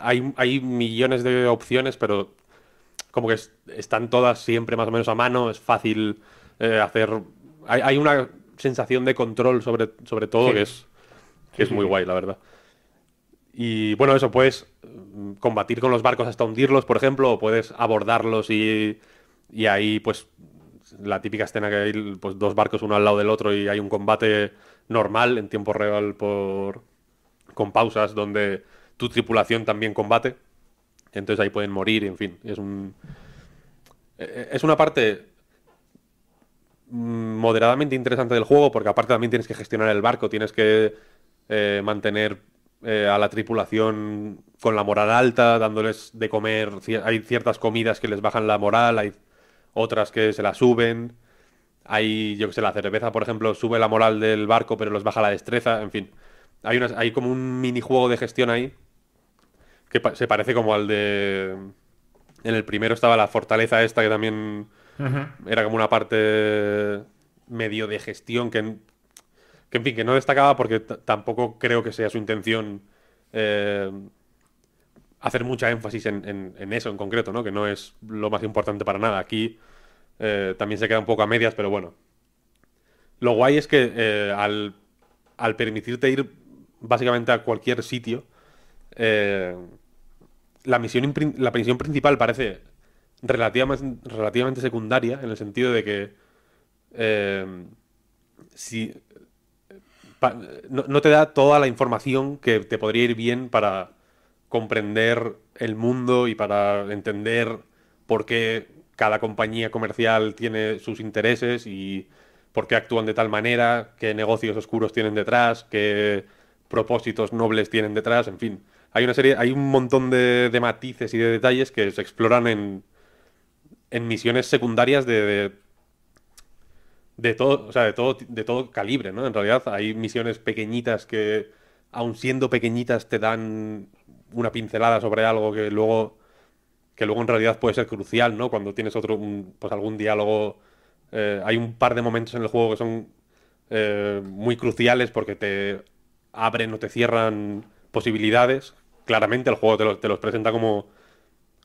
hay, millones de opciones, pero como que están todas siempre más o menos a mano, es fácil eh, hacer... Hay, una sensación de control sobre, sobre todo que es que es muy guay, la verdad. Y bueno, eso, puedes mm, combatir con los barcos hasta hundirlos, por ejemplo, o puedes abordarlos y, y ahí, pues, la típica escena que hay pues, dos barcos uno al lado del otro y hay un combate normal en tiempo real por con pausas donde tu tripulación también combate. Entonces ahí pueden morir, en fin. Es un. E, e, es una parte mm, moderadamente interesante del juego, porque aparte también tienes que gestionar el barco, tienes que eh, mantener eh, a la tripulación con la moral alta, dándoles de comer. Hay ciertas comidas que les bajan la moral, hay otras que se la suben. Hay, yo que sé, la cerveza, por ejemplo, sube la moral del barco, pero los baja la destreza. En fin, hay, unas, hay como un minijuego de gestión ahí que se parece como al de. En el primero estaba la fortaleza esta que también era como una parte medio de gestión que que en fin, que no destacaba porque tampoco creo que sea su intención eh, hacer mucha énfasis en, eso en concreto, ¿no? Que no es lo más importante para nada. Aquí eh, también se queda un poco a medias, pero bueno. Lo guay es que eh, al, permitirte ir básicamente a cualquier sitio, la, misión la principal parece relativamente secundaria en el sentido de que si no, te da toda la información que te podría ir bien para comprender el mundo y para entender por qué cada compañía comercial tiene sus intereses y por qué actúan de tal manera, qué negocios oscuros tienen detrás, qué propósitos nobles tienen detrás, en fin. Hay una serie, hay un montón de, matices y de detalles que se exploran en, misiones secundarias de de todo, o sea, de todo, de todo calibre, ¿no? En realidad hay misiones pequeñitas que, aun siendo pequeñitas, te dan una pincelada sobre algo que luego, que luego en realidad puede ser crucial, ¿no? Cuando tienes otro, pues algún diálogo, eh, hay un par de momentos en el juego que son eh, muy cruciales porque te abren o te cierran posibilidades. Claramente el juego te, los presenta como,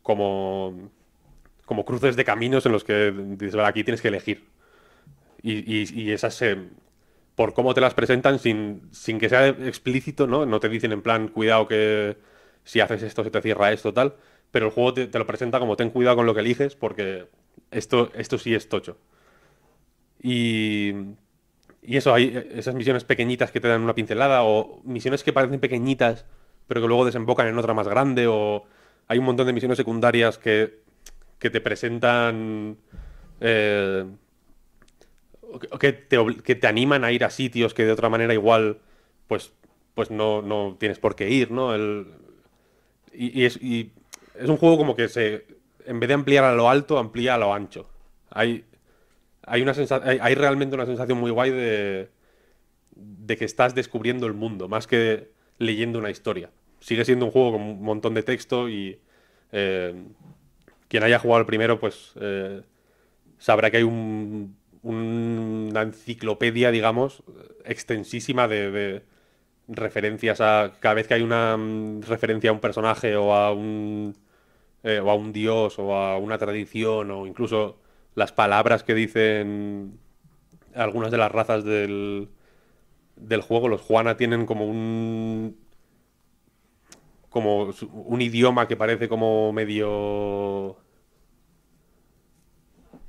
como, como cruces de caminos en los que aquí tienes que elegir y, esas eh, por cómo te las presentan sin, que sea explícito, ¿no? No te dicen en plan, cuidado que si haces esto se te cierra esto, tal. Pero el juego te, lo presenta como ten cuidado con lo que eliges porque esto, esto sí es tocho. Y, y eso, hay esas misiones pequeñitas que te dan una pincelada o misiones que parecen pequeñitas pero que luego desembocan en otra más grande o hay un montón de misiones secundarias que, que te presentan... Eh, que te, animan a ir a sitios que de otra manera igual pues, pues no, tienes por qué ir, ¿no? El, y, es, un juego como que se, en vez de ampliar a lo alto, amplía a lo ancho. Hay, hay, una hay, hay, realmente una sensación muy guay de, de que estás descubriendo el mundo, más que leyendo una historia. Sigue siendo un juego con un montón de texto y eh, quien haya jugado el primero, pues eh, sabrá que hay un una enciclopedia, digamos, extensísima de, referencias a cada vez que hay una mm, referencia a un personaje o a un eh, a un dios o a una tradición o incluso las palabras que dicen algunas de las razas del del juego los Juana tienen como un como un idioma que parece como medio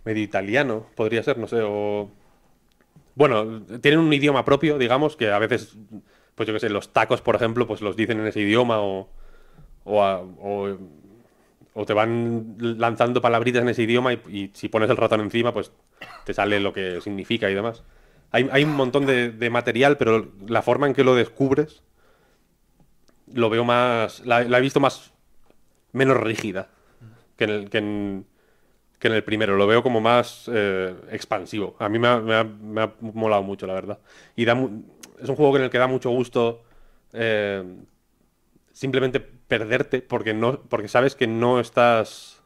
medio italiano, podría ser, no sé, o... Bueno, tienen un idioma propio, digamos, que a veces, pues yo qué sé, los tacos, por ejemplo, pues los dicen en ese idioma o, o, te van lanzando palabritas en ese idioma y, si pones el ratón encima, pues te sale lo que significa y demás. Hay, un montón de, material, pero la forma en que lo descubres lo veo más... La, he visto más... menos rígida que que en que en el primero. Lo veo como más eh, expansivo. A mí me ha, molado mucho, la verdad. Y da es un juego en el que da mucho gusto eh, simplemente perderte porque, no, porque sabes que no estás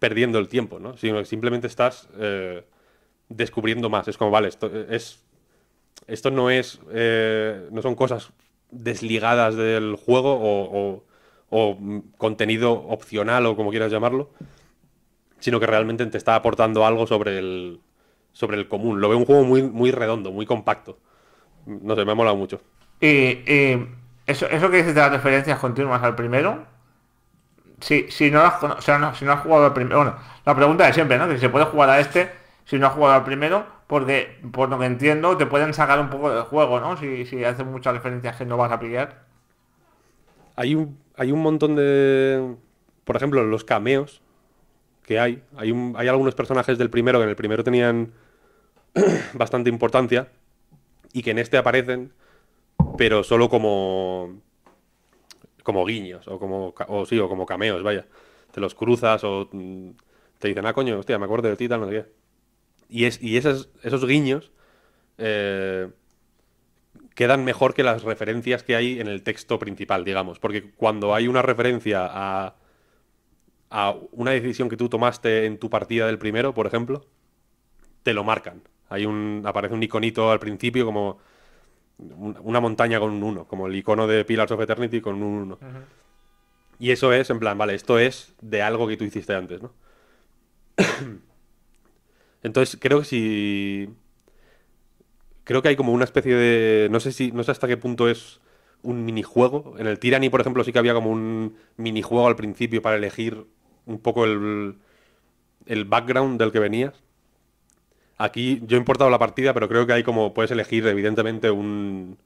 perdiendo el tiempo, ¿no? sino que simplemente estás eh, descubriendo más. Es como, vale, esto, es, esto no es. no son cosas desligadas del juego o mm, contenido opcional o como quieras llamarlo, sino que realmente te está aportando algo sobre el, sobre el común. Lo veo un juego muy, muy redondo, muy compacto. No sé, me ha molado mucho. Y, eso, eso que dices de las referencias continuas al primero, si, si, no, has, si no jugado al primero, bueno, la pregunta de siempre, ¿no? Que si se puede jugar a este si no has jugado al primero, porque por lo que entiendo te pueden sacar un poco del juego, ¿no? Si, si haces muchas referencias que no vas a pillar. Hay un, hay un montón de... Por ejemplo, los cameos que hay. Hay, hay algunos personajes del primero que en el primero tenían [clears throat] bastante importancia y que en este aparecen, pero solo como como guiños o como o sí o como cameos, vaya. Te los cruzas o mm, te dicen, "Ah, coño, hostia, me acuerdo de ti no sé qué." Y es y esos, esos guiños eh, quedan mejor que las referencias que hay en el texto principal, digamos, porque cuando hay una referencia a a una decisión que tú tomaste en tu partida del primero, por ejemplo, te lo marcan. Hay un, aparece un iconito al principio como una montaña con un 1, como el icono de Pillars of Eternity con un 1. Y eso es en plan, vale, esto es de algo que tú hiciste antes, ¿no? [coughs] Entonces, creo que si. Creo que hay como una especie de. No sé si. No sé hasta qué punto es un minijuego. En el Tyranny, por ejemplo, sí que había como un minijuego al principio para elegir un poco el, el background del que venías. Aquí yo he importado la partida, pero creo que hay como puedes elegir, evidentemente, un,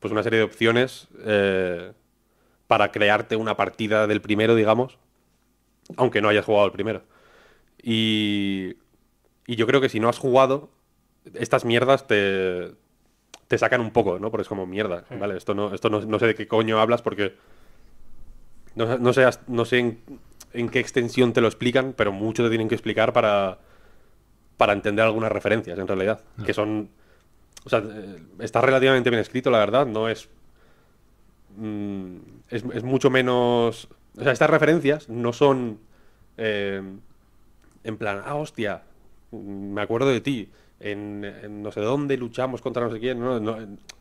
pues una serie de opciones eh, para crearte una partida del primero, digamos, aunque no hayas jugado el primero. Y, yo creo que si no has jugado, estas mierdas te, te sacan un poco, ¿no? Porque es como mierda, Esto, no, esto no, sé de qué coño hablas porque no, no sé, no sé en qué extensión te lo explican, pero mucho te tienen que explicar para, para entender algunas referencias, en realidad. Que son. O sea, está relativamente bien escrito, la verdad. No es, mm, es. mucho menos. O sea, estas referencias no son. Eh, en plan, ah, hostia, me acuerdo de ti. En, no sé dónde luchamos contra no sé quién.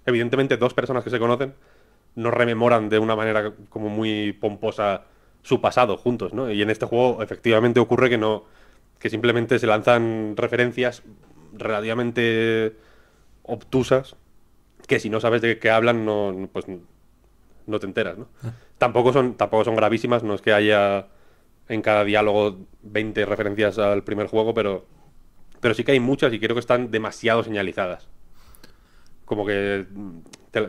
evidentemente, dos personas que se conocen no rememoran de una manera como muy pomposa su pasado juntos, ¿no? Y en este juego efectivamente ocurre que no, que simplemente se lanzan referencias relativamente obtusas que si no sabes de qué hablan no, pues no te enteras, ¿no? Ah. Tampoco son, tampoco son gravísimas, no es que haya en cada diálogo 20 referencias al primer juego, pero, pero sí que hay muchas y creo que están demasiado señalizadas. Como que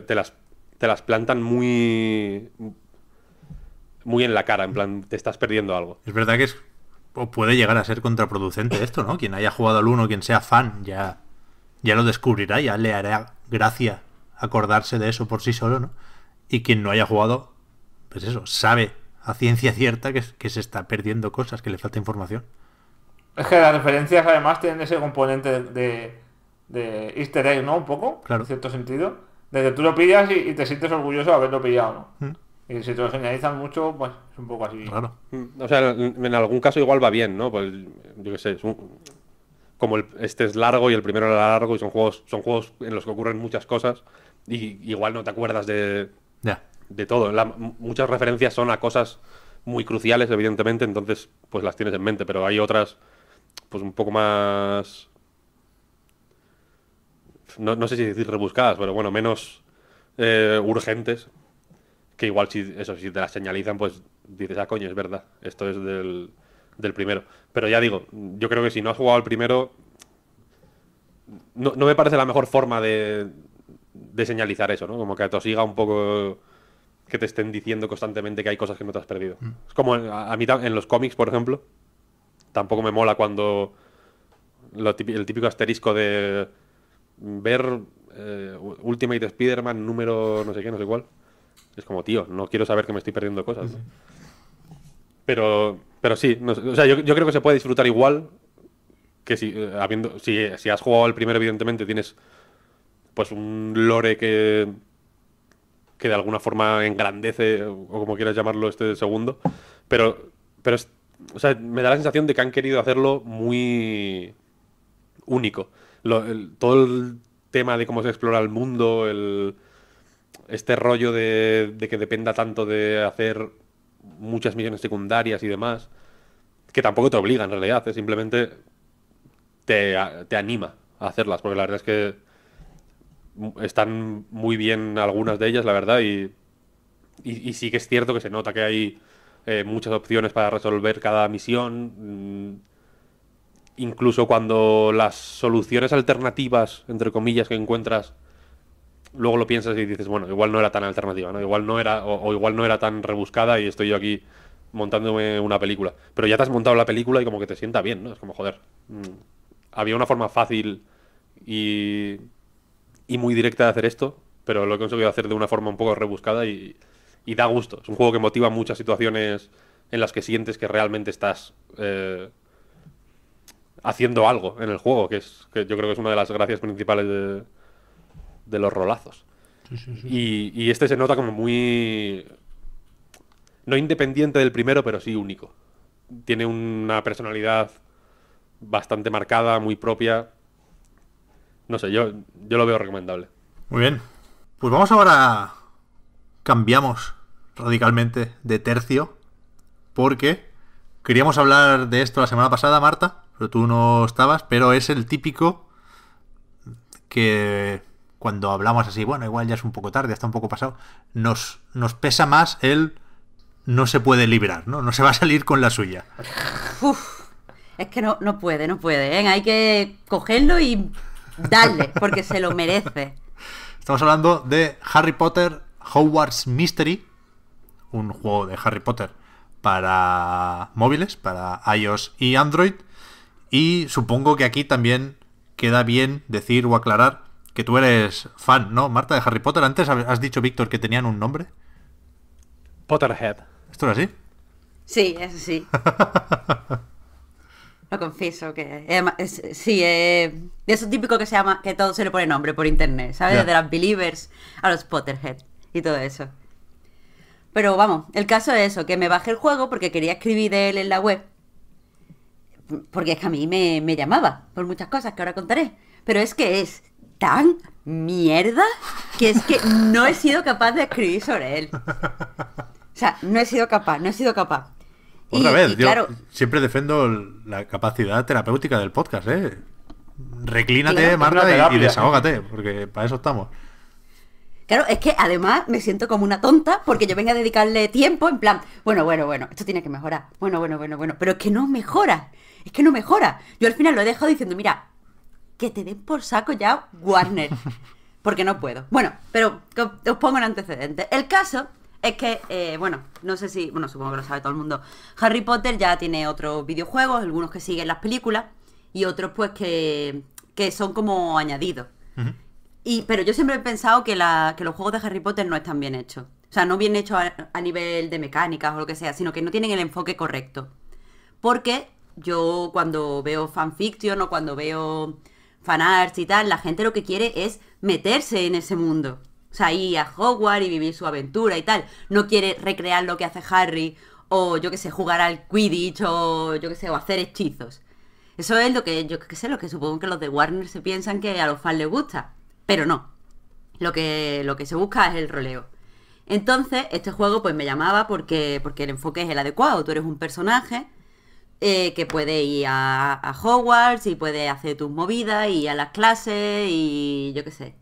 las, te las plantan muy, muy en la cara, en plan, te estás perdiendo algo. Es verdad que es, puede llegar a ser contraproducente esto, ¿no? Quien haya jugado al 1, quien sea fan, ya, ya lo descubrirá, ya le hará gracia acordarse de eso por sí solo, ¿no? Y quien no haya jugado, pues eso, sabe a ciencia cierta que, que se está perdiendo cosas, que le falta información. Es que las referencias además tienen ese componente de, de, easter egg, ¿no? Un poco, claro. en cierto sentido. Desde tú lo pillas y, te sientes orgulloso de haberlo pillado, ¿no? Mm. Y si te lo generalizan mucho, pues es un poco así. Mm. O sea, en algún caso igual va bien, ¿no? Pues yo qué sé, como este es largo y el primero era largo y son juegos, son juegos en los que ocurren muchas cosas y igual no te acuerdas de, de todo. muchas referencias son a cosas muy cruciales, evidentemente, entonces pues las tienes en mente, pero hay otras pues un poco más... No, sé si decir rebuscadas, pero bueno, menos eh, urgentes, que igual si eso, si te la señalizan, pues dices, ah, coño, es verdad, esto es del, primero. Pero ya digo, yo creo que si no has jugado al primero, no, me parece la mejor forma de, señalizar eso, ¿no? Como que te siga un poco que te estén diciendo constantemente que hay cosas que no te has perdido. Mm. Es como a, mí en los cómics, por ejemplo, tampoco me mola cuando el típico asterisco de ver eh, Ultimate Spider-Man número no sé qué, no sé cuál. Es como, tío, no quiero saber que me estoy perdiendo cosas. Pero, pero sí, o sea, yo, creo que se puede disfrutar igual que si, eh, habiendo, si, has jugado al primero, evidentemente, tienes pues un lore que, que de alguna forma engrandece, o como quieras llamarlo, este segundo. Pero, pero me da la sensación de que han querido hacerlo muy único. todo el tema de cómo se explora el mundo, el, este rollo de, que dependa tanto de hacer muchas misiones secundarias y demás, que tampoco te obliga en realidad, simplemente te, anima a hacerlas, porque la verdad es que están muy bien algunas de ellas, la verdad, y, sí que es cierto que se nota que hay eh, muchas opciones para resolver cada misión. Mm, incluso cuando las soluciones alternativas, entre comillas, que encuentras luego lo piensas y dices, bueno, igual no era tan alternativa, ¿no? Igual no era, o, igual no era tan rebuscada y estoy yo aquí montándome una película. Pero ya te has montado la película y como que te sienta bien, ¿no? Es como, joder, mm, había una forma fácil y, y, muy directa de hacer esto, pero lo he conseguido hacer de una forma un poco rebuscada y, y da gusto. Es un juego que motiva muchas situaciones en las que sientes que realmente estás eh, haciendo algo en el juego, que es que yo creo que es una de las gracias principales de, de los rolazos. Y, y, este se nota como muy. No independiente del primero, pero sí único. Tiene una personalidad bastante marcada, muy propia. No sé, yo, yo lo veo recomendable. Muy bien. Pues vamos ahora. Cambiamos radicalmente de tercio. Porque queríamos hablar de esto la semana pasada, Marta. Pero tú no estabas. Pero es el típico que cuando hablamos así, bueno, igual ya es un poco tarde, está un poco pasado, nos, nos pesa más el no se puede librar, ¿no? No se va a salir con la suya. es que no, no puede, no puede, ¿eh? hay que cogerlo y darle, porque se lo merece. Estamos hablando de Harry Potter Hogwarts Mystery, un juego de Harry Potter para móviles, para iOS y Android. Y supongo que aquí también queda bien decir o aclarar que tú eres fan, ¿no, Marta, de Harry Potter? Antes has dicho, Víctor, que tenían un nombre. Potterhead. ¿Esto era así? Sí, eso sí. [laughs] Lo confieso que eh, es, sí, eh, de eso típico que se llama, que todo se le pone nombre por internet, ¿sabes? Desde las believers a los Potterhead y todo eso. Pero vamos, el caso es eso, que me bajé el juego porque quería escribir de él en la web. Porque es que a mí me llamaba por muchas cosas que ahora contaré. Pero es que es tan mierda que es que no he sido capaz de escribir sobre él. O sea, no he sido capaz, no he sido capaz. Otra vez, siempre defiendo la capacidad terapéutica del podcast, ¿eh? Reclínate, Marta, y, y, desahógate, porque para eso estamos. Claro, es que además me siento como una tonta porque yo vengo a dedicarle tiempo en plan, bueno, bueno, bueno, esto tiene que mejorar, bueno, bueno, bueno, bueno, pero es que no mejora, es que no mejora. Yo al final lo he dejado diciendo, mira, que te den por saco ya Warner. Porque no puedo. Bueno, pero os pongo en antecedente. El caso es que, eh, bueno, no sé si, bueno, supongo que lo sabe todo el mundo. Harry Potter ya tiene otros videojuegos, algunos que siguen las películas y otros pues que, que son como añadidos. y, pero yo siempre he pensado que, la, que los juegos de Harry Potter no están bien hechos. O sea, no bien hechos a nivel de mecánicas o lo que sea, sino que no tienen el enfoque correcto. Porque yo cuando veo fanfiction o cuando veo fanarts y tal, la gente lo que quiere es meterse en ese mundo. O sea, ir a Hogwarts y vivir su aventura y tal. No quiere recrear lo que hace Harry o yo que sé, jugar al Quidditch o yo que sé, o hacer hechizos. Eso es lo que yo que sé, lo que supongo que los de Warner se piensan que a los fans les gusta, pero no. Lo que lo que se busca es el roleo. Entonces, este juego pues me llamaba porque porque el enfoque es el adecuado, tú eres un personaje eh, que puede ir a, Hogwarts y puede hacer tus movidas y a las clases y yo qué sé,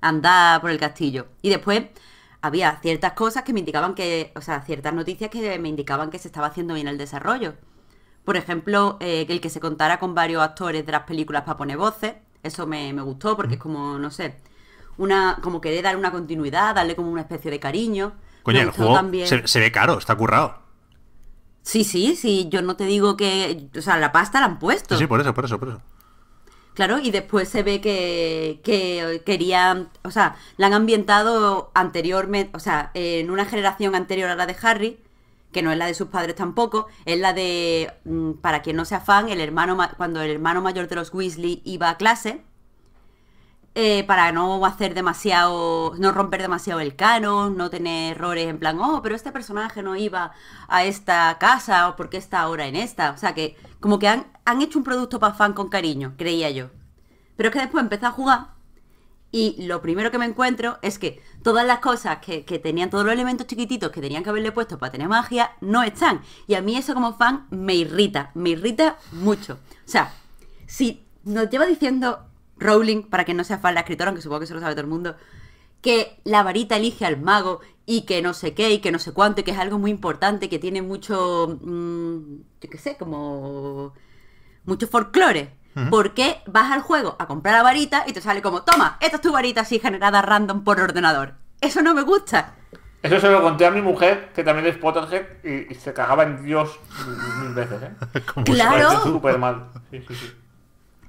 andar por el castillo. Y después había ciertas cosas que me indicaban que, o sea, ciertas noticias que me indicaban que se estaba haciendo bien el desarrollo. Por ejemplo, eh, que el que se contara con varios actores de las películas para poner voces. Eso me, gustó porque es mm. como, no sé, una como querer dar una continuidad, darle como una especie de cariño. Coño, se ve caro, está currado. Sí, sí, sí, yo no te digo que... O sea, la pasta la han puesto. Sí, por eso, por eso, por eso. Claro, y después se ve que, que querían, o sea, la han ambientado anteriormente, o sea, en una generación anterior a la de Harry, que no es la de sus padres tampoco, es la de, mm, para quien no sea fan, el hermano, cuando el hermano mayor de los Weasley iba a clase, eh, para no hacer demasiado, no romper demasiado el canon, no tener errores en plan, oh, pero este personaje no iba a esta casa o porque está ahora en esta. O sea que como que han, hecho un producto para fan con cariño, creía yo. Pero es que después empecé a jugar y lo primero que me encuentro es que todas las cosas que, que, tenían, todos los elementos chiquititos que tenían que haberle puesto para tener magia, no están. Y a mí eso como fan me irrita, me irrita mucho. O sea, si nos lleva diciendo Rowling, para que no sea fan la escritora, aunque supongo que se lo sabe todo el mundo, que la varita elige al mago y que no sé qué y que no sé cuánto y que es algo muy importante, que tiene mucho, mm, yo qué sé, como mucho folclore. Porque ¿Por qué vas al juego a comprar la varita y te sale como, toma, esta es tu varita así generada random por ordenador? Eso no me gusta. Eso se lo conté a mi mujer, que también es Potterhead, y, se cagaba en Dios mil veces, ¿eh? [laughs] claro.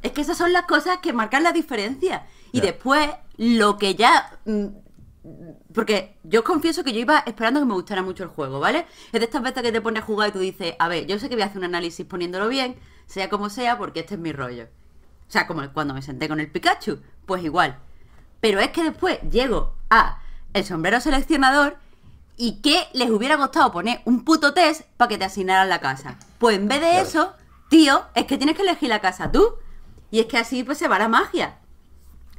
Es que esas son las cosas que marcan la diferencia. Y después, lo que ya. Mm, porque yo confieso que yo iba esperando que me gustara mucho el juego, ¿vale? Es de estas veces que te pones a jugar y tú dices, a ver, yo sé que voy a hacer un análisis poniéndolo bien, sea como sea, porque este es mi rollo. O sea, como cuando me senté con el Pikachu, pues igual. Pero es que después llego a el sombrero seleccionador y que les hubiera costado poner un puto test para que te asignaran la casa. Pues en vez de eso, tío, es que tienes que elegir la casa tú. Y es que así pues se va la magia.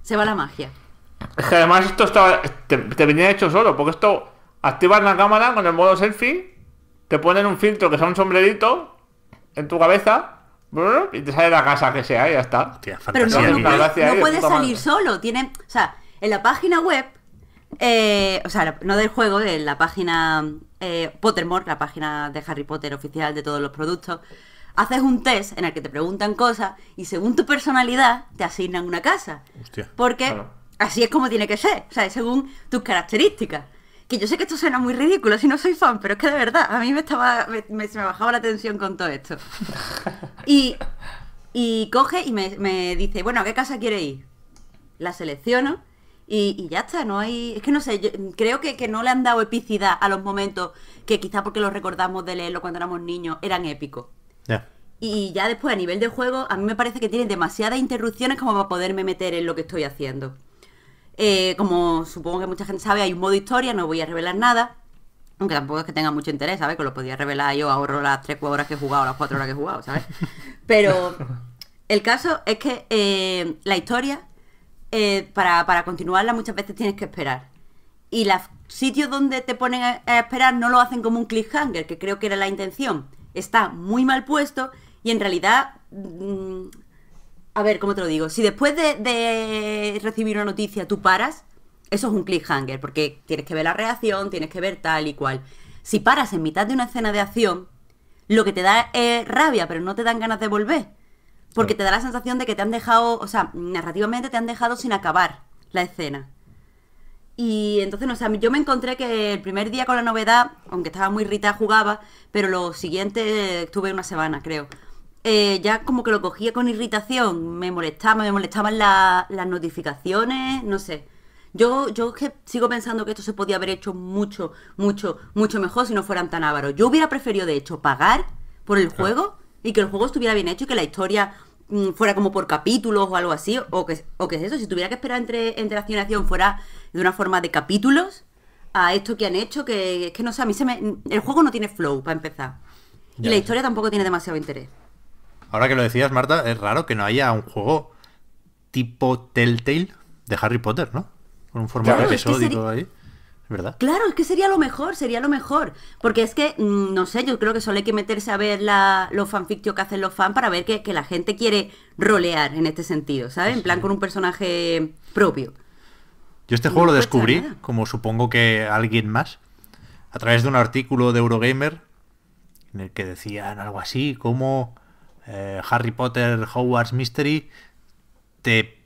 Se va la magia. Es que además esto estaba, te, venía hecho solo, porque esto activas la cámara con el modo selfie, te ponen un filtro que sea un sombrerito en tu cabeza y te sale la casa que sea y ya está. Pero no, no, puedes eh, salir solo, tiene, o sea, en la página web, eh, o sea, no del juego, En la página eh, Pottermore, la página de Harry Potter oficial de todos los productos haces un test en el que te preguntan cosas y según tu personalidad te asignan una casa. Hostia, porque así es como tiene que ser, o sea, según tus características. Que yo sé que esto suena muy ridículo si no soy fan, pero es que de verdad, a mí me estaba. me, bajaba la tensión con todo esto. [laughs] Y, coge y me, dice, bueno, ¿a qué casa quiere ir? La selecciono y, ya está, no hay. Es que no sé, creo que, que no le han dado epicidad a los momentos que quizá porque los recordamos de leerlo cuando éramos niños, eran épicos. Y ya después a nivel de juego, a mí me parece que tiene demasiadas interrupciones como para poderme meter en lo que estoy haciendo. Eh, como supongo que mucha gente sabe, hay un modo historia, no voy a revelar nada. Aunque tampoco es que tenga mucho interés, ¿sabes? Que lo podía revelar yo, ahorro las 3 horas que he jugado, las 4 horas que he jugado, ¿sabes? [laughs] Pero el caso es que eh, la historia, eh, para, continuarla muchas veces tienes que esperar. Y los sitios donde te ponen a, a esperar no lo hacen como un cliffhanger, que creo que era la intención está muy mal puesto y en realidad... Mm, a ver, ¿cómo te lo digo? Si después de, de recibir una noticia tú paras, eso es un cliffhanger, porque tienes que ver la reacción, tienes que ver tal y cual. Si paras en mitad de una escena de acción, lo que te da es rabia, pero no te dan ganas de volver. Porque te da la sensación de que te han dejado, o sea, narrativamente te han dejado sin acabar la escena. Y entonces, no, sé yo me encontré que el primer día con la novedad, aunque estaba muy irritada, jugaba, pero lo siguiente estuve una semana, creo. Eh, ya como que lo cogía con irritación, me molestaba, me molestaban las notificaciones, no sé. Yo, yo sigo pensando que esto se podía haber hecho mucho, mucho, mucho mejor si no fueran tan avaros Yo hubiera preferido, de hecho, pagar por el juego y que el juego estuviera bien hecho y que la historia Mm, fuera como por capítulos o algo así, o que, o que es eso, si tuviera que esperar entre, entre acción y acción fuera de una forma de capítulos a esto que han hecho, que es que no sé, a mí se me... El juego no tiene flow, para empezar. y la historia tampoco tiene demasiado interés. Ahora que lo decías, Marta, es raro que no haya un juego tipo Telltale de Harry Potter, ¿no? Con un formato episódico ahí. Claro, es que sería lo mejor, sería lo mejor. Porque es que, mm, no sé, yo creo que solo hay que meterse a ver la, los fanfictios que hacen los fans para ver que, la gente quiere rolear en este sentido, ¿sabes? En plan con un personaje propio. Yo este juego lo descubrí, como supongo que alguien más, a través de un artículo de Eurogamer en el que decían algo así como eh, Harry Potter Hogwarts Mystery te,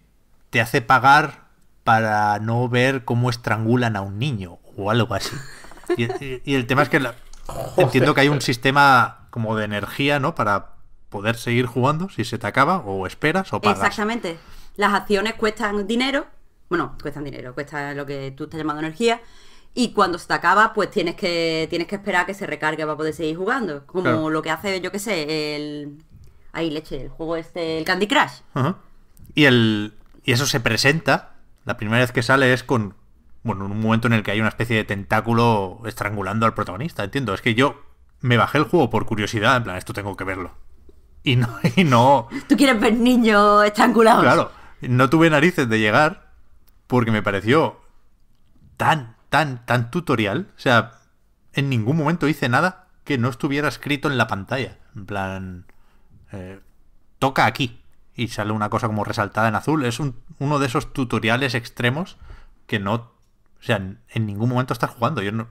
te hace pagar para no ver cómo estrangulan a un niño o algo así. Y, el tema es que entiendo que hay un sistema como de energía, ¿no? Para poder seguir jugando si se te acaba o esperas o pagas. Exactamente. Las acciones cuestan dinero. Bueno, cuestan dinero, cuesta lo que tú estás llamando energía. Y cuando se te acaba, pues tienes que, tienes que esperar a que se recargue para poder seguir jugando. Como lo que hace, yo qué sé, el. Ahí leche, el juego este, el Candy Crush. Y el. Y eso se presenta la primera vez que sale es con, bueno, un momento en el que hay una especie de tentáculo estrangulando al protagonista, entiendo. Es que yo me bajé el juego por curiosidad, en plan, esto tengo que verlo. Y no... [laughs] Y no Tú quieres ver niños estrangulados. Claro, no tuve narices de llegar porque me pareció tan, tan, tan tutorial. O sea, en ningún momento hice nada que no estuviera escrito en la pantalla. En plan, eh, toca aquí y sale una cosa como resaltada en azul. Es uno de esos tutoriales extremos que no, o sea, en, ningún momento estás jugando. Yo no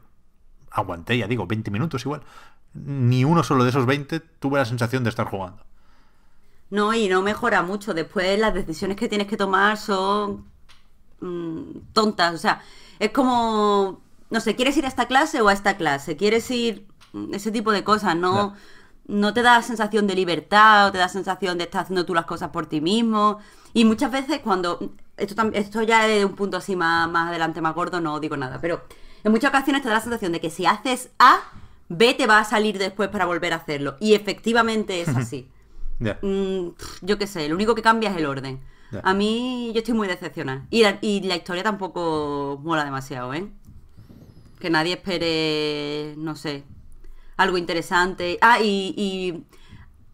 aguanté, ya digo, 20 minutos igual. Ni uno solo de esos 20 tuve la sensación de estar jugando. No, y no mejora mucho. Después las decisiones que tienes que tomar son mm, tontas. O sea, es como, no sé, ¿quieres ir a esta clase o a esta clase? ¿Quieres ir mm, ese tipo de cosas? no no te da sensación de libertad o te da sensación de estar haciendo tú las cosas por ti mismo. Y muchas veces cuando... Esto, esto ya es un punto así más, más adelante, más gordo, no digo nada, pero en muchas ocasiones te da la sensación de que si haces A, B te va a salir después para volver a hacerlo. Y efectivamente es así. [laughs] Mm, yo qué sé, lo único que cambia es el orden. A mí yo estoy muy decepcionada. Y la, y la historia tampoco mola demasiado, ¿eh? Que nadie espere, no sé, algo interesante. Ah, y,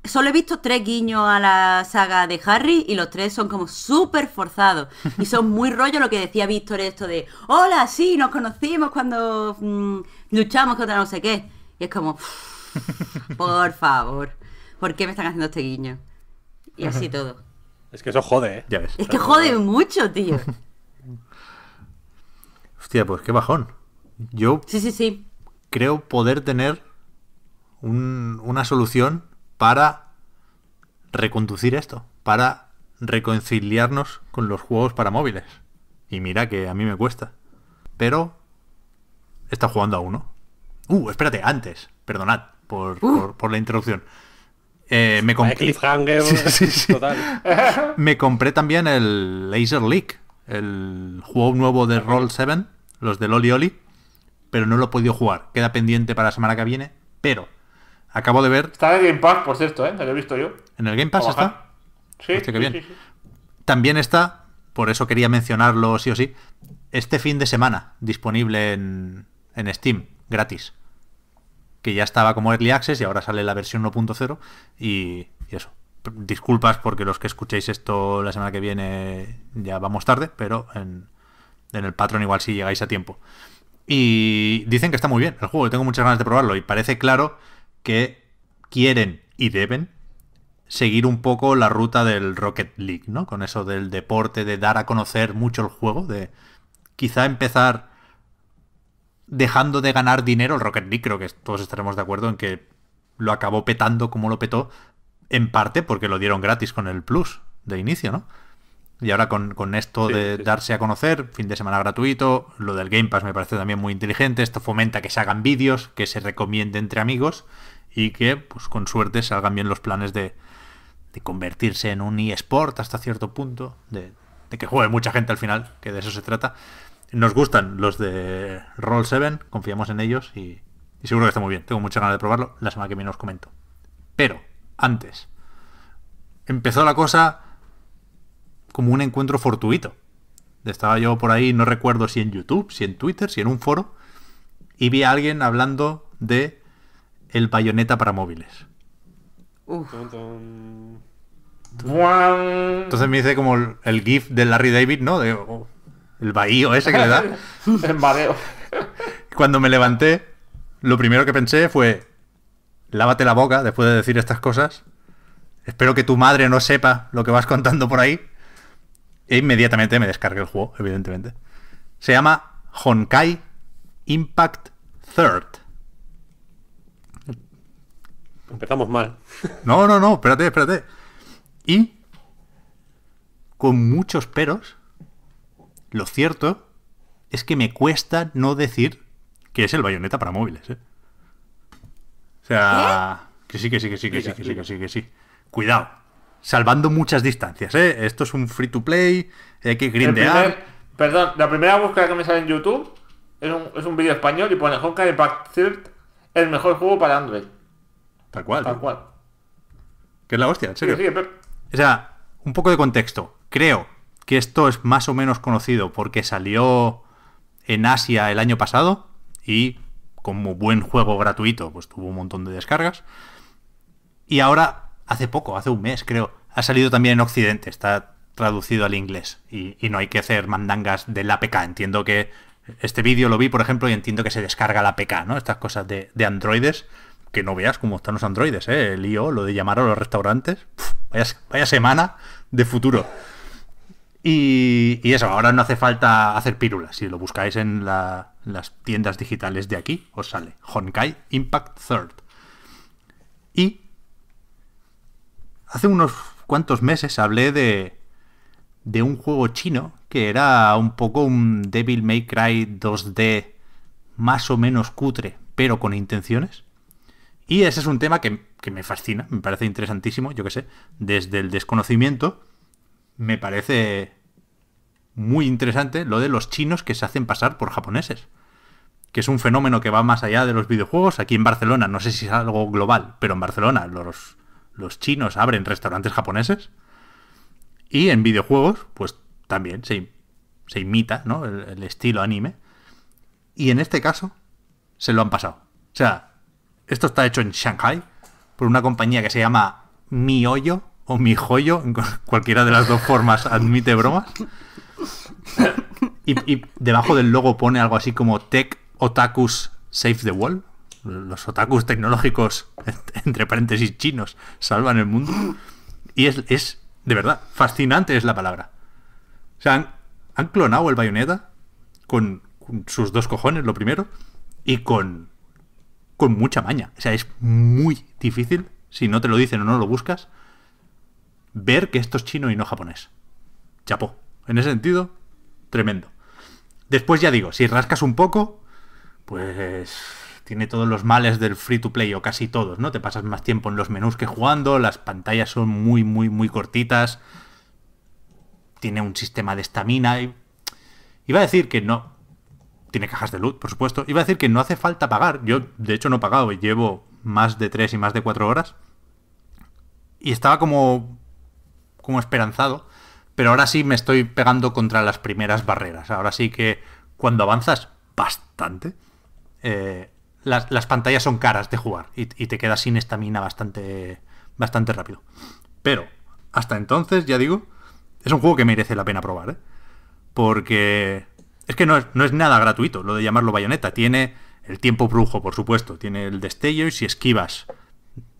solo he visto tres guiños a la saga de Harry y los tres son como súper forzados. Y son [laughs] muy rollo lo que decía Víctor esto de, hola, sí, nos conocimos cuando mm, luchamos contra no sé qué. Y es como, [laughs] por favor, ¿por qué me están haciendo este guiño? Y así todo. Es que eso jode, ¿eh? Ya ves. Es que jode mucho, tío. [laughs] Hostia, pues qué bajón. Yo. Sí, sí, sí. Creo poder tener una solución para reconducir esto, para reconciliarnos con los juegos para móviles. Y mira que a mí me cuesta. Pero está jugando a uno. Uh, espérate, antes, perdonad por, uh. la introducción. Eh, me compré. [laughs] [laughs] me compré también el Laser League, el juego nuevo de Roll 7, los de Loli Oli, pero no lo he podido jugar. Queda pendiente para la semana que viene, pero Acabo de ver. Está en el Game Pass, por cierto, ¿eh? Lo he visto yo. ¿En el Game Pass está? Sí, qué bien. También está, por eso quería mencionarlo sí o sí, este fin de semana disponible en, en Steam, gratis. Que ya estaba como Early Access y ahora sale la versión 1.0 y, eso. Disculpas porque los que escuchéis esto la semana que viene ya vamos tarde, pero en, el patrón igual sí llegáis a tiempo. Y dicen que está muy bien el juego, tengo muchas ganas de probarlo y parece claro que quieren y deben seguir un poco la ruta del Rocket League, ¿no? Con eso del deporte, de dar a conocer mucho el juego, de quizá empezar dejando de ganar dinero. El Rocket League creo que todos estaremos de acuerdo en que lo acabó petando como lo petó, en parte porque lo dieron gratis con el Plus de inicio, ¿no? Y ahora con, esto de darse a conocer, fin de semana gratuito, lo del Game Pass me parece también muy inteligente, esto fomenta que se hagan vídeos, que se recomiende entre amigos y que, pues con suerte, salgan bien los planes de, de convertirse en un e-sport hasta cierto punto, de, que juegue mucha gente al final, que de eso se trata. Nos gustan los de Roll7, confiamos en ellos y, y seguro que está muy bien. Tengo mucha ganas de probarlo, la semana que viene os comento. Pero, antes, empezó la cosa como un encuentro fortuito. Estaba yo por ahí, no recuerdo si en YouTube, si en Twitter, si en un foro, y vi a alguien hablando de el bayoneta para móviles. Entonces me dice como el, GIF de Larry David, ¿no? Oh, el bahío ese que le da. [laughs] Cuando me levanté, lo primero que pensé fue, lávate la boca después de decir estas cosas. Espero que tu madre no sepa lo que vas contando por ahí. E inmediatamente me descargué el juego, evidentemente. Se llama Honkai Impact Third. Empezamos mal. No, no, no, espérate, espérate. Y con muchos peros, lo cierto es que me cuesta no decir que es el bayoneta para móviles. ¿eh? O sea, que sí, que sí, que sí, que sí, que sí, que sí, Cuidado. Salvando muchas distancias, ¿eh? Esto es un free to play, hay que grindear. perdón, la primera búsqueda que me sale en YouTube es un, vídeo español y pone Honkai Back Third, el mejor juego para Android. Tal cual. Tal cual. Que es la hostia, en serio. O sea, un poco de contexto. Creo que esto es más o menos conocido porque salió en Asia el año pasado y como buen juego gratuito, pues tuvo un montón de descargas. Y ahora, hace poco, hace un mes creo, ha salido también en Occidente, está traducido al inglés y, no hay que hacer mandangas del APK. Entiendo que este vídeo lo vi, por ejemplo, y entiendo que se descarga la APK, ¿no? Estas cosas de, de androides que no veas cómo están los androides, ¿eh? El lío, lo de llamar a los restaurantes. vaya, semana de futuro. Y, eso, ahora no hace falta hacer pírulas. Si lo buscáis en las tiendas digitales de aquí, os sale Honkai Impact Third. Y hace unos cuantos meses hablé de, de un juego chino que era un poco un Devil May Cry 2D más o menos cutre, pero con intenciones. Y ese es un tema que, me fascina, me parece interesantísimo, yo qué sé, desde el desconocimiento, me parece muy interesante lo de los chinos que se hacen pasar por japoneses, que es un fenómeno que va más allá de los videojuegos. Aquí en Barcelona, no sé si es algo global, pero en Barcelona los, los chinos abren restaurantes japoneses y en videojuegos, pues también se, se imita ¿no? el, el estilo anime. Y en este caso, se lo han pasado. O sea, esto está hecho en Shanghai por una compañía que se llama Mi Hoyo o Mi Joyo, cualquiera de las dos formas admite bromas. Y, debajo del logo pone algo así como Tech Otakus Save the World. Los otakus tecnológicos, [laughs] entre paréntesis chinos, salvan el mundo. Y es, de verdad, fascinante es la palabra. O sea, han, clonado el bayoneta con sus dos cojones, lo primero, y con con mucha maña. O sea, es muy difícil, si no te lo dicen o no lo buscas, ver que esto es chino y no japonés. chapo En ese sentido, tremendo. Después ya digo, si rascas un poco, pues tiene todos los males del free to play o casi todos, ¿no? Te pasas más tiempo en los menús que jugando, las pantallas son muy, muy, muy cortitas, tiene un sistema de estamina. Iba a decir que no, tiene cajas de loot, por supuesto. Iba a decir que no hace falta pagar. Yo, de hecho, no he pagado y llevo más de 3 y más de 4 horas. Y estaba como. como esperanzado. Pero ahora sí me estoy pegando contra las primeras barreras. Ahora sí que cuando avanzas bastante. Eh, las, pantallas son caras de jugar y, te quedas sin estamina bastante, bastante rápido. Pero hasta entonces, ya digo, es un juego que merece la pena probar. ¿eh? Porque es que no es, nada gratuito lo de llamarlo bayoneta. Tiene el tiempo brujo, por supuesto. Tiene el destello y si esquivas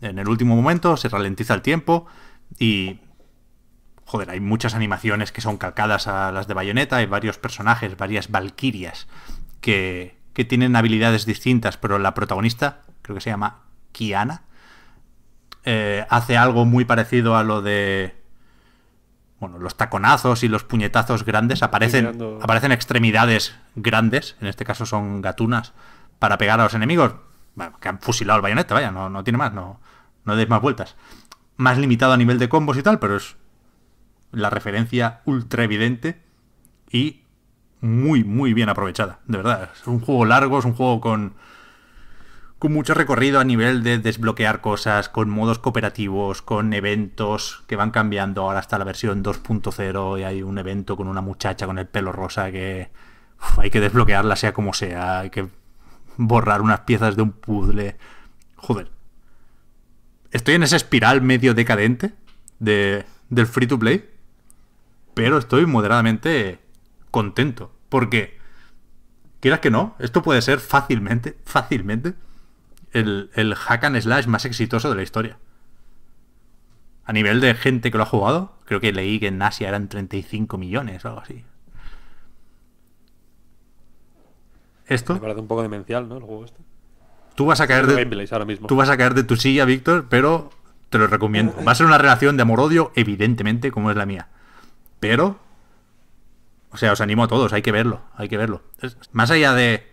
en el último momento se ralentiza el tiempo y... Joder, hay muchas animaciones que son calcadas a las de bayoneta. Hay varios personajes, varias valquirias que, que tienen habilidades distintas, pero la protagonista, creo que se llama Kiana, eh, hace algo muy parecido a lo de bueno, los taconazos y los puñetazos grandes aparecen, aparecen extremidades grandes, en este caso son gatunas, para pegar a los enemigos. Bueno, que han fusilado el bayoneta, vaya, no, no tiene más, no, no deis más vueltas. Más limitado a nivel de combos y tal, pero es la referencia ultra evidente y muy, muy bien aprovechada, de verdad. Es un juego largo, es un juego con, con mucho recorrido a nivel de desbloquear cosas, con modos cooperativos, con eventos que van cambiando. Ahora hasta la versión 2.0 y hay un evento con una muchacha con el pelo rosa que hay que desbloquearla sea como sea, hay que borrar unas piezas de un puzzle. Joder. Estoy en esa espiral medio decadente de, del free to play, pero estoy moderadamente contento porque, quieras que no, esto puede ser fácilmente, fácilmente el, hack and slash más exitoso de la historia. A nivel de gente que lo ha jugado, creo que leí que en Asia eran 35 millones o algo así. Esto. Me parece un poco demencial, ¿no? El juego este. Tú vas a caer de, Tú vas a caer de tu silla, Víctor, pero te lo recomiendo. Va a ser una relación de amor-odio, evidentemente, como es la mía. Pero. O sea, os animo a todos, hay que verlo, hay que verlo. más allá de,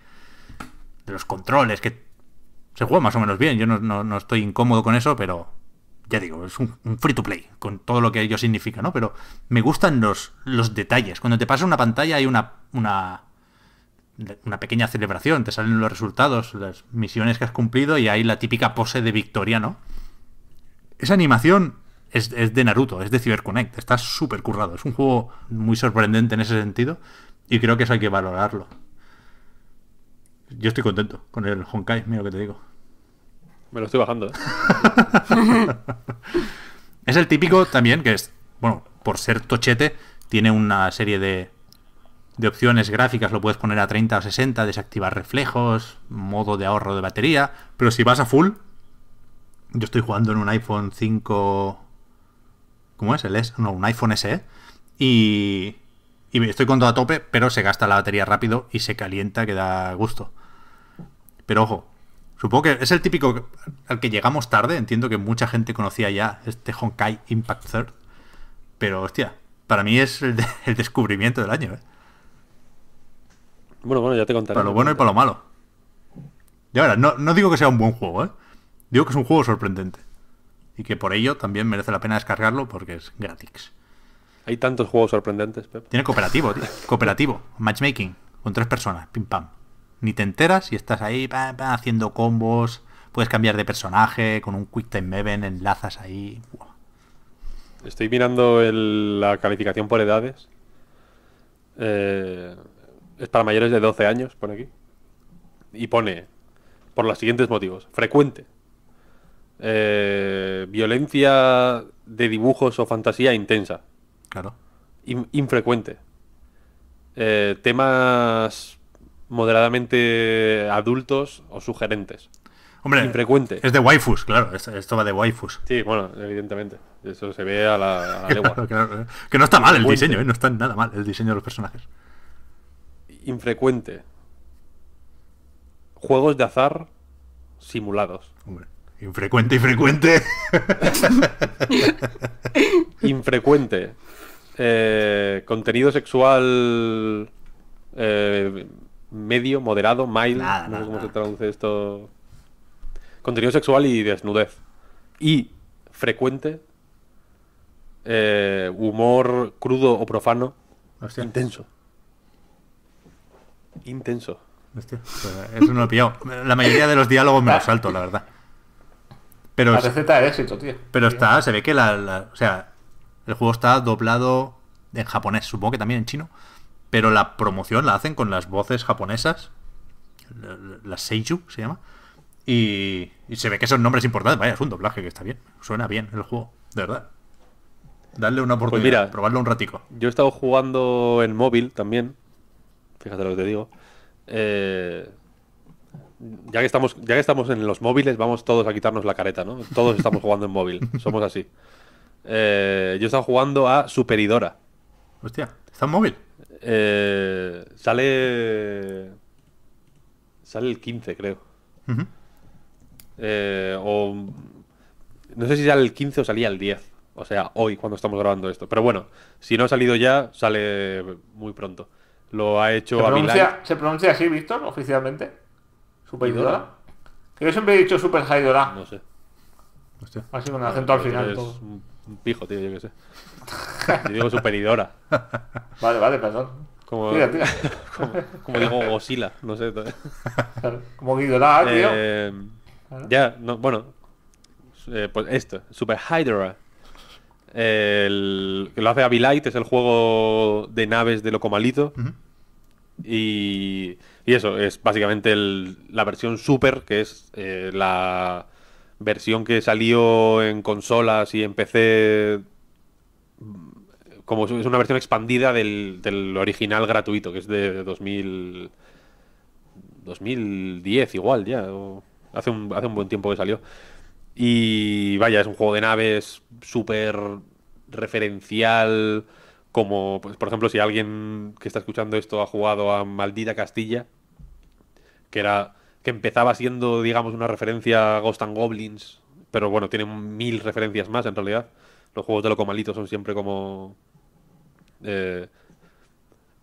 de los controles, que se juega más o menos bien. Yo no, estoy incómodo con eso, pero ya digo, es un, free to play, con todo lo que ello significa, ¿no? Pero me gustan los, los detalles. Cuando te pasa una pantalla hay una, una, una pequeña celebración, te salen los resultados, las misiones que has cumplido y hay la típica pose de victoria, ¿no? Esa animación es, es de Naruto, es de CyberConnect, está súper currado. Es un juego muy sorprendente en ese sentido y creo que eso hay que valorarlo. Yo estoy contento con el Honkai, mira lo que te digo. Me lo estoy bajando. ¿eh? [laughs] es el típico también que es, bueno, por ser tochete, tiene una serie de, de opciones gráficas. Lo puedes poner a 30 o 60, desactivar reflejos, modo de ahorro de batería. Pero si vas a full, yo estoy jugando en un iPhone 5. ¿Cómo es? El S? No, un iPhone SE. Y, y estoy con todo a tope, pero se gasta la batería rápido y se calienta, que da gusto. Pero ojo, supongo que es el típico al que llegamos tarde. Entiendo que mucha gente conocía ya este Honkai Impact Third. Pero hostia, para mí es el, descubrimiento del año. ¿eh? Bueno, bueno, ya te contaré. Para lo bueno y para lo malo. ya ahora, no, no digo que sea un buen juego, ¿eh? Digo que es un juego sorprendente. Y que por ello también merece la pena descargarlo porque es gratis. Hay tantos juegos sorprendentes, Tiene cooperativo, tío. Cooperativo. Matchmaking. Con tres personas. Pim pam ni te enteras y estás ahí haciendo combos, puedes cambiar de personaje, con un Quick Time Event enlazas ahí. Estoy mirando la calificación por edades. Eh, es para mayores de 12 años, pone aquí. Y pone, por los siguientes motivos, frecuente. Eh, violencia de dibujos o fantasía intensa. Claro. infrecuente. Eh, temas moderadamente adultos o sugerentes. Hombre, Infrecuente. es de waifus, claro. Esto va de waifus. Sí, bueno, evidentemente. Eso se ve a la, [laughs] eh, Que no está mal el diseño, ¿eh? no está nada mal el diseño de los personajes. Infrecuente. Juegos de azar simulados. Hombre, infrecuente, frecuente infrecuente. [laughs] Eh, contenido sexual eh, medio, moderado, mild, no sé cómo se traduce esto. Contenido sexual y desnudez. Y frecuente, eh, humor crudo o profano, intenso. Intenso. Hostia, pues, eso no lo he pillado. La mayoría de los diálogos me los salto, la verdad. Pero, la receta de éxito, tío. Pero está, se ve que la, O sea, el juego está doblado en japonés, supongo que también en chino pero la promoción la hacen con las voces japonesas, las Seiju se llama, y, se ve que son nombres importantes. Vaya, es un doblaje que está bien, suena bien el juego, de verdad. Darle una pues oportunidad, probarlo un ratico. Yo he estado jugando en móvil también, fíjate lo que te digo. Eh, ya que estamos ya que estamos en los móviles vamos todos a quitarnos la careta no todos estamos [laughs] jugando en móvil somos así eh, Yo yo estado jugando a Superidora Hostia, está en móvil eh, sale. Sale el 15, creo. Eh, o. No sé si sale el 15 o salía el 10. O sea, hoy, cuando estamos grabando esto. Pero bueno, si no ha salido ya, sale muy pronto. Lo ha hecho ¿Se pronuncia, así, Víctor, oficialmente? Super Que yo siempre he dicho Super No sé. Así con el acento al final. un pijo, tío, yo qué sé. Yo digo superidora. [laughs] Vale, vale, perdón. Como, como, digo Godzilla, no sé. como Ghidorah, tío. Em, ya, bueno. Eh, pues esto, Super Hydra. que lo hace Abilite, es el juego de naves de Locomalito. y, y, eso, es básicamente la versión Super, que es eh, la versión que salió en consolas y en PC como es una versión expandida del, original gratuito, que es de 2000, 2010 igual, ya. Hace un, hace un buen tiempo que salió. Y vaya, es un juego de naves súper referencial, como, pues, por ejemplo, si alguien que está escuchando esto ha jugado a Maldita Castilla, que era que empezaba siendo, digamos, una referencia a Ghost and Goblins, pero bueno, tiene mil referencias más en realidad. Los juegos de comalito son siempre como. Eh,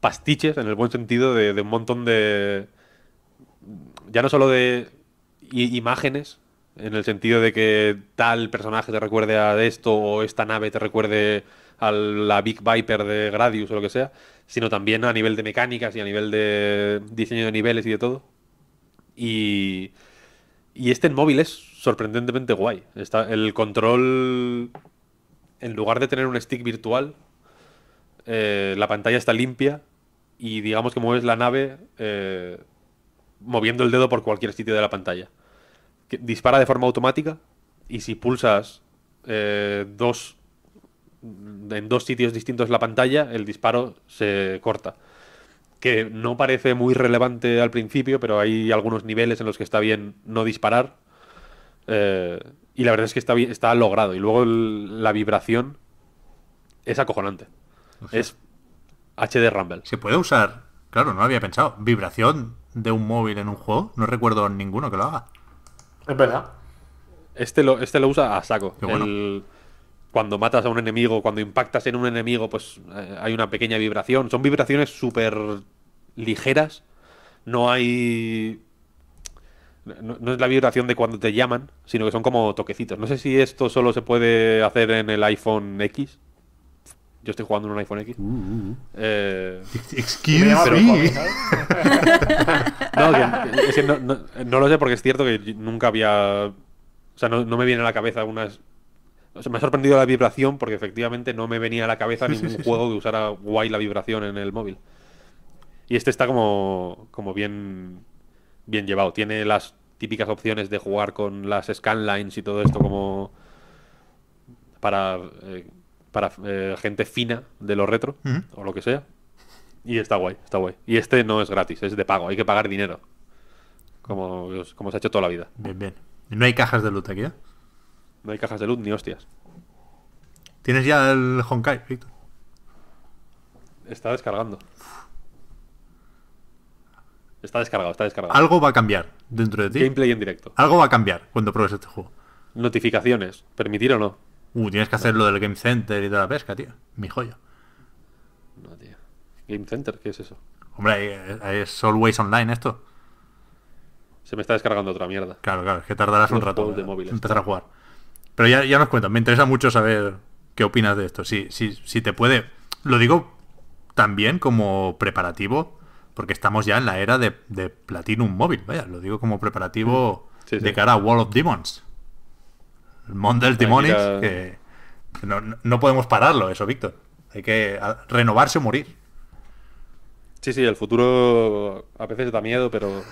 pastiches, en el buen sentido, de, un montón de. Ya no solo de imágenes, en el sentido de que tal personaje te recuerde a esto o esta nave te recuerde a la Big Viper de Gradius o lo que sea, sino también a nivel de mecánicas y a nivel de diseño de niveles y de todo. Y, y este en móvil es sorprendentemente guay. el control en lugar de tener un stick virtual, eh, la pantalla está limpia y digamos que mueves la nave eh, moviendo el dedo por cualquier sitio de la pantalla. Que dispara de forma automática y si pulsas eh, dos en dos sitios distintos la pantalla, el disparo se corta. Que no parece muy relevante al principio, pero hay algunos niveles en los que está bien no disparar. Y la verdad es que está, está logrado. Y luego la vibración es acojonante. es HD Rumble. Se puede usar, claro, no había pensado, vibración de un móvil en un juego. No recuerdo ninguno que lo haga. Es verdad. Este lo, este lo usa a saco. cuando matas a un enemigo, cuando impactas en un enemigo, pues eh, hay una pequeña vibración. Son vibraciones súper ligeras. No hay no, es la vibración de cuando te llaman, sino que son como toquecitos. No sé si esto solo se puede hacer en el iPhone X. Yo estoy jugando en un iPhone X. Excuse no, lo sé porque es cierto que nunca había... O sea, no, me viene a la cabeza unas... O sea, me ha sorprendido la vibración porque efectivamente no me venía a la cabeza ningún juego de juego que usara guay la vibración en el móvil. Y este está como, como bien bien llevado. Tiene las típicas opciones de jugar con las scanlines y todo esto como para, eh, eh, gente fina de lo retro o lo que sea. Y está guay, está guay. Y este no es gratis, es de pago, hay que pagar dinero. Como, como se ha hecho toda la vida. Bien, bien. No hay cajas de loot aquí, ¿eh? No hay cajas de loot ni hostias. ¿Tienes ya el Honkai, Víctor? Está descargando. Está descargado, está descargado. Algo va a cambiar dentro de ti. Gameplay en directo. Algo va a cambiar cuando pruebes este juego. Notificaciones, permitir o no. Uh, tienes que hacer lo del Game Center y de la pesca, tío. Mi joya. No, tío. Game Center, ¿qué es eso? Hombre, es Always Online esto. Se me está descargando otra mierda. Claro, claro, es que tardarás un rato de empezar a jugar. Pero ya, ya nos cuentan, me interesa mucho saber qué opinas de esto. Si, si, si te puede. Lo digo también como preparativo porque estamos ya en la era de, de Platinum móvil, vaya, lo digo como preparativo mm. de cara a Wall of Demons. El Mondel del no, podemos pararlo eso, Víctor. Hay que renovarse o morir. Sí, sí, el futuro a veces da miedo, pero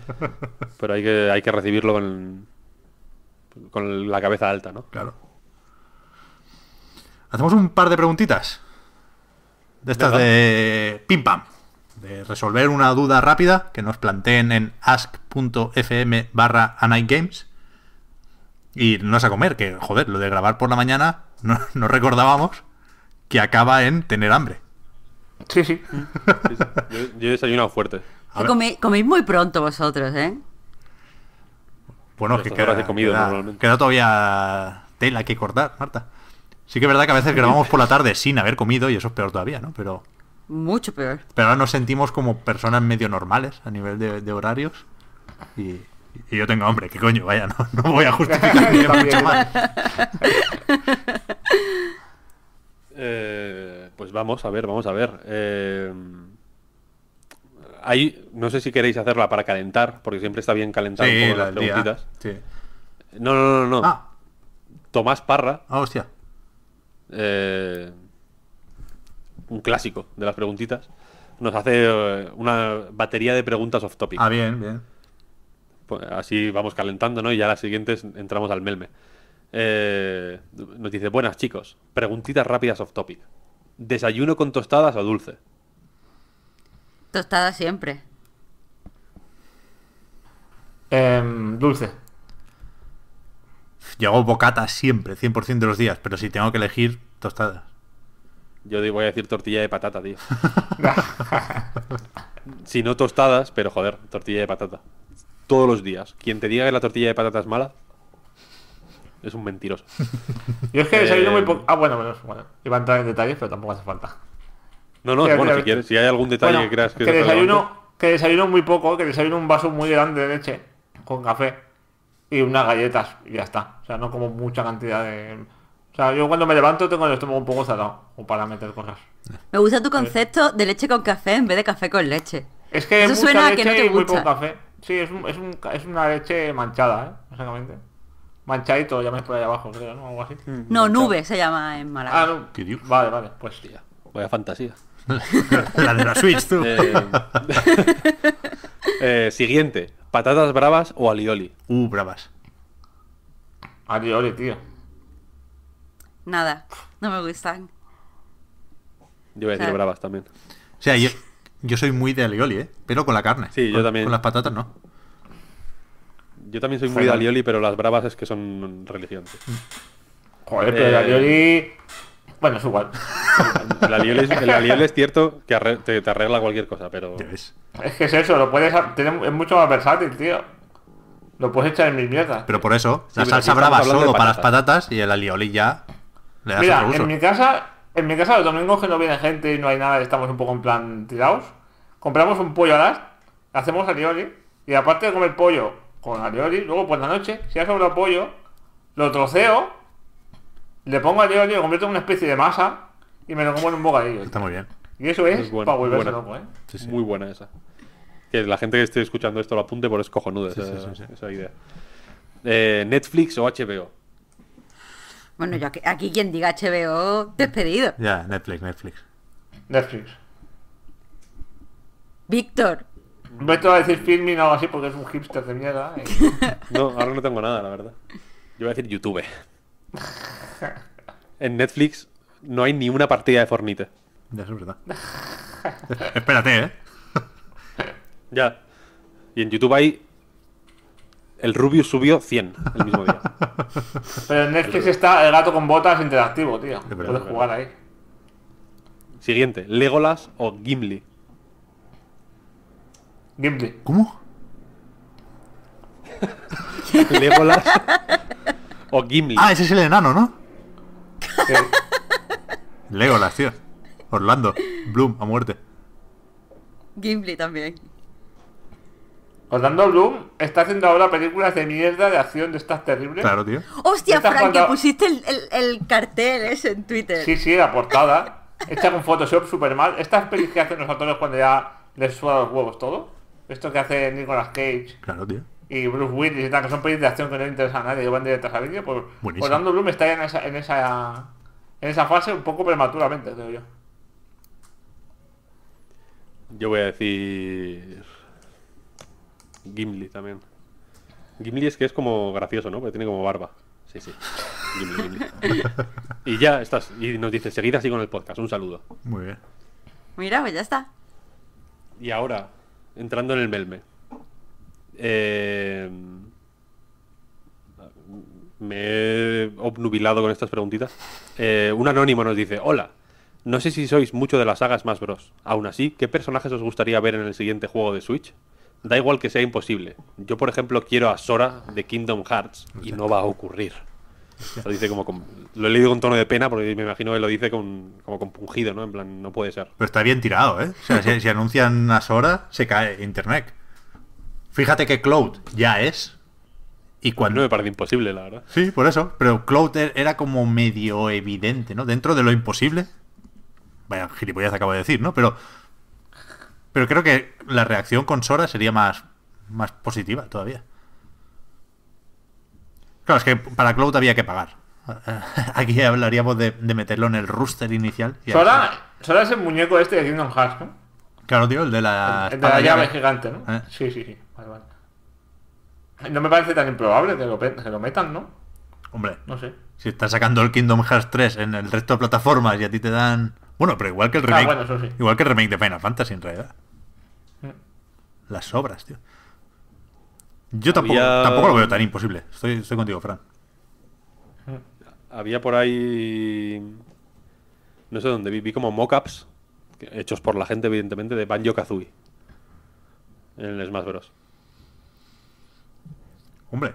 [laughs] pero hay que, hay que recibirlo con, con la cabeza alta, ¿no? Claro. Hacemos un par de preguntitas. De estas de pim pam de resolver una duda rápida que nos planteen en ask.fm barra games y es a comer, que joder, lo de grabar por la mañana [laughs] no, recordábamos que acaba en tener hambre. Sí, sí. [laughs] Yo, he desayunado fuerte. coméis muy pronto vosotros, ¿eh? Bueno, pues que queda, comido, queda, queda todavía tela que cortar, Marta. Sí que es verdad que a veces [laughs] grabamos por la tarde sin haber comido y eso es peor todavía, ¿no? Pero... Mucho peor. Pero ahora nos sentimos como personas medio normales a nivel de, horarios. Y, yo tengo hombre, que coño, vaya, no, no voy a justificar [laughs] eh, pues vamos a ver, vamos a ver. Eh, ahí, no sé si queréis hacerla para calentar, porque siempre está bien calentar las preguntitas. No, no, no, no. Ah. Tomás Parra. Ah, hostia. Eh, un clásico de las preguntitas, nos hace eh, una batería de preguntas off topic. Ah, bien, bien. Pues, así vamos calentando, ¿no? Y ya las siguientes entramos al melme. Eh, nos dice, buenas chicos, preguntitas rápidas off topic. ¿Desayuno con tostadas o dulce? Tostadas siempre. Em, dulce. Yo hago bocatas siempre, 100% de los días, pero si tengo que elegir, tostadas. Yo voy a decir tortilla de patata, tío. [laughs] si no tostadas, pero joder, tortilla de patata. Todos los días. Quien te diga que la tortilla de patata es mala, es un mentiroso. Yo es que desayuno muy eh, poco. Ah, bueno, bueno, bueno. Iba a entrar en detalles, pero tampoco hace falta. No, no, es bueno, si quieres, si hay algún detalle que creas que. Que desayuno, que desayuno muy poco, que desayuno un vaso muy grande de leche con café y unas galletas y ya está. O sea, no como mucha cantidad de o sea, yo cuando me levanto tengo el estómago un poco salado, o para meter cosas. Me gusta tu eh, concepto de leche con café en vez de café con leche. Es que es suena a que no te muy poco café. Sí, es, es, es, una leche manchada, ¿eh? Básicamente. Manchadito, me por ahí abajo, creo, ¿no? Algo así. Mm, no, nube se llama en Málaga. Ah, no. ¿Qué Vale, vale, pues... Tía, a fantasía. [laughs] la de la Switch, tú. Eh, [laughs] eh, siguiente. ¿Patatas bravas o alioli? Uh, bravas. Alioli, tío. Nada, no me gustan. Yo voy a decir bravas también. O sea, yo, yo soy muy de alioli, ¿eh? Pero con la carne. Sí, yo también. Con las patatas no. Yo también soy muy de alioli, pero las bravas es que son religión. Joder, pero el alioli... Eh. Bueno, es igual. [laughs] El alioli es, cierto que te, arregla cualquier cosa, pero... Es que es eso, lo puedes... es mucho más versátil, tío. Lo puedes echar en mis mierdas. Pero por eso, la salsa brava solo para las patatas y el alioli ya Mira, en mi casa, en mi casa los domingos que no viene gente y no hay nada, estamos un poco en plan tirados. Compramos un pollo a las hacemos alioli, y aparte de comer pollo con alioli, luego por la noche, si ha sobrado pollo, lo troceo, le pongo alioli, lo convierto en una especie de masa y me lo como en un bocadillo. Está muy bien. Y eso es, para volverse loco, ¿eh? Muy buena esa. Que la gente que esté escuchando esto lo apunte por es esa, esa idea. Eh, Netflix o HBO. Bueno, yo aquí, quien diga HBO, despedido. Ya, Netflix, Netflix. Netflix. Víctor. Vete a decir filming o algo así porque es un hipster de mierda. Eh. [laughs] no, ahora no tengo nada, la verdad. Yo voy a decir YouTube. [laughs] en Netflix no hay ni una partida de Fornite. Ya, eso es verdad. [laughs] Espérate, ¿eh? ya. Y en YouTube hay el Rubius subió 100 el mismo día. [laughs] Pero en Netflix está el gato con botas interactivo, tío. Puedes jugar ahí. Siguiente, Legolas o Gimli. Gimli. ¿Cómo? [laughs] Legolas o Gimli. Ah, ese es el enano, ¿no? Legolas, tío. Orlando. Bloom, a muerte. Gimli también. Orlando Bloom está haciendo ahora películas de mierda de acción de estas terribles. Claro, tío. Hostia, Frank, que pusiste el, cartel ese en Twitter. Sí, sí, la portada. Hecha con Photoshop súper mal. Estas películas que hacen los autores cuando ya les suda los huevos todo. Esto que hace Nicolas Cage. Claro, tío. Y Bruce Willis y tal, que son películas de acción que no interesan a nadie, van directas a vídeo. Pues Orlando Bloom está en esa, en esa, en esa fase un poco prematuramente, creo yo. Yo voy a decir Gimli también. Gimli es que es como gracioso, ¿no? Porque tiene como barba. Sí, sí. Gimli, [laughs] y ya estás. Y nos dice, seguid así con el podcast. Un saludo. Muy bien. Mira, pues ya está. Y ahora, entrando en el melme. Eh, me he obnubilado con estas preguntitas. Eh, un anónimo nos dice, hola, no sé si sois mucho de las sagas más bros. Aún así, ¿qué personajes os gustaría ver en el siguiente juego de Switch? Da igual que sea imposible. Yo, por ejemplo, quiero a Sora de Kingdom Hearts y no va a ocurrir. Lo dice como con, lo he leído con tono de pena porque me imagino que lo dice con, como compungido, ¿no? En plan, no puede ser. Pero está bien tirado, ¿eh? O sea, si, anuncian a Sora, se cae Internet. Fíjate que Cloud ya es. Y cuando... No me parece imposible, la verdad. Sí, por eso. Pero Cloud e, era como medio evidente, ¿no? Dentro de lo imposible. Vaya, gilipollas acabo de decir, ¿no? Pero pero creo que la reacción con Sora sería más, más positiva todavía. Claro, es que para Cloud había que pagar. [laughs] Aquí hablaríamos de, meterlo en el rooster inicial. Y Sora, es el muñeco este de Kingdom Hearts, ¿no? Claro, tío, el de la, el de la llave, gigante, ¿no? Eh. Sí, sí, sí. Vale, vale. No me parece tan improbable que lo, que lo metan, ¿no? Hombre, no sé. Si estás sacando el Kingdom Hearts 3 en el resto de plataformas y a ti te dan bueno, pero igual que el ah, remake. Igual que el remake de Final Fantasy en realidad. Mm. Las obras, tío. Yo tampoco, tampoco lo veo tan imposible. Estoy, estoy contigo, Fran. Mm. Había por ahí. No sé dónde vi, como mockups hechos por la gente, evidentemente, de Banjo Kazooie en el Smash Bros. Hombre.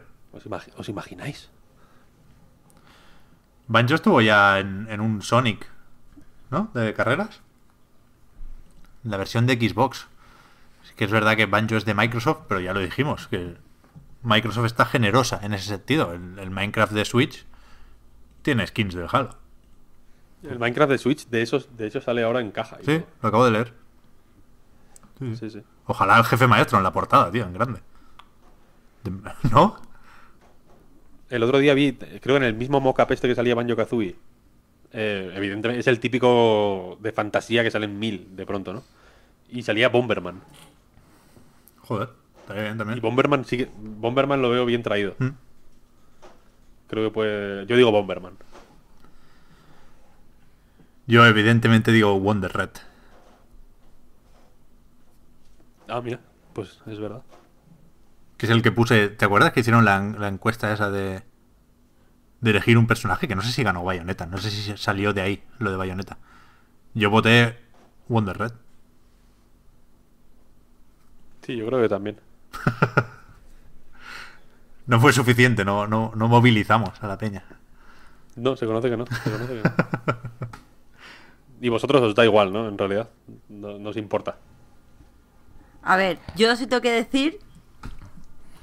¿Os, imagináis? Banjo estuvo ya en un Sonic ¿no? De carreras. La versión de Xbox. Sí que es verdad que Banjo es de Microsoft, pero ya lo dijimos, que Microsoft está generosa en ese sentido. El, Minecraft de Switch tiene skins de Halo. El Minecraft de Switch, de esos, de hecho, sale ahora en caja. Sí, lo acabo de leer. Sí, Ojalá el jefe maestro en la portada, tío, en grande. [laughs] ¿No? El otro día vi, creo que en el mismo mockup este que salía Banjo Kazooie, eh, evidentemente es el típico de fantasía que salen mil de pronto, ¿no? Y salía Bomberman. Joder, estaría bien también. Bomberman sí Bomberman lo veo bien traído. Mm. Creo que pues, Yo digo Bomberman. Yo evidentemente digo Wonder Red. Ah, mira, pues es verdad. Que es el que puse. ¿Te acuerdas que hicieron la encuesta esa de de elegir un personaje que no sé si ganó Bayonetta, no sé si salió de ahí lo de Bayonetta. Yo voté Wonder Red. Sí, yo creo que también. [laughs] no fue suficiente, no, no, movilizamos a la peña. No, se conoce que no. [laughs] y vosotros os da igual, ¿no? En realidad, no, os importa. A ver, yo sí tengo que decir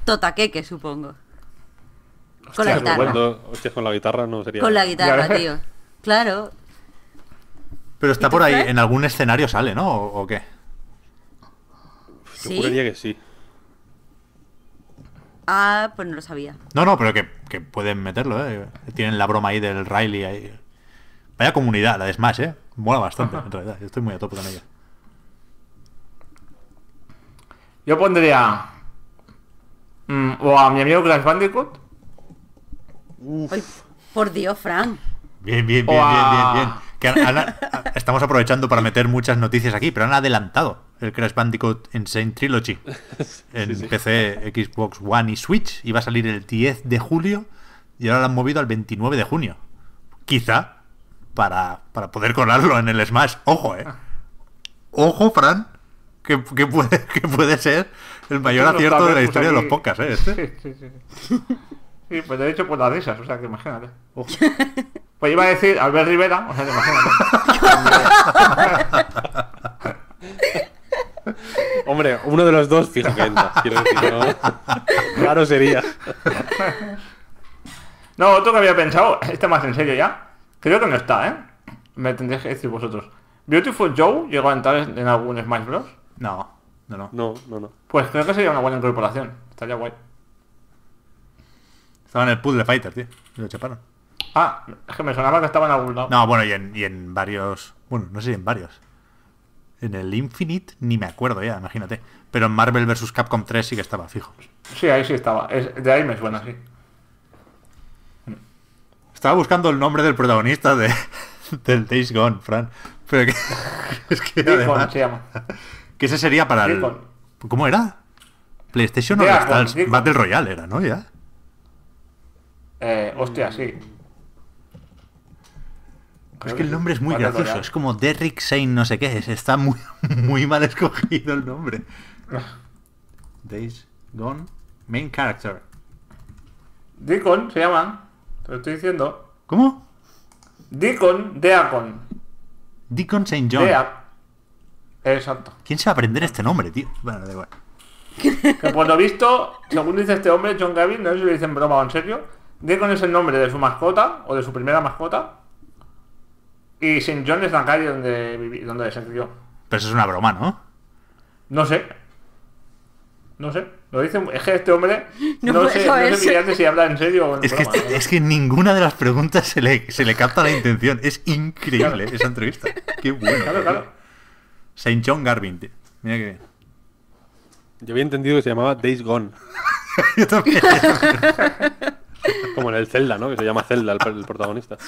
Totaqueque, supongo con la guitarra. con la guitarra claro. tío. Claro. Pero está por ahí, en algún escenario sale, ¿no? ¿O, qué? Yo que sí. Ah, pues no lo sabía. No, no, pero que, pueden meterlo, ¿eh? Tienen la broma ahí del Riley ahí. Vaya comunidad, la de Smash, ¿eh? Mola bastante, en realidad. estoy muy a tope con ella. Yo pondría... Mm, o a mi amigo Clash Bandicoot por Dios, Fran. Bien, bien, bien, bien, bien, estamos aprovechando para meter muchas noticias aquí, pero han adelantado el Crash Bandicoot Insane Trilogy [laughs] en PC, Xbox One y Switch. Iba a salir el 10 de julio y ahora lo han movido al 29 de junio. Quizá para, poder colarlo en el Smash. Ojo, eh. Ojo, Fran, que, puede, [laughs] que puede ser el mayor acierto de la historia de los pocas ¿eh? Este. [laughs] Sí, Sí, pues de hecho por pues, las risas, o sea que imagínate. [laughs] Pues iba a decir Albert Rivera, o sea imagínate. [laughs] Hombre, uno de los dos Fija que ¿no? Claro sería. No, otro que había pensado, este más en serio ya. Creo que no está, ¿eh? Me tendréis que decir vosotros. ¿Beautiful Joe llegó a entrar en algún Smash Bros? no, no. No, no, no. Pues creo que sería una buena incorporación. Estaría guay. Estaba en el Puzzle Fighter, tío. lo chaparon. Ah, es que me sonaba que estaba en algún lado. No, bueno, y en, varios... Bueno, no sé si en varios. En el Infinite ni me acuerdo ya, imagínate. Pero en Marvel vs. Capcom 3 sí que estaba, fijo. Sí, ahí sí estaba. de ahí me suena, sí. Estaba buscando el nombre del protagonista de, [laughs] del Days Gone, Fran. Pero que, [laughs] es que se Que ese sería para el... ¿Cómo era? PlayStation o Battle Royale era, ¿no? Ya. Eh, mm. hostia, sí. es que el nombre es muy gracioso, es como Derrick Saint no sé qué, es. está muy, [laughs] muy mal escogido el nombre. [laughs] Days Gone, Main Character. Deacon se llaman, te lo estoy diciendo. ¿Cómo? Deacon, Deacon. Deacon Saint John. Exacto. ¿Quién se va a aprender este nombre, tío? Bueno, da igual. Que por lo visto, según dice este hombre, John Gavin, no sé si lo dicen broma o en serio, Deacon es el nombre de su mascota o de su primera mascota. Y St. John es la calle donde, donde se crió. Pero eso es una broma, ¿no? No sé. No sé. Lo dice, es que este hombre [laughs] no, sé, no si habla en serio o es, que es que ninguna de las preguntas se le, se le capta la intención. Es increíble esa entrevista. Qué bueno. Claro, claro. St. John Garvin. Mira qué bien. Yo había entendido que se llamaba Days Gone. [laughs] Yo también. [laughs] Como en el Zelda, ¿no? Que se llama Zelda el, protagonista.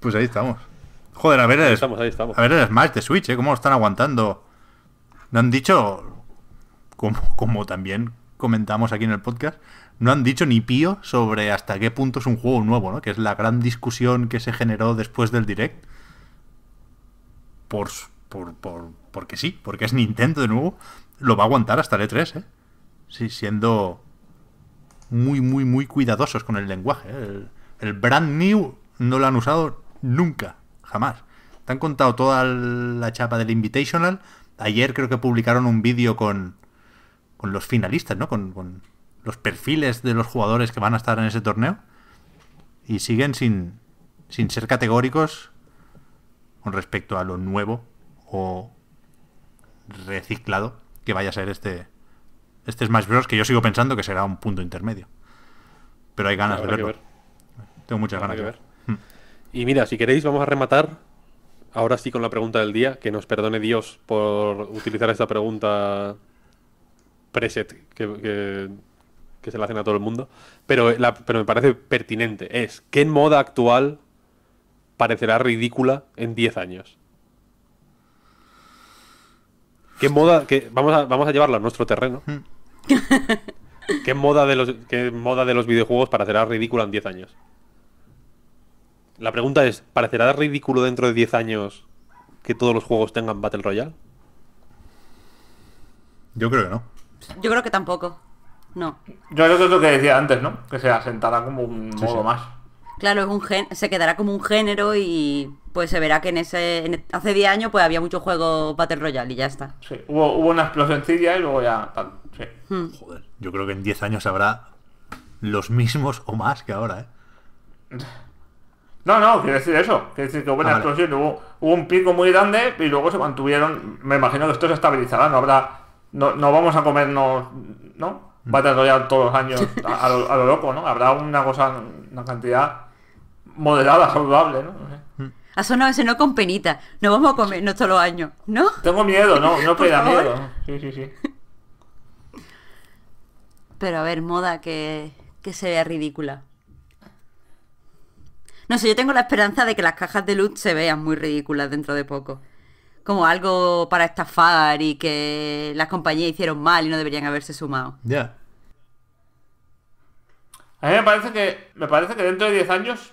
Pues ahí estamos. Joder, a ver el, estamos, ahí estamos. A ver Smash de Switch, ¿eh? ¿Cómo lo están aguantando? No han dicho, como, como también comentamos aquí en el podcast, no han dicho ni pío sobre hasta qué punto es un juego nuevo, ¿no? Que es la gran discusión que se generó después del direct. Por, por, por, porque sí, porque es Nintendo de nuevo. Lo va a aguantar hasta el E3, ¿eh? Sí, siendo muy, muy, muy cuidadosos con el lenguaje. ¿eh? El, brand new no lo han usado nunca, jamás. Te han contado toda la chapa del Invitational. Ayer creo que publicaron un vídeo con, con los finalistas, ¿no? Con, los perfiles de los jugadores que van a estar en ese torneo. Y siguen sin, sin ser categóricos con respecto a lo nuevo o reciclado que vaya a ser este, este Smash Bros. que yo sigo pensando que será un punto intermedio. Pero hay ganas de verlo. Tengo muchas ganas de ver. Hmm. Hmm. Y mira, si queréis, vamos a rematar ahora sí con la pregunta del día. Que nos perdone Dios por utilizar esta pregunta preset que, se la hacen a todo el mundo. Pero, pero me parece pertinente. Es, ¿qué moda actual parecerá ridícula en 10 años? ¿Qué moda? Que, vamos, a, vamos a llevarla a nuestro terreno. Hmm. ¿Qué moda, de los, moda de los videojuegos parecerá ridícula en 10 años? La pregunta es, ¿parecerá ridículo dentro de 10 años que todos los juegos tengan Battle Royale? Yo creo que no. Yo creo que tampoco. No. Yo creo que es lo que decía antes, ¿no? Que se asentará como un modo más. Claro, es un se quedará como un género y pues se verá que en ese e, hace 10 años pues había mucho juego Battle Royale y ya está. Sí, hubo, hubo una explosión y luego ya Hmm. yo creo que en 10 años habrá los mismos o más que ahora, ¿eh? No, no, quiero decir eso. decir que ah, hubo hubo, un pico muy grande y luego se mantuvieron. Me imagino que esto se estabilizará, no habrá. No, no vamos a comernos, ¿no? Hmm. Va a desarrollar todos los años a, lo, loco, ¿no? Habrá una cosa, una cantidad moderada, saludable, ¿no? su sé. Hmm. no con penita. No vamos a comer no todos los años, ¿no? Tengo miedo, no, no dar [laughs] miedo. Sí, sí, sí. Pero a ver, moda que, que se vea ridícula. No sé, yo tengo la esperanza de que las cajas de luz se vean muy ridículas dentro de poco. Como algo para estafar y que las compañías hicieron mal y no deberían haberse sumado. Ya. A mí me parece que, me parece que dentro de 10 años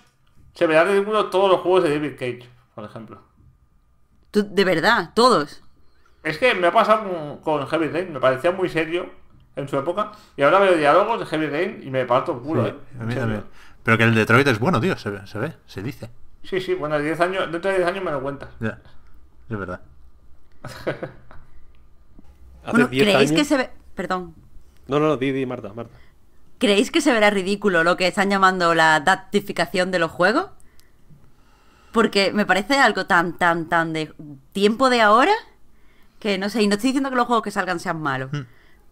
se verán ridículos todos los juegos de David Cage, por ejemplo. ¿De verdad? ¿Todos? Es que me ha pasado con, con Heavy Rain, me parecía muy serio en su época. Y ahora veo diálogos de Heavy Rain y me parto culo, ¿eh? Pero que el Detroit es bueno, tío, se ve, se, ve, se dice. Sí, sí, bueno, 10 años, dentro de 10 años me lo cuenta, Ya, es verdad. [laughs] ¿creéis que se ve...? Perdón. No, no, no, Marta, Marta. ¿Creéis que se verá ridículo lo que están llamando la datificación de los juegos? Porque me parece algo tan, tan, tan de tiempo de ahora que no sé, y no estoy diciendo que los juegos que salgan sean malos. Hmm.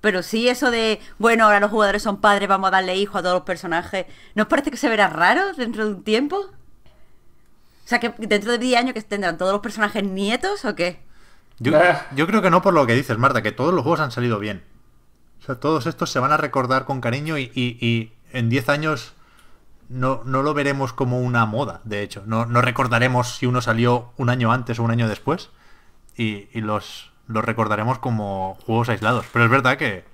Pero sí eso de, bueno, ahora los jugadores son padres, vamos a darle hijo a todos los personajes, ¿no os parece que se verá raro dentro de un tiempo? O sea, que dentro de 10 años que tendrán todos los personajes nietos o qué? Ah. Yo, creo que no por lo que dices, Marta, que todos los juegos han salido bien. O sea, todos estos se van a recordar con cariño y, en 10 años no, lo veremos como una moda, de hecho. No, recordaremos si uno salió un año antes o un año después. y los lo recordaremos como juegos aislados. Pero es verdad que.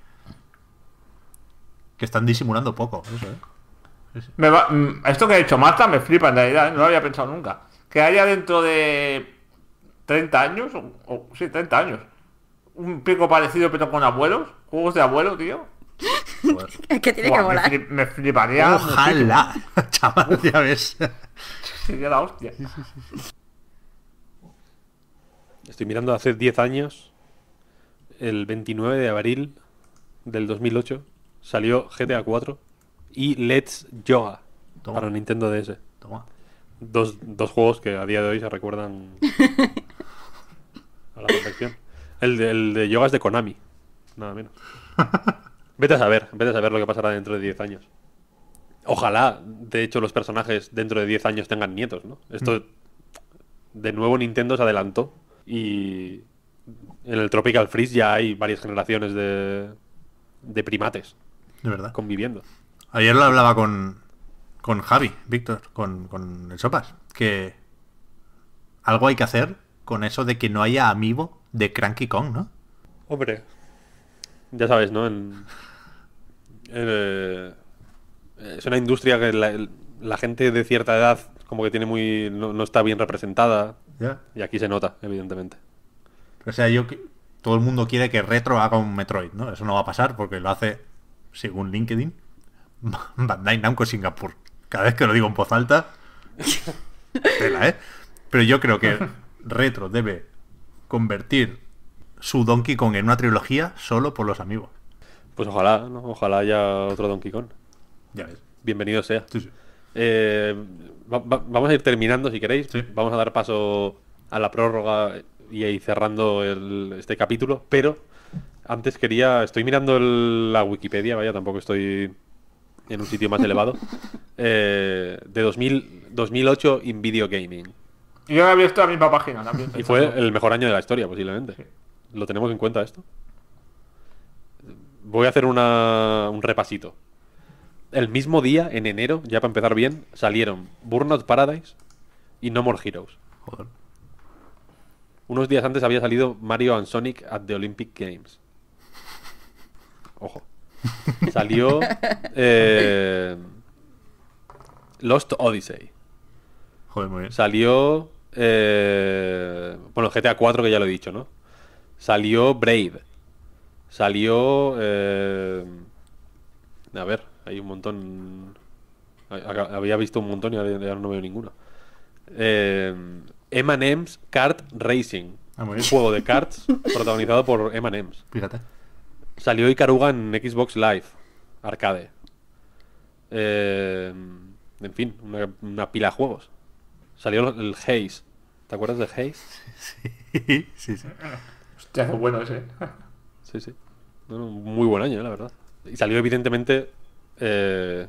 que están disimulando poco. Mm, esto que ha hecho Marta me flipa en realidad, ¿eh? no lo había pensado nunca. Que haya dentro de 30 años, o, sí, 30 años, un pico parecido pero con abuelos, juegos de abuelo, tío. [laughs] es que tiene que Me, fliparía. Ojalá, [laughs] chaval, ya ves. Sería la hostia. Estoy mirando hace 10 años, el 29 de abril del 2008, salió GTA 4 y Let's Yoga para Nintendo DS. Dos, juegos que a día de hoy se recuerdan [laughs] a la perfección. El de, de yoga es de Konami, nada menos. [laughs] Vete a saber, vete a saber lo que pasará dentro de 10 años. Ojalá, de hecho, los personajes dentro de 10 años tengan nietos, ¿no? Esto, mm. de nuevo, Nintendo se adelantó y en el Tropical Freeze ya hay varias generaciones de, de primates. Conviviendo. Ayer lo hablaba con, Javi, Víctor, con, el Sopas, que algo hay que hacer con eso de que no haya amigo de Cranky Kong, ¿no? Hombre, ya sabes, ¿no? Eh, es una industria que la, gente de cierta edad como que tiene muy no está bien representada y aquí se nota, evidentemente. O sea, yo todo el mundo quiere que Retro haga un Metroid, ¿no? Eso no va a pasar porque lo hace, según LinkedIn, [laughs] Bandai Namco Singapur. Cada vez que lo digo en voz alta, [laughs] ¿eh? Pero yo creo que Retro debe convertir su Donkey Kong en una trilogía solo por los amigos. Pues ojalá, ¿no? Ojalá haya otro Donkey Kong. Ya ves. Bienvenido sea. Sí, sí. Eh, vamos a ir terminando si queréis. Vamos a dar paso a la prórroga y ahí cerrando este capítulo. Pero antes quería. Estoy mirando la Wikipedia, vaya, tampoco estoy en un sitio más elevado. [laughs] Eh, de 2000, 2008 in video gaming. Yo había visto la misma página también. Y fue el mejor año de la historia, posiblemente. ¿Lo tenemos en cuenta esto? Voy a hacer una, un repasito el mismo día, en enero, ya para empezar bien, salieron Burnout Paradise y No More Heroes. Joder. Unos días antes había salido Mario and Sonic at the Olympic Games. Ojo. [laughs] Salió eh, Lost Odyssey. Joder, muy bien. Salió. Eh, bueno, GTA 4, que ya lo he dicho, ¿no? Salió Brave. Salió. Eh, a ver, hay un montón. Había visto un montón y ahora no veo ninguno. Eh, M&M's Kart Racing. Ah, un juego de karts [laughs] protagonizado por M&M's. Fíjate. Salió Icaruga en Xbox Live Arcade. Eh, en fin, una, pila de juegos. Salió el Haze. ¿Te acuerdas de Haze? Sí, sí, sí. Hostia, bueno ese. Sí, sí. muy buen año, eh, la verdad. Y salió evidentemente eh,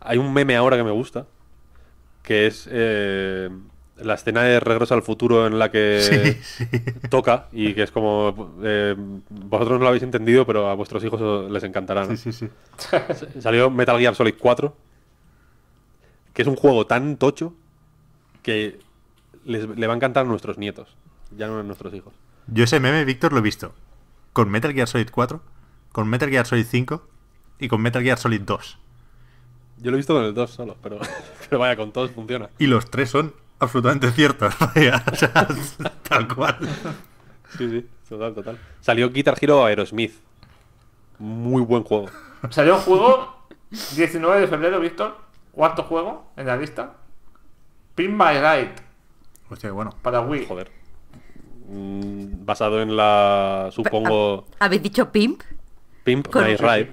hay un meme ahora que me gusta, que es eh, la escena de Regreso al Futuro en la que [laughs] toca y que es como, eh, vosotros no lo habéis entendido, pero a vuestros hijos les encantará. [laughs] Salió Metal Gear Solid 4, que es un juego tan tocho que les, le va a encantar a nuestros nietos, ya no a nuestros hijos. Yo ese meme, Víctor, lo he visto. Con Metal Gear Solid 4, con Metal Gear Solid 5 y con Metal Gear Solid 2. Yo lo he visto con el 2 solo, [laughs] pero, vaya, con todos funciona. Y los tres son absolutamente ciertos, [laughs] [laughs] tal cual. Sí, sí, total, total. Salió Guitar Hero Aerosmith. Muy buen juego. Salió un juego 19 de febrero, visto Cuarto juego en la lista. Pimp by Ride bueno. Para Wii. Joder. Mm, basado en la. supongo. ¿Habéis dicho Pimp? Pimp My Ride.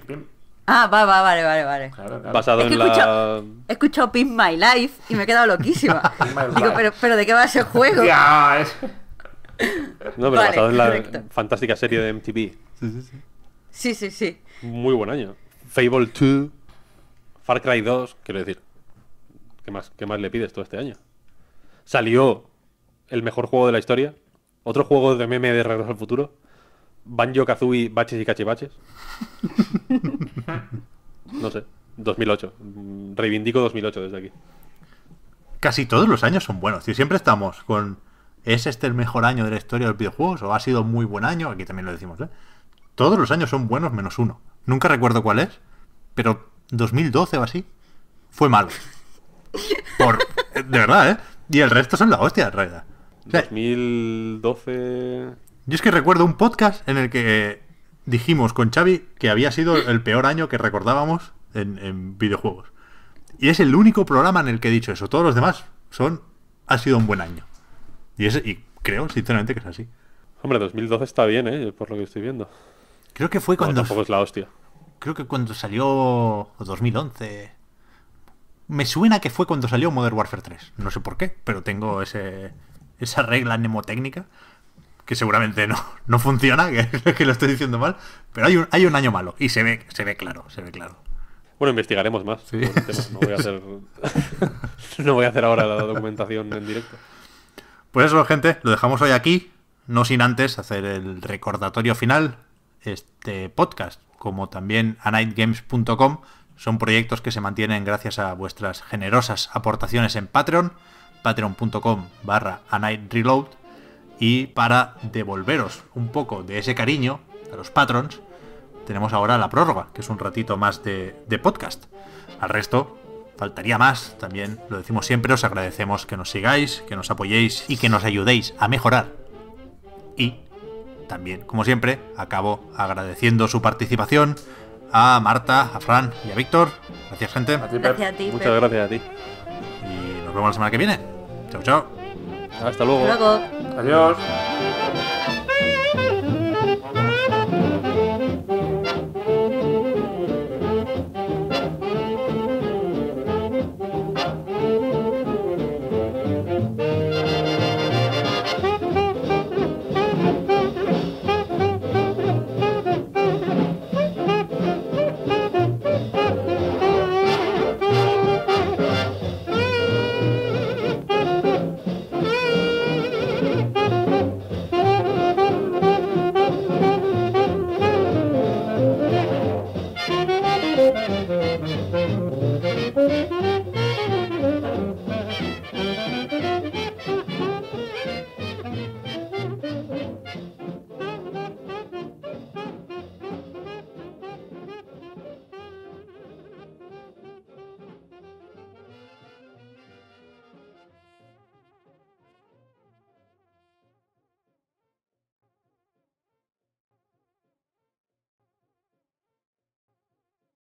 Ah, va, va, vale, vale, vale. Basado en He escuchado Pin My Life y me he quedado loquísima. [laughs] Digo, pero, pero ¿de qué va ese juego? No, pero basado en la fantástica serie de MTV. Sí sí sí. sí, sí, Muy buen año. Fable 2, Far Cry 2, quiero decir. ¿Qué más, qué más le pides todo este año? Salió el mejor juego de la historia. Otro juego de meme de Regreso al Futuro. Banjo Kazooie, Baches y Cachivaches. [laughs] no sé, 2008. Reivindico 2008 desde aquí. Casi todos los años son buenos, y siempre estamos con... ¿Es este el mejor año de la historia de los videojuegos? ¿O ha sido muy buen año? Aquí también lo decimos, ¿eh? Todos los años son buenos menos uno. Nunca recuerdo cuál es, pero 2012 o así fue malo. Por, de verdad, ¿eh? Y el resto son la hostia, en realidad. 2012. Yo es que recuerdo un podcast en el que dijimos con Xavi que había sido el peor año que recordábamos en, videojuegos. Y es el único programa en el que he dicho eso. Todos los demás son ha sido un buen año. Y, es, y creo, sinceramente, que es así. Hombre, 2012 está bien, ¿eh? por lo que estoy viendo. Creo que fue cuando... tampoco es la hostia. Creo que cuando salió 2011... Me suena que fue cuando salió Modern Warfare 3. No sé por qué, pero tengo ese, esa regla mnemotécnica que seguramente no, no funciona, que, [laughs] que, lo estoy diciendo mal, pero hay un, hay un año malo y se ve, se ve claro, se ve claro. Bueno, investigaremos más. No, voy a hacer, [laughs] no voy a hacer ahora la documentación en directo. Pues eso, gente, lo dejamos hoy aquí, no sin antes hacer el recordatorio final. Este podcast, como también anightgames.com, son proyectos que se mantienen gracias a vuestras generosas aportaciones en Patreon, patreon.com barra anightreload y para devolveros un poco de ese cariño a los patrons, tenemos ahora la prórroga, que es un ratito más de, podcast. Al resto, faltaría más, también lo decimos siempre, os agradecemos que nos sigáis, que nos apoyéis y que nos ayudéis a mejorar. Y también, como siempre, acabo agradeciendo su participación a Marta, a Fran y a Víctor. Gracias, gente. Muchas gracias a ti. Y nos vemos la semana que viene. Chao, chao. Hasta luego. Hasta luego. Adiós.